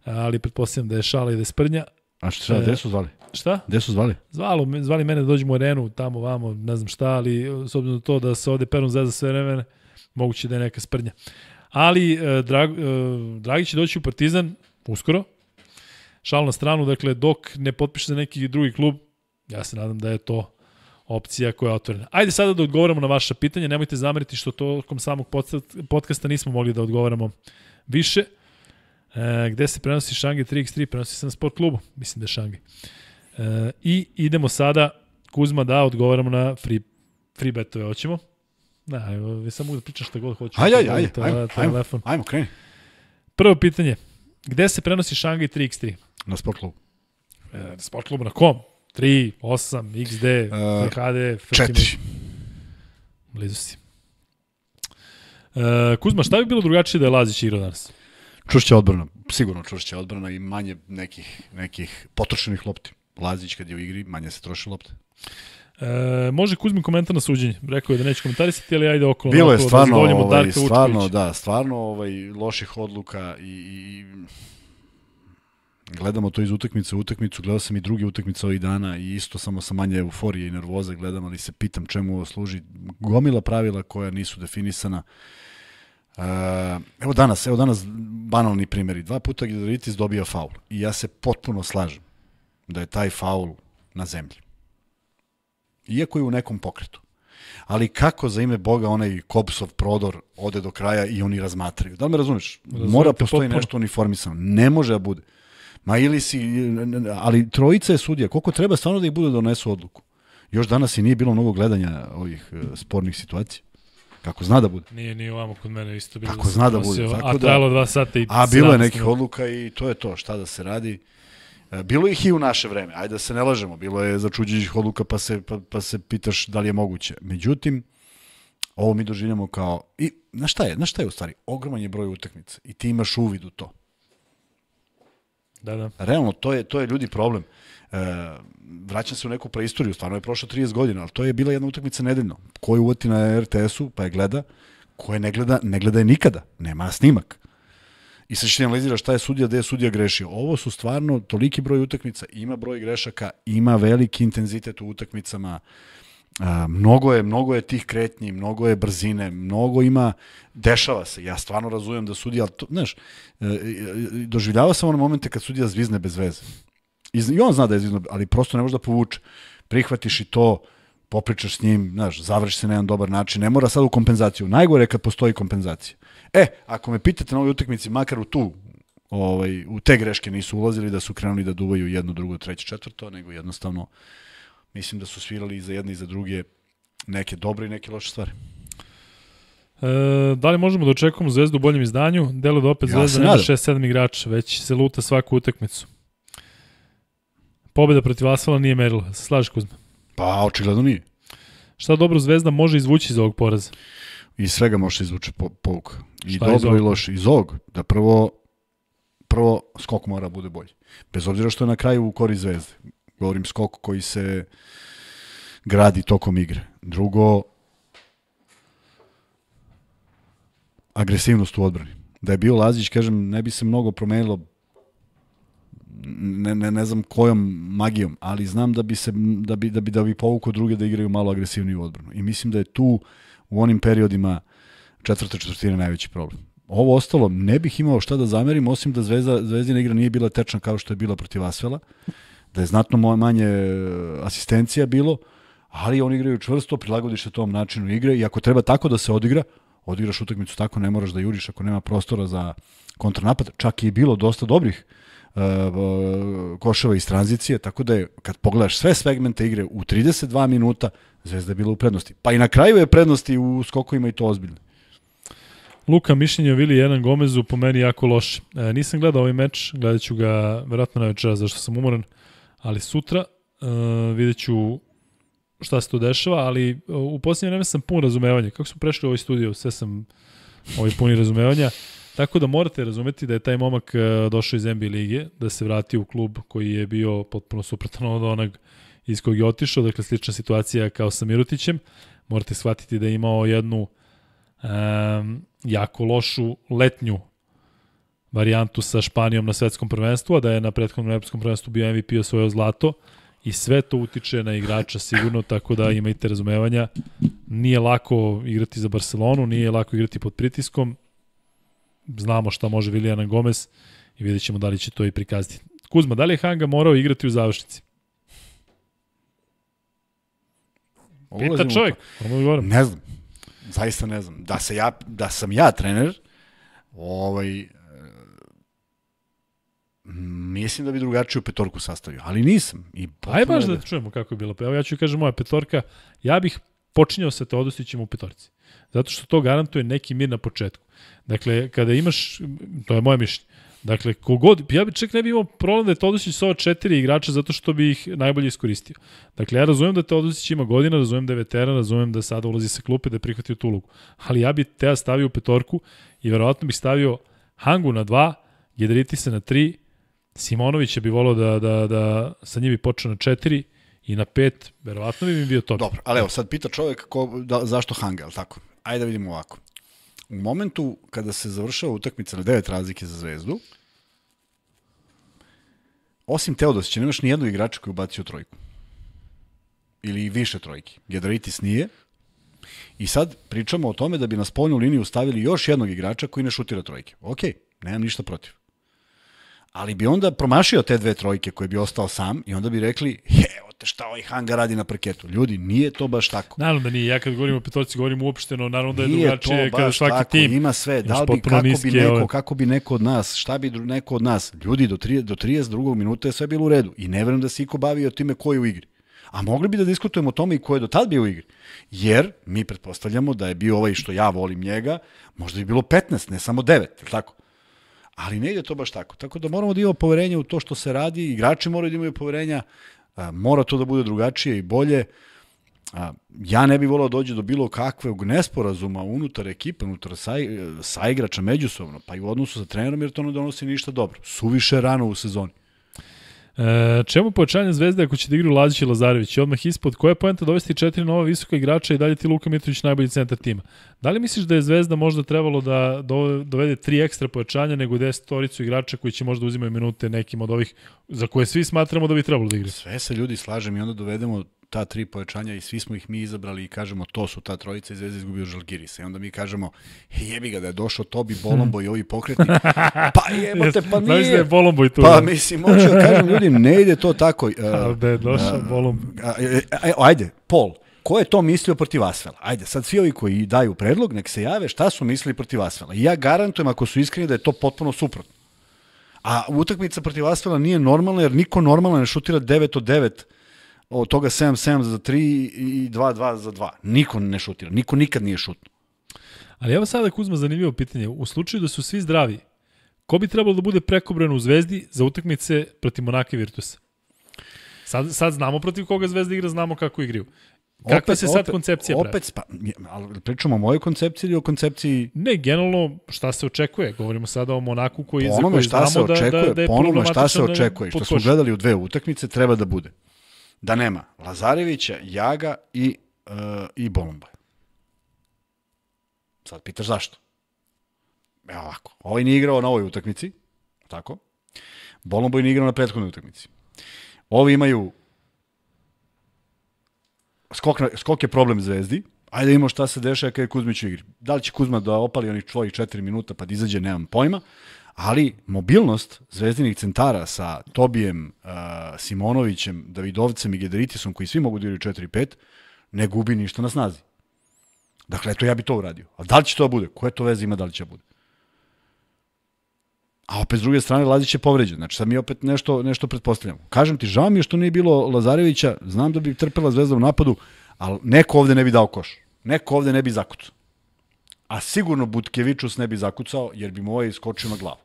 ali pretpostavljam da je šala i da je sprnja. A šta, gde su zvali? Šta? Gde su zvali? Zvalo, zvali mene da dođem u arenu, tamo, vamo, ne znam šta, ali e, s obzirom na to da se ovde perom zeza sve vremena, moguće da je neka sprnja. Ali e, Drag, e, Dragi Dragić će doći u Partizan uskoro. Šal na stranu, dakle, dok ne potpiše za neki drugi klub, ja se nadam da je to opcija koja je otvorena. Ajde sada da odgovorimo na vaše pitanje. Nemojte zameriti što tokom samog podcasta nismo mogli da odgovaramo više. E, gde se prenosi Šangi 3x3? Prenosi se na sport klubu, mislim da je Šangi. E, I idemo sada, Kuzma, da, odgovaramo na free, free betove, hoćemo? Da, vi samo mogu da pričam šta god hoću. Ajde, ajde, ajde, ajde, ajde, ajde, ajde, telefon. ajde, ajde, Prvo pitanje, gde se prenosi Šangi 3x3? Na sport klubu. E, sport klubu, na kom? 3, 8, XD, uh, HD, 4. Blizu si. E, Kuzma, šta bi bilo drugačije da je Lazić igrao danas? čušća odbrana, sigurno čušća odbrana i manje nekih, nekih potrošenih lopti. Lazić kad je u igri, manje se troši lopte. E, može Kuzmin komentar na suđenje. Rekao je da neće komentarisati, ali ajde okolo. Bilo je stvarno, da ovaj, stvarno, Učkovića. da, stvarno ovaj, loših odluka i, i gledamo to iz utakmice u utakmicu, gledao sam i druge utakmice ovih dana i isto samo sa manje euforije i nervoze gledam, ali se pitam čemu ovo služi. Gomila pravila koja nisu definisana. Uh, evo danas, evo danas banalni primjeri. Dva puta Gidoritis dobija faul i ja se potpuno slažem da je taj faul na zemlji. Iako je u nekom pokretu. Ali kako za ime Boga onaj Kopsov prodor ode do kraja i oni razmatraju. Da li me razumeš? Razumite, Mora postoji potpuno. nešto uniformisano. Ne može da bude. Ma ili si, ali trojica je sudija. Koliko treba stvarno da ih bude da donesu odluku? Još danas i nije bilo mnogo gledanja ovih e, spornih situacija. Kako zna da bude. Nije ni ovamo kod mene isto bilo. Tako zna da bude. Tako a da, trajalo dva sata i A bilo je nekih odluka i to je to, šta da se radi. E, bilo ih i u naše vreme, ajde da se ne lažemo, bilo je začuđujućih odluka pa se, pa, pa se pitaš da li je moguće. Međutim, ovo mi doživljamo kao, i na šta je, na šta je u stvari, ogroman je broj utakmica i ti imaš uvid u to. Da, da. Realno, to je, to je ljudi problem. E, vraćam se u neku preistoriju, stvarno je prošlo 30 godina, ali to je bila jedna utakmica nedeljno. Ko je uvati na RTS-u, pa je gleda, ko je ne gleda, ne gleda je nikada, nema snimak. I sad ćete analizira šta je sudija, gde je sudija grešio. Ovo su stvarno toliki broj utakmica, ima broj grešaka, ima veliki intenzitet u utakmicama. Uh, A, mnogo je, mnogo je tih kretnji, mnogo je brzine, mnogo ima, dešava se, ja stvarno razumem da sudija, al to, znaš, e, e, e, doživljavao sam one momente kad sudija zvizne bez veze. I, I on zna da je zvizno, ali prosto ne može da povuče. Prihvatiš i to, popričaš s njim, znaš, završi se na jedan dobar način, ne mora sad u kompenzaciju. Najgore je kad postoji kompenzacija. E, ako me pitate na ovoj utakmici, makar u tu, ovaj, u te greške nisu ulazili da su krenuli da duvaju jedno, drugo, treće, četvrto, nego jednostavno mislim da su svirali i za jedne i za druge neke dobre i neke loše stvari. E, da li možemo da očekujemo Zvezdu u boljem izdanju? Delo da opet ja Zvezda nema 6-7 igrača, već se luta svaku utakmicu. Pobeda protiv Asfala nije merila, se slažeš Kuzma? Pa, očigledno nije. Šta dobro Zvezda može izvući iz ovog poraza? I svega može izvući po, povuka. I Šta dobro i loše. Iz ovog, da prvo prvo skok mora da bude bolji. Bez obzira što je na kraju u kori Zvezde. Govorim skok koji se gradi tokom igre. Drugo, agresivnost u odbrani. Da je bio Lazić, kažem, ne bi se mnogo promenilo ne, ne, ne znam kojom magijom, ali znam da bi se da bi da bi da bi povukao druge da igraju malo agresivniju odbranu. I mislim da je tu u onim periodima četvrta četvrtina najveći problem. Ovo ostalo ne bih imao šta da zamerim osim da Zvezda Zvezdina igra nije bila tečna kao što je bila protiv Asvela da je znatno manje e, asistencija bilo, ali oni igraju čvrsto, prilagodiš se tom načinu igre i ako treba tako da se odigra, odigraš utakmicu tako, ne moraš da juriš ako nema prostora za kontranapad. Čak je bilo dosta dobrih e, koševa iz tranzicije, tako da je, kad pogledaš sve segmente igre u 32 minuta, Zvezda je bila u prednosti. Pa i na kraju je prednosti u skokovima i to ozbiljno. Luka, mišljenje o Vili Jedan Gomezu po meni jako loše. E, nisam gledao ovaj meč, gledat ću ga verovatno na večera zašto sam umoran. E, ali sutra uh, vidjet ću šta se to dešava, ali e, u posljednje vreme sam pun razumevanja. Kako smo prešli u ovaj studio, sve sam ovaj puni razumevanja. Tako da morate razumeti da je taj momak e, došao iz NBA lige, da se vrati u klub koji je bio potpuno suprotan od onog iz kog je otišao, dakle slična situacija kao sa Mirutićem. Morate shvatiti da je imao jednu um, jako lošu letnju varijantu sa Španijom na svetskom prvenstvu, a da je na prethodnom evropskom prvenstvu bio MVP osvojio zlato i sve to utiče na igrača sigurno, tako da imajte razumevanja. Nije lako igrati za Barcelonu, nije lako igrati pod pritiskom. Znamo šta može Vilijana Gomez i vidjet ćemo da li će to i prikazati. Kuzma, da li je Hanga morao igrati u završnici? Da Pita čovjek. Da ne znam. Zaista ne znam. Da, se ja, da sam ja trener, ovaj, mislim da bi drugačiju petorku sastavio, ali nisam. I Aj baš da čujemo kako je bilo. Evo ja ću kažem moja petorka, ja bih počinjao sa Teodosićem u petorci. Zato što to garantuje neki mir na početku. Dakle, kada imaš, to je moje mišljenje, Dakle, kogod, ja bi čak ne bi imao problem da je Todosić sa ova četiri igrača zato što bi ih najbolje iskoristio. Dakle, ja razumem da Todosić ima godina, razumem da je veteran, razumem da sada ulazi sa klupe, da je prihvatio tu ulogu. Ali ja bi Teja stavio u petorku i verovatno bih stavio Hangu na dva, Gedritisa na tri, Simonović bi volao da, da, da sa njim bi počeo na četiri i na pet, verovatno bi mi bio to. Dobro, ali evo, sad pita čovek ko, da, zašto Hanga, ali tako? Ajde da vidimo ovako. U momentu kada se završava utakmica na devet razlike za zvezdu, osim Teodosića, nemaš ni jednog igrača koji ubacio trojku. Ili više trojki. Gedaritis nije. I sad pričamo o tome da bi na spoljnu liniju stavili još jednog igrača koji ne šutira trojke. Ok, nemam ništa protiv ali bi onda promašio te dve trojke koje bi ostao sam i onda bi rekli, je, te šta ovaj Hanga radi na parketu. Ljudi, nije to baš tako. Naravno da nije, ja kad govorim o petorci, govorim uopšteno, naravno da je nije drugačije kada svaki tako. tim ima sve, da li bi, kako niske, bi, neko, kako bi neko od nas, šta bi neko od nas. Ljudi, do, 30, do 32. minuta je sve bilo u redu i ne vrem da se iko bavi o time ko je u igri. A mogli bi da diskutujemo o tome i ko je do tad bio u igri. Jer mi pretpostavljamo da je bio ovaj što ja volim njega, možda bi bilo 15, ne samo 9, tako? ali ne ide to baš tako. Tako da moramo da imamo poverenja u to što se radi, igrači moraju da imaju poverenja, a, mora to da bude drugačije i bolje. A, ja ne bih volao da dođe do bilo kakvog nesporazuma unutar ekipe, unutar sa, sa igrača međusobno, pa i u odnosu sa trenerom, jer to ne donosi ništa dobro. Suviše rano u sezoni. E, čemu pojačanje zvezde ako će da igra Lazić i Lazarević? I odmah ispod, koja je poenta dovesti da četiri nova visoka igrača i dalje ti Luka Mitrović najbolji centar tima? Da li misliš da je zvezda možda trebalo da dovede tri ekstra pojačanja nego desetoricu da igrača koji će možda da uzimaju minute nekim od ovih za koje svi smatramo da bi trebalo da igraju? Sve se ljudi slažem i onda dovedemo ta tri povećanja i svi smo ih mi izabrali i kažemo to su ta trojica i Zvezda izgubio Žalgirisa. I onda mi kažemo, jebi ga da je došao Tobi, Bolomboj i ovi pokretni. Pa jebote, pa nije. Znaš da je Bolomboj tu. Pa da. mislim, moću da kažem ljudi, ne ide to tako. Uh, da je došao uh, Uh, Ajde, Pol, ko je to mislio protiv Asvela? Ajde, sad svi ovi koji daju predlog, nek se jave šta su mislili protiv Asvela. I ja garantujem, ako su iskreni, da je to potpuno suprotno. A utakmica protiv Asvela nije normalna, jer niko normalno ne šutira 9 od 9 od toga 7-7 za 3 i 2-2 za 2. Niko ne šutira, niko nikad nije šutno. Ali evo sada Kuzma zanimljivo pitanje. U slučaju da su svi zdravi, ko bi trebalo da bude prekobren u Zvezdi za utakmice protiv Monaka i Virtusa? Sad, sad znamo protiv koga Zvezda igra, znamo kako igriju. Kakva opet, se sad opet, koncepcija opet, pravi? Pa, ali pričamo o mojoj koncepciji ili o koncepciji... Ne, generalno šta se očekuje. Govorimo sada o Monaku koji, ponome za koji šta znamo se da- očekuje, da, da, da je problematičan. Ponovno, šta se očekuje. Što smo gledali u dve utakmice, treba da bude da nema Lazarevića, Jaga i, e, i Bolumba. Sad pitaš zašto? Evo ovako, ovaj nije igrao na ovoj utakmici, tako? Bolumba nije igrao na prethodnoj utakmici. Ovi imaju skok, na, skok je problem zvezdi, ajde imamo šta se dešava kada je Kuzmić u igri. Da li će Kuzma da opali onih svojih 4 minuta pa da izađe, nemam pojma ali mobilnost zvezdinih centara sa Tobijem, uh, Simonovićem, Davidovcem i Gedritisom, koji svi mogu da igraju 4-5, ne gubi ništa na snazi. Dakle, eto, ja bi to uradio. A da li će to da bude? Koje to veze ima da li će da bude? A opet s druge strane Lazić je povređen. Znači sad mi opet nešto, nešto pretpostavljamo. Kažem ti, žao mi je što nije bilo Lazarevića, znam da bi trpela zvezda u napadu, ali neko ovde ne bi dao koš. Neko ovde ne bi zakucao. A sigurno Butkevičus ne bi zakucao, jer bi mu ovaj skočio na glavu.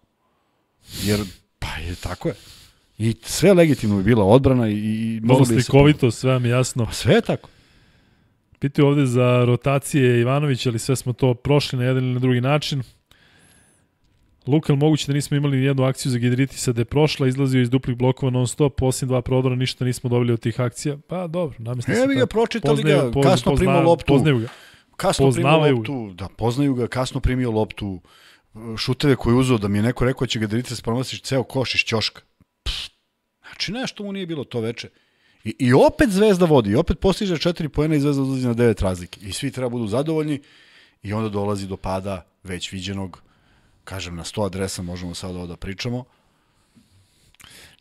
Jer, pa je, tako je. I sve legitimno bi bila odbrana i, i moglo bi slikovito, sve vam jasno. Pa sve je tako. Piti ovde za rotacije Ivanović, ali sve smo to prošli na jedan ili na drugi način. Lukal moguće da nismo imali jednu akciju za Gidritisa da je prošla, izlazio iz duplih blokova non stop, osim dva prodora ništa nismo dobili od tih akcija. Pa dobro, namestili e, se. Ne ga pročitali poznaju, ga, kasno primio loptu. Poznaju ga. Kasno primio loptu, da, poznaju ga, kasno primio loptu. Uh, šuteve koje je uzao da mi je neko rekao da će ga Delites promasiš ceo koš iz ćoška. znači nešto mu nije bilo to veče. I, I opet Zvezda vodi, i opet postiže 4 poena i Zvezda odlazi na 9 razlike. I svi treba da budu zadovoljni i onda dolazi do pada već viđenog, kažem, na 100 adresa možemo sad ovo da pričamo.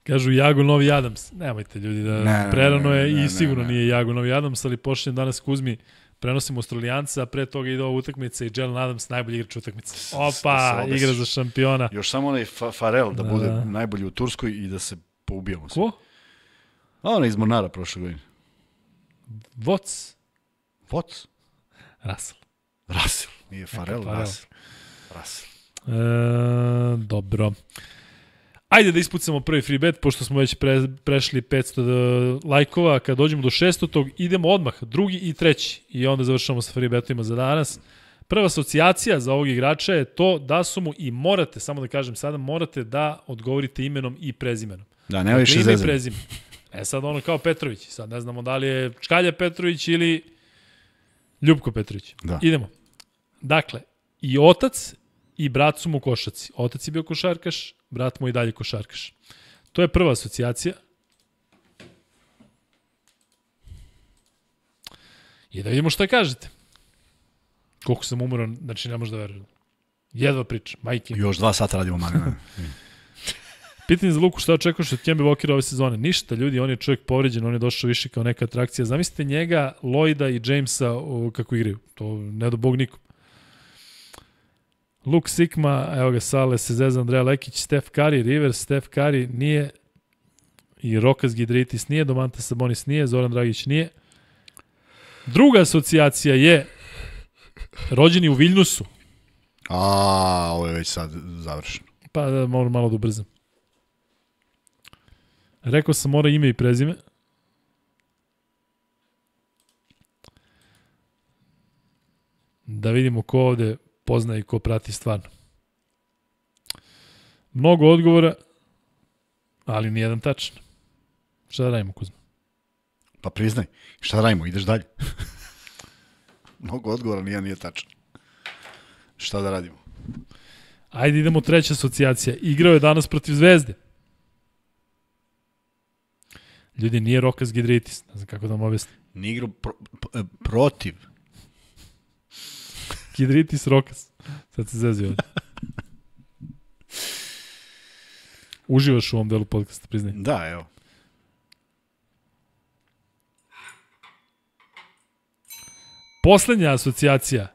Kažu Jago Novi Adams. Nemojte ljudi da ne, prerano je ne, ne, i sigurno ne, ne. nije Jago Novi Adams, ali pošaljem danas Kuzmi uh, prenosim Australijanca, pre toga ide ova utakmica i Jalen Adams najbolji igrač utakmice. Opa, igra za šampiona. Još samo onaj Farel da, da bude da. najbolji u Turskoj i da se poubijamo. Ko? A ona iz Mornara prošle godine. Voc. Voc? Rasel. Rasel. nije Farel, Rasel. Rasel. E, dobro. Ajde da ispucamo prvi free bet, pošto smo već pre, prešli 500 lajkova. Kad dođemo do 600, tog, idemo odmah, drugi i treći. I onda završamo sa free betovima za danas. Prva asocijacija za ovog igrača je to da su mu i morate, samo da kažem sada, morate da odgovorite imenom i prezimenom. Da, ne više dakle, ime i prezime. E sad ono kao Petrović, sad ne znamo da li je Čkalja Petrović ili Ljubko Petrović. Da. Idemo. Dakle, i otac i brat su mu košaci. Otac je bio košarkaš, brat moj i dalje košarkaš. To je prva asocijacija. I da vidimo šta kažete. Koliko sam umoran, znači ne možda verujem. Jedva pričam, majke. Još dva sata radimo magana. Pitanje za Luku, šta očekuješ od Kembe Walkera ove sezone? Ništa, ljudi, on je čovjek povređen, on je došao više kao neka atrakcija. Zamislite njega, Lloyda i Jamesa kako igraju. To ne do bog nikom. Luke Sikma, evo ga Sale, se zezan Andreja Lekić, Steph Curry, Rivers, Steph Curry nije i Rokas Gidritis nije, Domanta Sabonis nije, Zoran Dragić nije. Druga asocijacija je rođeni u Vilnusu. A, ovo je već sad završeno. Pa da, moram malo da ubrzam. Rekao sam mora ime i prezime. Da vidimo ko ovde pozna i ko prati stvarno. Mnogo odgovora, ali nijedan tačan. Šta da radimo, Kuzma? Pa priznaj, šta da radimo, ideš dalje. Mnogo odgovora, nijedan nije tačan. Šta da radimo? Ajde, idemo treća asocijacija. Igrao je danas protiv Zvezde. Ljudi, nije Rokas Gidritis. Ne znam kako da vam objasnim. Nije igrao pro, e, protiv Kidritis Rokas. Sad se zezio Uživaš u ovom delu podcasta, priznaj. Da, evo. Poslednja asocijacija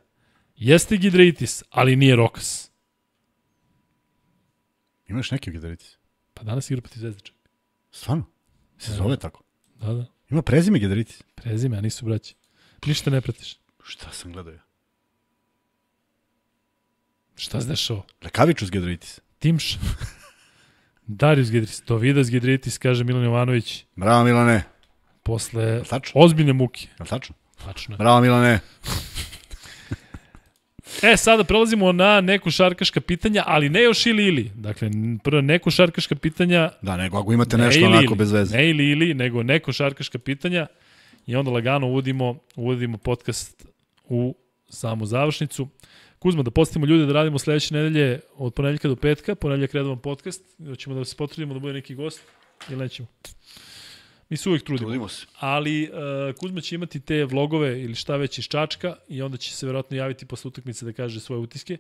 jeste Gidritis, ali nije Rokas. Imaš neki Gidritis? Pa danas igra protiv Zvezde, čak. Stvarno? Se zove da. tako? Da, da. Ima prezime Gidritis? Prezime, a nisu braći. Ništa ne pratiš. Šta sam gledao ja? Šta se dešava? uz Gedritis. Timš. Darius Gedritis. Dovidas Gedritis, kaže Milan Jovanović. Bravo Milane. Posle tačno? ozbiljne muke. Je tačno? Tačno je. Bravo Milane. E, sada prelazimo na neku šarkaška pitanja, ali ne još ili ili. Dakle, prvo neko šarkaška pitanja... Da, nego ako imate ne nešto ili, onako bez veze. Ne ili ili, nego neko šarkaška pitanja i onda lagano uvodimo, uvodimo podcast u samu završnicu. Kuzma, da postavimo ljude da radimo sledeće nedelje od ponedjeljka do petka, ponedljak redovan podcast, da ćemo da se potrudimo da bude neki gost ili nećemo. Mi se uvijek trudimo. Trudimo se. Ali uh, Kuzma će imati te vlogove ili šta već iz Čačka i onda će se verovatno javiti posle utakmice da kaže svoje utiske.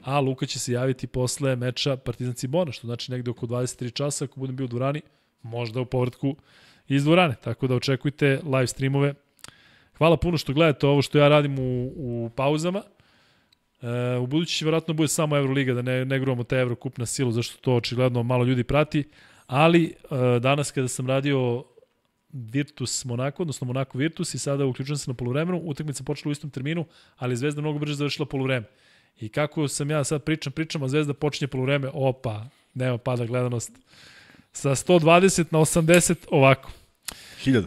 A Luka će se javiti posle meča Partizan Cibona, što znači negde oko 23 časa ako budem bio u dvorani, možda u povratku iz dvorane. Tako da očekujte live streamove Hvala puno što gledate ovo što ja radim u, u pauzama. E, u budući će vjerojatno bude samo Euroliga, da ne, ne gruvamo te Eurocup na silu, zašto to očigledno malo ljudi prati. Ali e, danas kada sam radio Virtus Monaco, odnosno Monaco Virtus i sada uključujem se na polovremenu, utakmica počela u istom terminu, ali Zvezda mnogo brže završila polovreme. I kako sam ja sad pričam, pričam, a Zvezda počinje polovreme, opa, nema pada gledanost. Sa 120 na 80 ovako. 1000.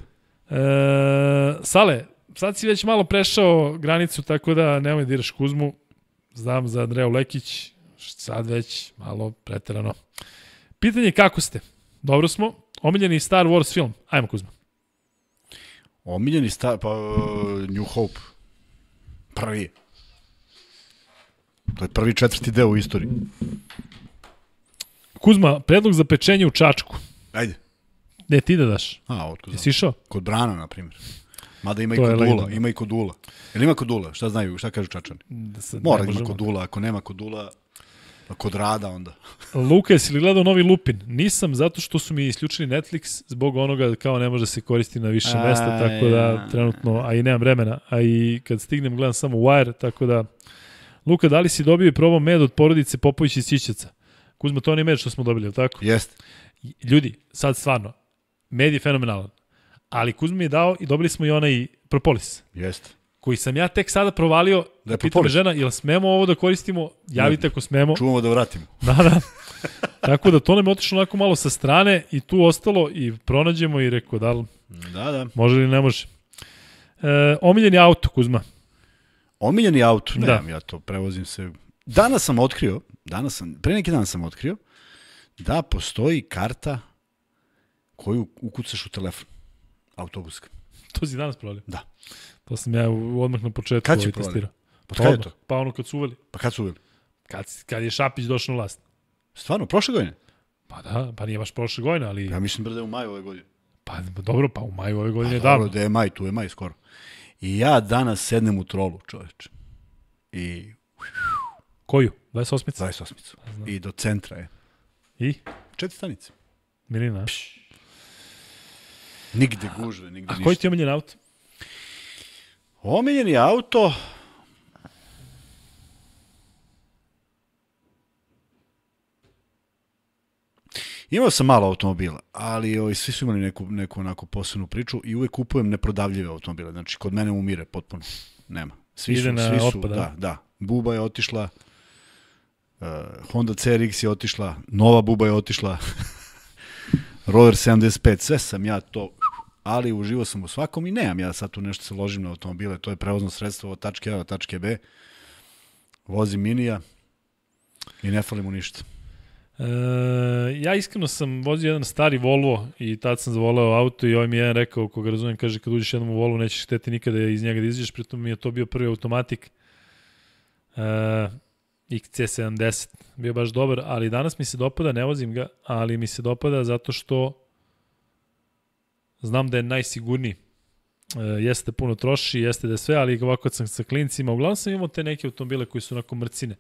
E, sale, sad si već malo prešao granicu, tako da nemoj diraš da Kuzmu. Znam za Andreja Lekić, sad već malo preterano. Pitanje kako ste? Dobro smo. Omiljeni Star Wars film. Ajmo Kuzma. Omiljeni Star... Pa, uh, New Hope. Prvi. To je prvi četvrti deo u istoriji. Kuzma, predlog za pečenje u Čačku. Ajde. Ne, ti da daš. A, otko znam. Jesi išao? Kod Brana, na primjer. Mada ima to i kod ima i kod Dula. Jel ima kod Šta znaju, šta kažu Čačani? Da se Mora ima kod ako nema kod pa kod rada onda. Luka, jesi li gledao novi Lupin? Nisam, zato što su mi isključili Netflix zbog onoga kao ne može da se koristi na više a, mesta, tako da ja. trenutno, a i nemam vremena, a i kad stignem gledam samo Wire, tako da... Luka, da li si dobio i probao med od porodice Popović iz Čičeca? Kuzma, to onaj med što smo dobili, je tako? Jeste. Ljudi, sad stvarno, med je fenomenalan. Ali Kuzmi je dao i dobili smo i onaj Propolis. Jeste. Koji sam ja tek sada provalio. Da je Propolis. žena, jel smemo ovo da koristimo? Javite ne, ako smemo. Čuvamo da vratimo. Da, da. Tako da to nam je otišlo onako malo sa strane i tu ostalo i pronađemo i rekao da li da, da. može ili ne može. E, omiljeni auto, Kuzma. Omiljeni auto? Ne, da. ja to prevozim se. Danas sam otkrio, danas sam, pre neki dan sam otkrio, da postoji karta koju ukucaš u telefon. Autobuska. To si danas provalio? Da. To sam ja odmah na početku kad ovaj testirao. Pa, pa kad je to? Pa ono kad su uveli. Pa kad su uveli? Kad, kad je Šapić došao na vlast. Stvarno, prošle godine? Pa da, pa nije baš prošle godine, ali... Ja mislim da je u maju ove godine. Pa dobro, pa u maju ove godine pa, dobro, Dobro, da je maj, tu je maj skoro. I ja danas sednem u trolu, čoveč. I... Koju? 28. 28. Pa I do centra je. I? Četiri stanice. Milina. Pšš. Nigde gužve, nigde ništa. A koji ti je omiljen auto? Omiljeni auto... Imao sam malo automobila, ali ovaj, svi su imali neku, neku onako posebnu priču i uvek kupujem neprodavljive automobile. Znači, kod mene umire potpuno. Nema. Svi Ide su, na svi su, da, da. Buba je otišla, uh, Honda CRX je otišla, nova Buba je otišla, Rover 75, sve sam ja to ali uživo sam u svakom i nemam ja sad tu nešto se ložim na automobile, to je prevozno sredstvo od tačke A do tačke B. Vozim minija i ne falim mu ništa. E, ja iskreno sam vozio jedan stari Volvo i tad sam zavoleo auto i ovaj mi je jedan rekao, koga razumijem, kaže kad uđeš jednom u Volvo nećeš hteti nikada iz njega da izađeš, pritom mi je to bio prvi automatik e, XC70, bio baš dobar, ali danas mi se dopada, ne vozim ga, ali mi se dopada zato što Znam da je najsigurniji. E, jeste puno troši, jeste da je sve, ali ovako sam sa klincima, uglavnom sam imao te neke automobile koji su onako mrcine.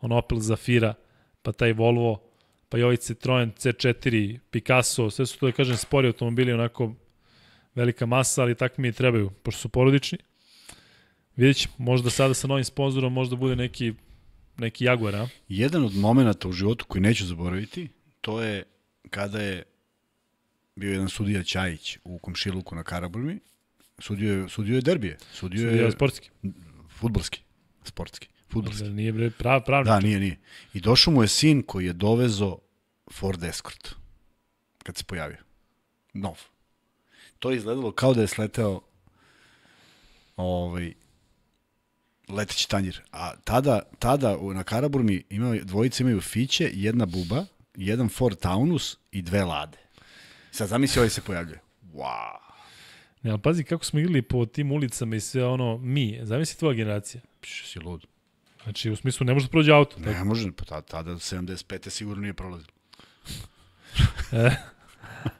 Ono Opel Zafira, pa taj Volvo, pa i ovaj Citroen C4, Picasso, sve su to da kažem spori automobili, onako velika masa, ali tak mi i trebaju, pošto su porodični. Vidjet ćemo, možda sada sa novim sponzorom, možda bude neki, neki Jaguar, a? Jedan od momenta u životu koji neću zaboraviti, to je kada je bio jedan sudija Ćajić u komšiluku na Karaburmi. Sudio je, sudio je derbije. Sudio, sudio je sportski. Futbolski. Sportski. Futbolski. Da, nije bre prav, pravnički. Da, nije, nije. I došao mu je sin koji je dovezo Ford Escort kad se pojavio. Nov. To je izgledalo kao da je sleteo ovaj, leteći tanjir. A tada, tada na Karaburmi imaju, dvojice imaju fiće, jedna buba, jedan Ford Taunus i dve lade. Sad zamisli ovaj se pojavljuje. Wow. Ne, ali pazi kako smo igrali po tim ulicama i sve ono, mi, zamisli tvoja generacija. Piše, si lud. Znači, u smislu, ne može da prođe auto. Ne, tako. može, pa ta, tada 75. sigurno nije prolazio. e,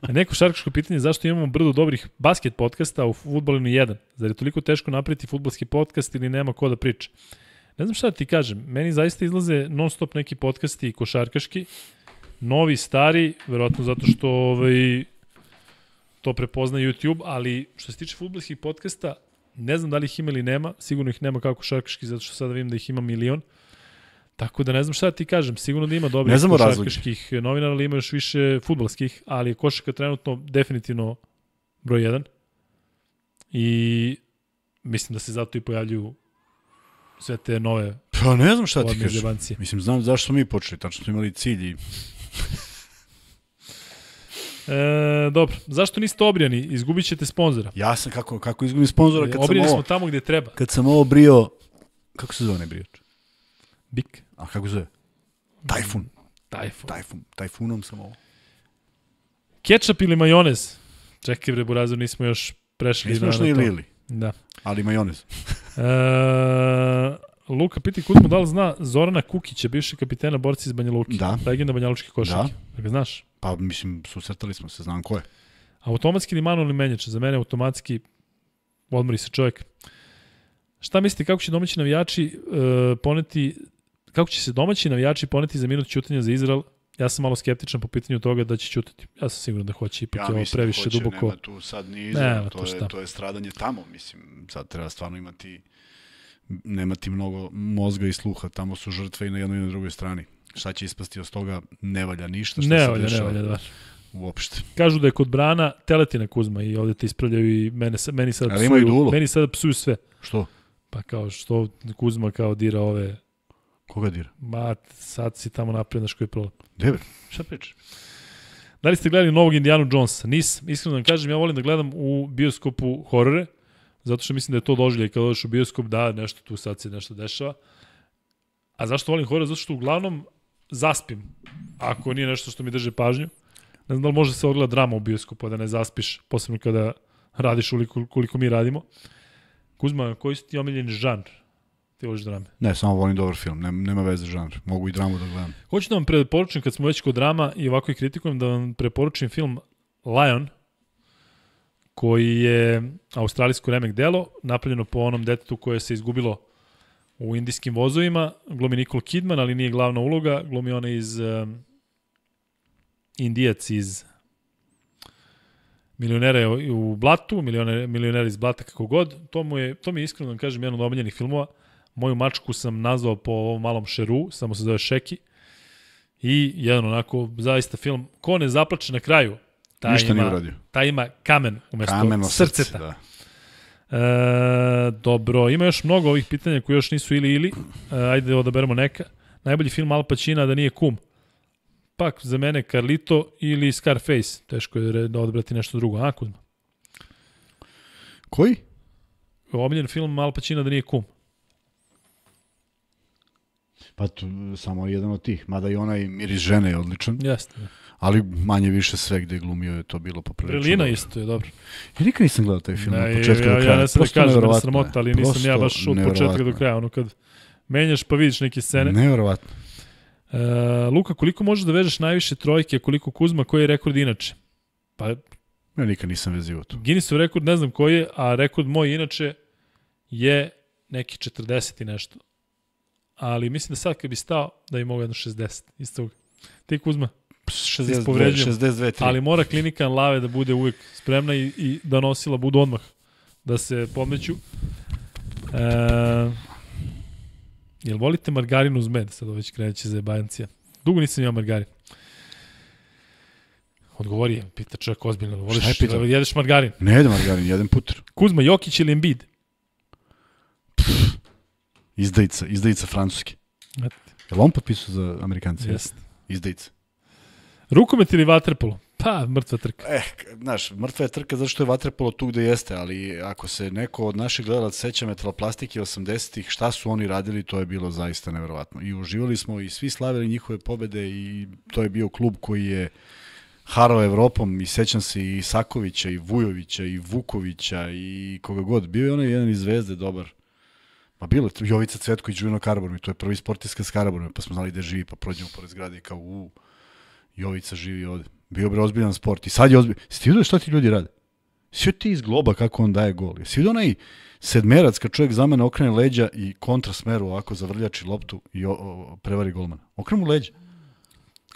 neko šarkaško pitanje, zašto imamo brdo dobrih basket podcasta, a u futbolu ni jedan? Zar je toliko teško napraviti futbolski podcast ili nema ko da priča? Ne znam šta da ti kažem, meni zaista izlaze non stop neki podcasti košarkaški, novi, stari, verovatno zato što ovaj, to prepozna YouTube, ali što se tiče futbolskih podcasta, ne znam da li ih ima ili nema, sigurno ih nema kako šarkaški, zato što sada vidim da ih ima milion. Tako da ne znam šta ti kažem, sigurno da ima dobrih košarkaških novinara, ali ima još više futbalskih, ali košarka trenutno definitivno broj 1. I mislim da se zato i pojavljuju sve te nove Pa ne znam šta ti kažem. Mislim, znam zašto mi počeli, tačno smo imali cilj i E, dobro, zašto niste obrijani? Izgubit ćete sponzora. Ja sam, kako, kako izgubim sponzora kad Obrijani sam smo tamo gde treba. kad sam ovo brio, kako se zove ne brijač? Bik, A kako se zove? Tajfun. tajfun. Tajfun. Tajfunom sam ovo. Ketchup ili majonez? Čekaj bre, Burazu, nismo još prešli. Nismo još na ni lili, Da. ali majonez. E, Luka piti mu da li zna Zorana Kukića, bivši kapitena borci iz Banja Luki. Da. Legenda Banja Lučke košarke. Da. da ga znaš? Pa, mislim, susretali smo se, znam ko je. Automatski manu ni menjač? Za mene automatski odmori se čovjek. Šta mislite kako će domaći navijači uh, poneti kako će se domaći navijači poneti za minut ćutanja za Izrael? Ja sam malo skeptičan po pitanju toga da će ćutati. Ja sam siguran da hoće ipak ja, je ovo da previše da hoće, duboko. Ja mislim da hoće, nema tu sad ni Izrael, to, je, to je stradanje tamo, mislim, sad treba stvarno imati nema ti mnogo mozga i sluha, tamo su žrtve i na jednoj i na drugoj strani. Šta će ispasti od toga, ne valja ništa što ne se valja, dešava. Ne valja, da. Uopšte. Kažu da je kod brana teletina Kuzma i ovde te ispravljaju i mene, meni sad psuju, dulo. meni sad psuju sve. Što? Pa kao što Kuzma kao dira ove... Koga dira? Ma, sad si tamo napred, na koji je problem. šta pričaš? Da li ste gledali novog Indiana Jonesa? Nis, iskreno da vam kažem, ja volim da gledam u bioskopu horore, zato što mislim da je to doživljaj kada odeš u bioskop, da, nešto tu sad se nešto dešava. A zašto volim horor? Zato što uglavnom zaspim, ako nije nešto što mi drže pažnju. Ne znam da li može se odgleda drama u bioskopu, da ne zaspiš, posebno kada radiš uliko, koliko mi radimo. Kuzma, koji su ti omiljeni žanr? Ti voliš drame? Ne, samo volim dobar film, ne, nema veze žanr. Mogu i dramu da gledam. Hoću da vam preporučim, kad smo već kod drama i ovako i kritikujem, da vam preporučim film Lion koji je australijsko remek delo, napravljeno po onom detetu koje se izgubilo u indijskim vozovima. Glumi Nicole Kidman, ali nije glavna uloga. Glumi ona iz... Um, indijac iz milionera u blatu, milioner, milionera iz blata kako god, to, mu je, to mi je iskreno da kažem jedan od omiljenih filmova. Moju mačku sam nazvao po ovom malom šeru, samo se zove Šeki. I jedan onako, zaista film, ko ne zaplače na kraju, Ta Ništa ima, nije uradio. Ta ima kamen umesto Kameno srceta. Srce, da. E, dobro, ima još mnogo ovih pitanja koji još nisu ili ili. E, ajde odaberemo neka. Najbolji film Al Pacina da nije kum. Pak za mene Carlito ili Scarface. Teško je da odabrati nešto drugo. A, Kuzma? Koji? Omiljen film Al Pacina da nije kum. Pa tu, samo jedan od tih. Mada i onaj Miris žene je odličan. Jeste. Da ali manje više sve gde je glumio je to bilo poprilično. dobro. isto je dobro. Ja nikad nisam gledao taj film ne, od početka ja, do kraja. Ja ne sam da Prosto da kažem da sramota, ali Prosto nisam ja baš od početka do kraja. Ono kad menjaš pa vidiš neke scene. Neverovatno. E, Luka, koliko možeš da vežeš najviše trojke, koliko Kuzma, koji je rekord inače? Pa Ja nikad nisam vezio to. Guinnessov rekord ne znam koji je, a rekord moj inače je neki 40 i nešto. Ali mislim da sad kad bi stao, da bi mogao jedno 60 iz toga. Ti Kuzma? 62, 62 Ali mora klinika Lave da bude uvek spremna i, i da nosila budu odmah. Da se pomeću. E, jel volite margarinu uz med? Sad već kreće za jebajancija. Dugo nisam imao margarin. Odgovori je, pita čovjek ozbiljno. Voliš, Šta je pita? Jedeš margarin? Ne jedem margarin, jedem puter. Kuzma, Jokić ili Embiid? izdajica, izdajica francuski. Jel on potpisao za Amerikanci? Jeste. Izdajica. Rukomet ili vaterpolo? Pa, mrtva trka. Eh, znaš, mrtva je trka zato što je vaterpolo tu gde jeste, ali ako se neko od naših gledalaca seća metaloplastike 80-ih, šta su oni radili, to je bilo zaista neverovatno. I uživali smo i svi slavili njihove pobede i to je bio klub koji je harao Evropom i sećam se i Sakovića i Vujovića i Vukovića i koga god. Bio je onaj jedan iz Zvezde dobar. Ma bilo je Jovica Cvetković, Žujno i to je prvi sportiska s Karaburmi, pa smo znali da živi, pa prođemo pored zgrade i kao u... Uh, Jovica živi ovde. Bio bre ozbiljan sport. I sad je ozbiljan. Jeste vidio šta ti ljudi rade? Svi ti iz globa kako on daje gol. Jesi vidio onaj sedmerac kad čovjek za mene okrene leđa i kontrasmeru ovako zavrljači loptu i o, o, prevari golmana. Okrenu leđa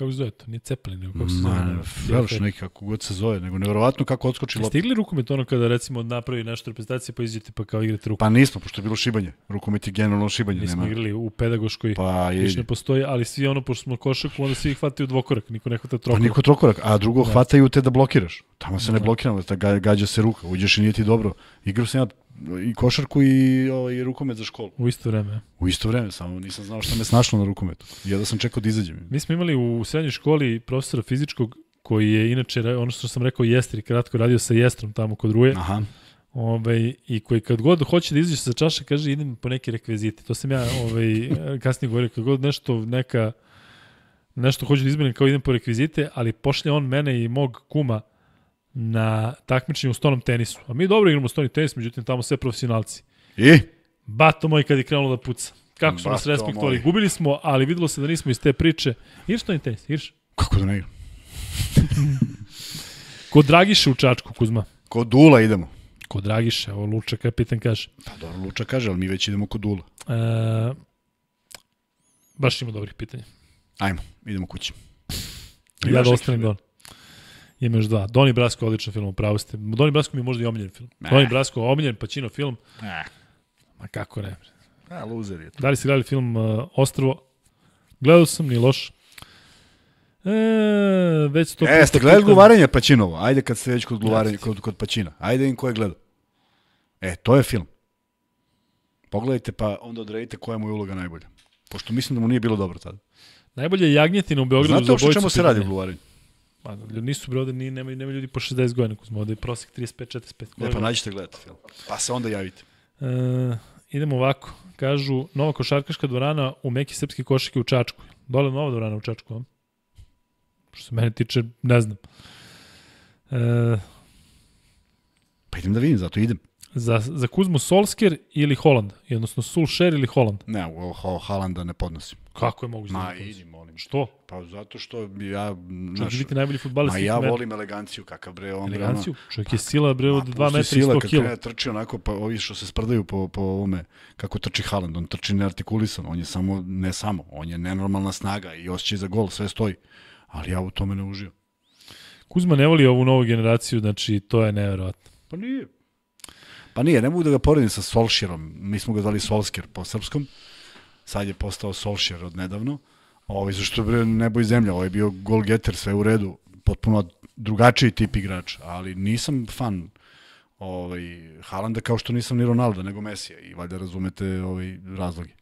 kako se zove to, nije Cepelin, nego kako se zove. Ma, Felš neki, kako god se zove, nego nevjerovatno kako odskoči lopta. Stigli rukomet ono kada recimo napravi našu reprezentaciju pa izađete pa kao igrate rukomet? Pa nismo, pošto je bilo šibanje. Rukomet je generalno šibanje. Nismo nema. igrali u pedagoškoj, pa, više ne postoji, ali svi ono, pošto smo košaku, onda svi hvataju dvokorak, niko ne hvata trokorak. Pa niko trokorak, a drugo da. hvataju te da blokiraš. Tamo se ne, ne da. blokiramo, ta gađa se ruka, uđeš i nije ti dobro. Igrao sam ja i košarku i, ovaj, rukomet za školu. U isto vreme. U isto vreme, samo nisam znao šta me snašlo na rukometu. Ja da sam čekao da izađem. Mi smo imali u srednjoj školi profesora fizičkog koji je inače, ono što sam rekao, jestri, kratko radio sa jestrom tamo kod Ruje. Aha. Ove, ovaj, I koji kad god hoće da izađe sa čaše, kaže idem po neke rekvizite. To sam ja ovaj, kasnije govorio, kad god nešto, neka, nešto hoće da izmenim kao idem po rekvizite, ali pošlje on mene i mog kuma na takmičenju u stonom tenisu. A mi dobro igramo stoni tenis, međutim tamo sve profesionalci. I? Bato moj kad je krenulo da puca. Kako su Bato nas respektovali. Moj. Gubili smo, ali videlo se da nismo iz te priče. Igraš stoni tenis? Igraš? Kako da ne igram? Kod Dragiše u Čačku, Kuzma. Kod Dula idemo. Kod Dragiše, ovo Luča kapitan kaže. Pa dobro, Luča kaže, ali mi već idemo kod Dula. E, baš ima dobrih pitanja. Ajmo, idemo kući. Ja da ostanem dole imaš dva. Doni Brasko odličan film, pravo ste. Doni Brasko mi je možda i omiljen film. Ne. Doni Brasko omiljen, Pacino film. Ne. Ma kako ne. A, loser je to. Da li ste gledali film uh, Ostrvo? Gledao sam, nije loš. E, već to e, ste gledali odgovaranje Pacinovo? Ajde kad ste već kod odgovaranja, kod, kod Pacina. Ajde im ko je gledao. E, to je film. Pogledajte pa onda odredite koja mu je uloga najbolja. Pošto mislim da mu nije bilo dobro tada. Najbolje je Jagnjetina u Beogradu Znate o čemu se radi u gluvaranju? Ma, ljudi nisu bre ovde, ni, nema, nema ljudi po 60 godina, Kuzma, ovde je prosek 35-45 godina. Ne, pa nađite gledati film, pa se onda javite. E, idemo ovako, kažu, nova košarkaška dvorana u meki srpski košike u Čačku. Dole nova dvorana u Čačku, Što se mene tiče, ne znam. E, pa idem da vidim, zato idem. Za, za Kuzmu Solskir ili Holland? Odnosno Solskjaer ili Holland? Ne, ho, Holanda ne podnosim. Kako je moguće? Da ma, idi, molim. Što? Pa zato što ja... Čovjek biti najbolji futbalist. Ma ja metru. volim eleganciju, kakav bre on. Eleganciju? ono, čovjek je pa, sila bre od 2 metra i 100 kila. Ma, trči onako, pa ovi što se sprdaju po, po ovome, kako trči Haaland, on trči neartikulisan, on je samo, ne samo, on je nenormalna snaga i osjećaj za gol, sve stoji. Ali ja u tome ne uživam. Kuzma ne voli ovu novu generaciju, znači to je neverovatno. Pa nije, Pa nije, ne mogu da ga poredim sa Solskjerom. Mi smo ga zvali Solskjer po srpskom. Sad je postao Solšjer od nedavno. Ovo, zašto bre nebo i zemlja, ovo ovaj je bio gol getter, sve u redu. Potpuno drugačiji tip igrača, ali nisam fan ovaj, Halanda kao što nisam ni Ronaldo, nego Mesija. I valjda razumete ovaj, razloge.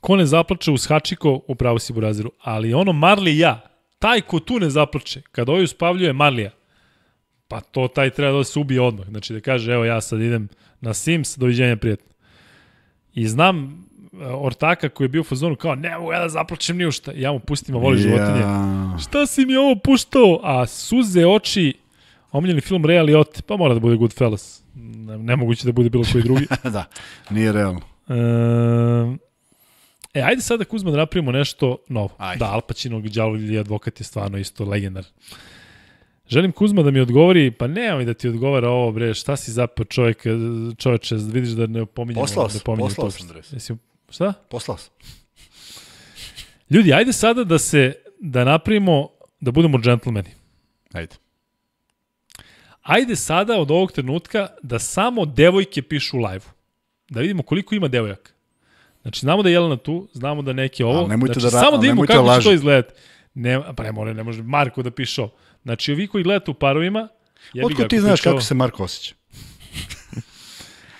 Ko ne zaplače uz Hačiko, upravo si Buraziru, ali ono Marli ja, taj ko tu ne zaplače, kad ovaj uspavljuje Marlija, Pa to taj treba da se ubije odmah. Znači da kaže, evo ja sad idem na Sims, doviđenja prijatno. I znam eh, ortaka koji je bio u fazonu kao, ne mogu ja da zaplačem ni šta. Ja mu pustim, a voli yeah. životinje. Šta si mi ovo puštao? A suze oči, omiljeni film Real i pa mora da bude Goodfellas. nemoguće da bude bilo koji drugi. da, nije realno. E, ajde sada Kuzma da napravimo nešto novo. Ajde. Da, Al Pacino, Đavolji advokat je stvarno isto legendar. Želim Kuzma da mi odgovori, pa nemoj da ti odgovara ovo bre, šta si zapad čovjek, čoveče, vidiš da ne pominjem. Poslao da sam, da pominjem poslao sam dres. Jesi, šta? Poslao sam. Ljudi, ajde sada da se, da napravimo, da budemo džentlmeni. Ajde. Ajde sada od ovog trenutka da samo devojke pišu u live-u. Da vidimo koliko ima devojaka. Znači, znamo da je Jelena tu, znamo da neke ovo. Ali nemojte znači, da, samo da vidimo kako da će to izgledati. Ne, pa ne more, ne može Marko da piše ovo. Znači, ovi koji gledate u parovima... Otko ti znaš kako se Marko osjeća?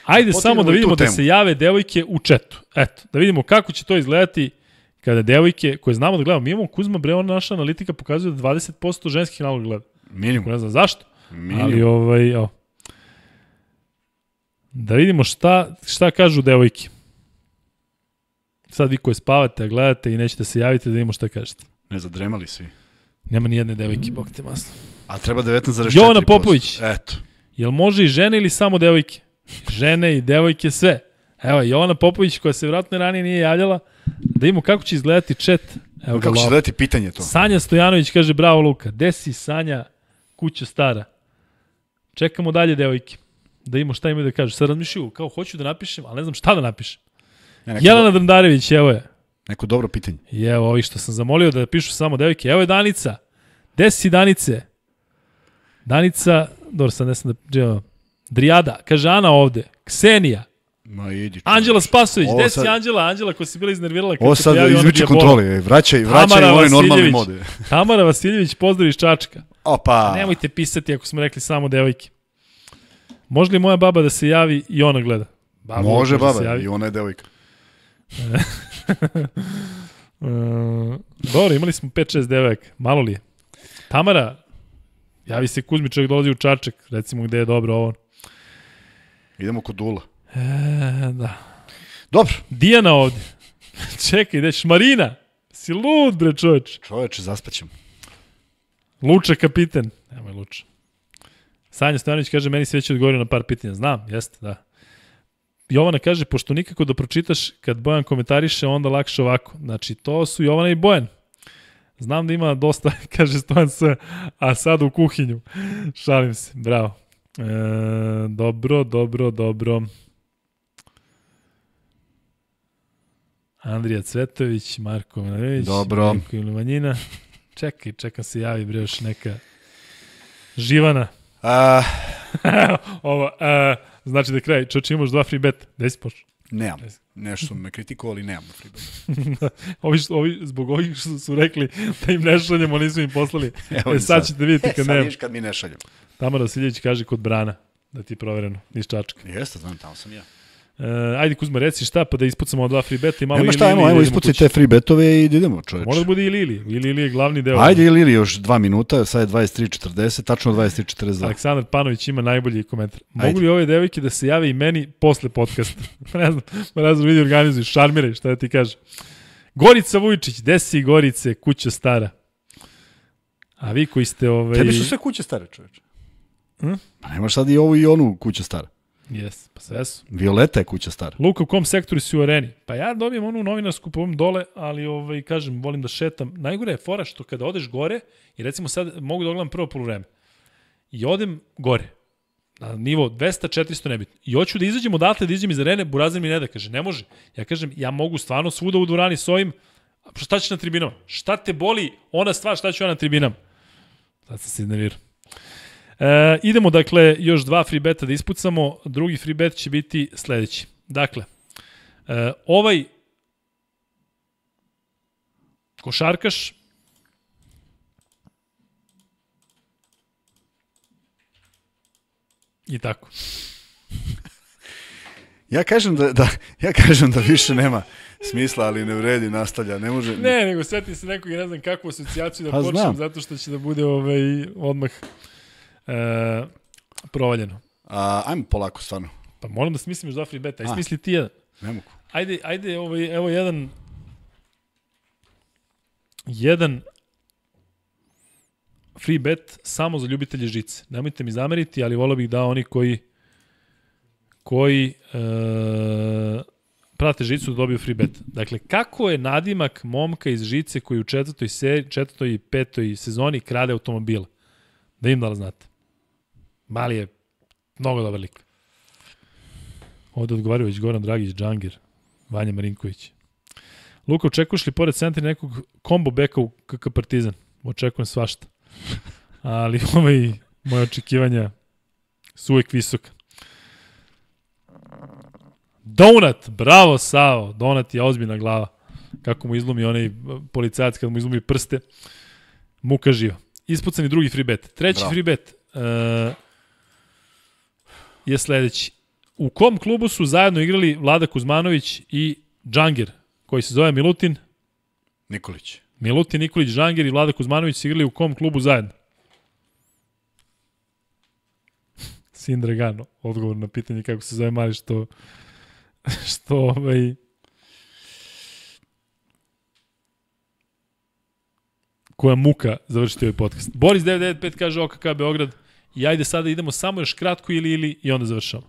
Ajde Potignemo samo da vidimo da se jave devojke u četu. Eto, da vidimo kako će to izgledati kada devojke, koje znamo da gledamo, mi imamo Kuzma Bre, naša analitika pokazuje da 20% ženskih naloga gleda. Minimum. Ne znam zašto, Minimum. ali ovaj, o. Da vidimo šta, šta kažu devojke. Sad vi koje spavate, gledate i nećete se javiti, da vidimo šta kažete. Ne zadremali svi. Nema ni jedne devojke, bog te masno. A treba 19,4%. Jovana Popović. Eto. Jel može i žene ili samo devojke? Žene i devojke, sve. Evo, Jovana Popović koja se vratno ranije nije javljala, da imamo kako će izgledati čet. Evo, kako će izgledati pitanje to? Sanja Stojanović kaže, bravo Luka, gde si Sanja, kuća stara? Čekamo dalje devojke. Da imamo šta imaju da kažu. Sad razmišljuju kao hoću da napišem, ali ne znam šta da napišem. Ja, Jelena Drndarević, evo je. Neko dobro pitanje. I evo ovi što sam zamolio da pišu samo devojke. Evo je Danica. Gde si Danice? Danica, dobro sad ne sam da... Drijada, kaže Ana ovde. Ksenija. Ma idi. Anđela Spasović, gde si Anđela? Anđela koja si bila iznervirala kad se pojavio Ovo sad izviče kontroli, vraćaj, vraćaj u ove normalne mode. Tamara Vasiljević, pozdrav iz Čačka. Opa. Nemojte pisati ako smo rekli samo devojke. Može li moja baba da se javi i ona gleda? Baba, može, može da baba, i ona je devojka. E, e, dobro, imali smo 5-6 devojaka, malo li je? Tamara, javi se Kuzmi, čovjek dolazi u Čaček, recimo gde je dobro ovo. Idemo kod Dula. E, da. Dobro. Dijana ovde. Čekaj, ideš, Marina. Si lud, bre, čoveč. Čoveče, zaspaćem. Luče kapiten. Nemoj Luče. Sanja Stojanić kaže, meni se već odgovorio na par pitanja. Znam, jeste, da. Jovana kaže, pošto nikako da pročitaš kad Bojan komentariše, onda lakše ovako. Znači, to su Jovana i Bojan. Znam da ima dosta, kaže Stojan S, a sad u kuhinju. Šalim se, bravo. E, dobro, dobro, dobro. Andrija Cvetović, Marko Milanović, dobro. Marko Ilmanjina. Čekaj, čekam se javi bre još neka Živana. A... Ovo, a, e, Znači da kraj, čoče imaš dva free beta, 10%. Nemam. Nešto me kritikovali, nemam na bet. ovi, što, ovi, zbog ovih što su rekli da im ne šaljemo, nisu im poslali. Evo e, sad, ćete vidjeti e, kad nemam. kad mi ne Tamara Siljević kaže kod Brana da ti je provereno, Niš Čačka. Jeste, znam, tamo sam ja. Uh, ajde Kuzma, reci šta, pa da ispucamo dva free beta i malo Nema šta, ili, ajmo, ili, ajmo da ispuci te free betove i da idemo, čoveče. Mora da bude i Lili, i Lili je glavni deo. Ajde i Lili još dva minuta, sad je 23.40, tačno 23.42. Aleksandar Panović ima najbolji komentar. Mogu ajde. li ove devojke da se jave i meni posle podcasta? ne znam, ne znam, vidi organizuj, šarmiraj, šta da ti kaže. Gorica Vujčić, desi Gorice, kuća stara. A vi koji ste... Ovaj... Tebi su sve kuće stare, čoveče. Hm? Pa nemaš sad i ovu i onu kuća stara. Jes, pa sve su. Violeta je kuća stara. Luka, u kom sektoru si u areni? Pa ja dobijem onu novinarsku po ovom dole, ali ovaj, kažem, volim da šetam. Najgore je fora što kada odeš gore, i recimo sad mogu da ogledam prvo polovreme, i odem gore, na nivo 200, 400 nebitno. I hoću da izađem odatle, da izađem iz arene, Burazir mi ne da kaže, ne može. Ja kažem, ja mogu stvarno svuda u dvorani s ovim, šta ćeš na tribinama? Šta te boli ona stvar, šta ću ja na tribinama? Sad sam se iznervirao. E, idemo, dakle, još dva free beta da ispucamo. Drugi free bet će biti sledeći. Dakle, e, ovaj košarkaš i tako. Ja kažem da, da, ja kažem da više nema smisla, ali ne vredi, nastavlja, ne može... Ne, nego sveti se nekog, ne znam kakvu asocijaciju da pa, počnem, zato što će da bude ovaj, odmah... E, provaljeno. A, ajmo polako, stvarno. Pa moram da smislim još dva free beta. Aj smisli ti jedan. Ne mogu. Ajde, ajde ovaj, evo jedan... Jedan free bet samo za ljubitelje žice. Nemojte mi zameriti, ali volao bih da oni koji koji e, prate žicu da dobiju free bet. Dakle, kako je nadimak momka iz žice koji u četvrtoj, seri, četvrtoj i petoj sezoni krade automobile? Da im da li znate. Mali je mnogo dobar lik. Ovde odgovaraju već Goran Dragić, Džangir, Vanja Marinković. Luka, očekuješ li pored centri nekog kombo beka u KK Partizan? Očekujem svašta. Ali ovaj, moje očekivanja su uvek visoka. Donat, bravo Sao, Donat je ozbiljna glava. Kako mu izlumi onaj policajac kad mu izlumi prste, muka živa. Ispucani drugi free bet. Treći bravo. free bet, uh, je sledeći. U kom klubu su zajedno igrali Vlada Kuzmanović i Džangir, koji se zove Milutin? Nikolić. Milutin, Nikolić, Džangir i Vlada Kuzmanović su igrali u kom klubu zajedno? Gano, odgovor na pitanje kako se zove Mari, što, što ovaj, koja muka završiti ovaj podcast. Boris 995 kaže OKK Beograd, I ajde sada idemo samo još kratko ili ili i onda završamo.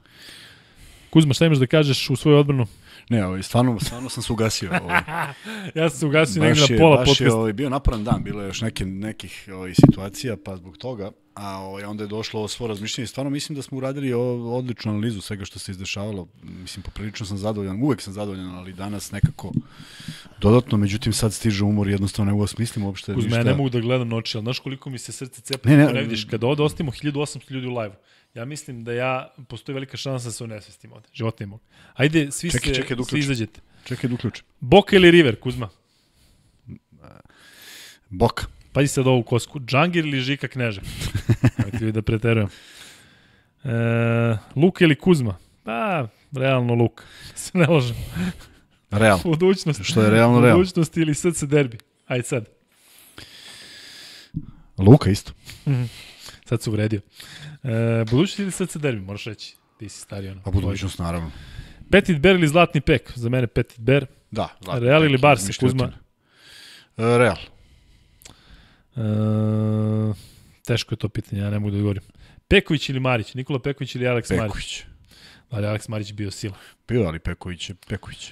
Kuzma, šta imaš da kažeš u svoju odbranu? Ne, ovaj, stvarno, stvarno sam se ugasio. Ovaj. ja sam se ugasio negdje na pola podcasta. Baš je ovaj, bio naporan dan, bilo je još neke, nekih ovaj, situacija, pa zbog toga a ovaj, onda je došlo svo razmišljenje. Stvarno mislim da smo uradili odličnu analizu svega što se izdešavalo. Mislim, poprilično sam zadovoljan, uvek sam zadovoljan, ali danas nekako dodatno, međutim sad stiže umor, jednostavno ne uosmislim da uopšte. Uz mene mogu da gledam noći, ali znaš koliko mi se srce cepa, ne, ne, ne vidiš, kada ovde ostavimo 1800 ljudi u live Ja mislim da ja, postoji velika šansa da se unesvestim ovde, životne mogu. Ajde, svi čekaj, se, čekaj, da svi izađete. Čekaj da uključim. Boka ili River, Kuzma? Boka. Pazi sad ovu kosku. Džangir ili Žika Kneže? Ajde da preterujem. E, Luka ili Kuzma? Pa, realno Luka. Se ne ložem. Realno. Budućnost. Što je realno realno. Budućnost ili SC derbi. Ajde sad. Luka isto. Mm -hmm. Sad se uvredio. E, budućnost ili SC derbi, moraš reći. Ti si stari ono. Pa budućnost, naravno. Petit Ber ili Zlatni Pek? Za mene Petit Ber. Da. Zlatni Real pek, ili Barsi, Kuzma? E, real. Real. E, teško je to pitanje, ja ne mogu da odgovorim. Peković ili Marić? Nikola Peković ili Alex Peković. Marić? Peković. Da, ali Alex Marić bio sila. Bio, ali Peković je Peković.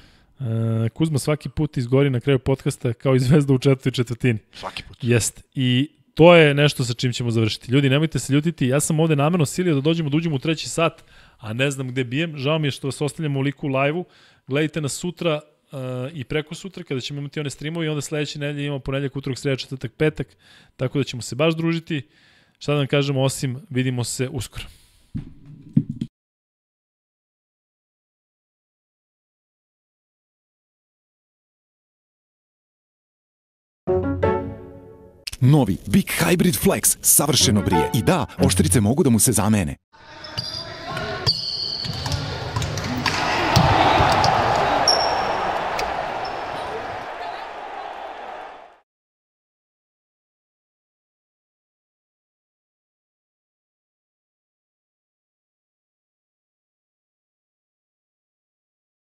E, Kuzma svaki put izgori na kraju podcasta kao i zvezda u četvrtoj četvrtini. Svaki put. Jeste. I to je nešto sa čim ćemo završiti. Ljudi, nemojte se ljutiti. Ja sam ovde namerno silio da dođemo, da uđemo u treći sat, a ne znam gde bijem. Žao mi je što vas ostavljamo u liku u live-u. Gledajte nas sutra, uh, i preko sutra kada ćemo imati one streamove i onda sledeće nedelje imamo ponedljak, utorak, sreda, četvrtak, petak, tako da ćemo se baš družiti. Šta da vam kažemo osim vidimo se uskoro. Novi Big Hybrid Flex savršeno brije. I da, oštrice mogu da mu se zamene.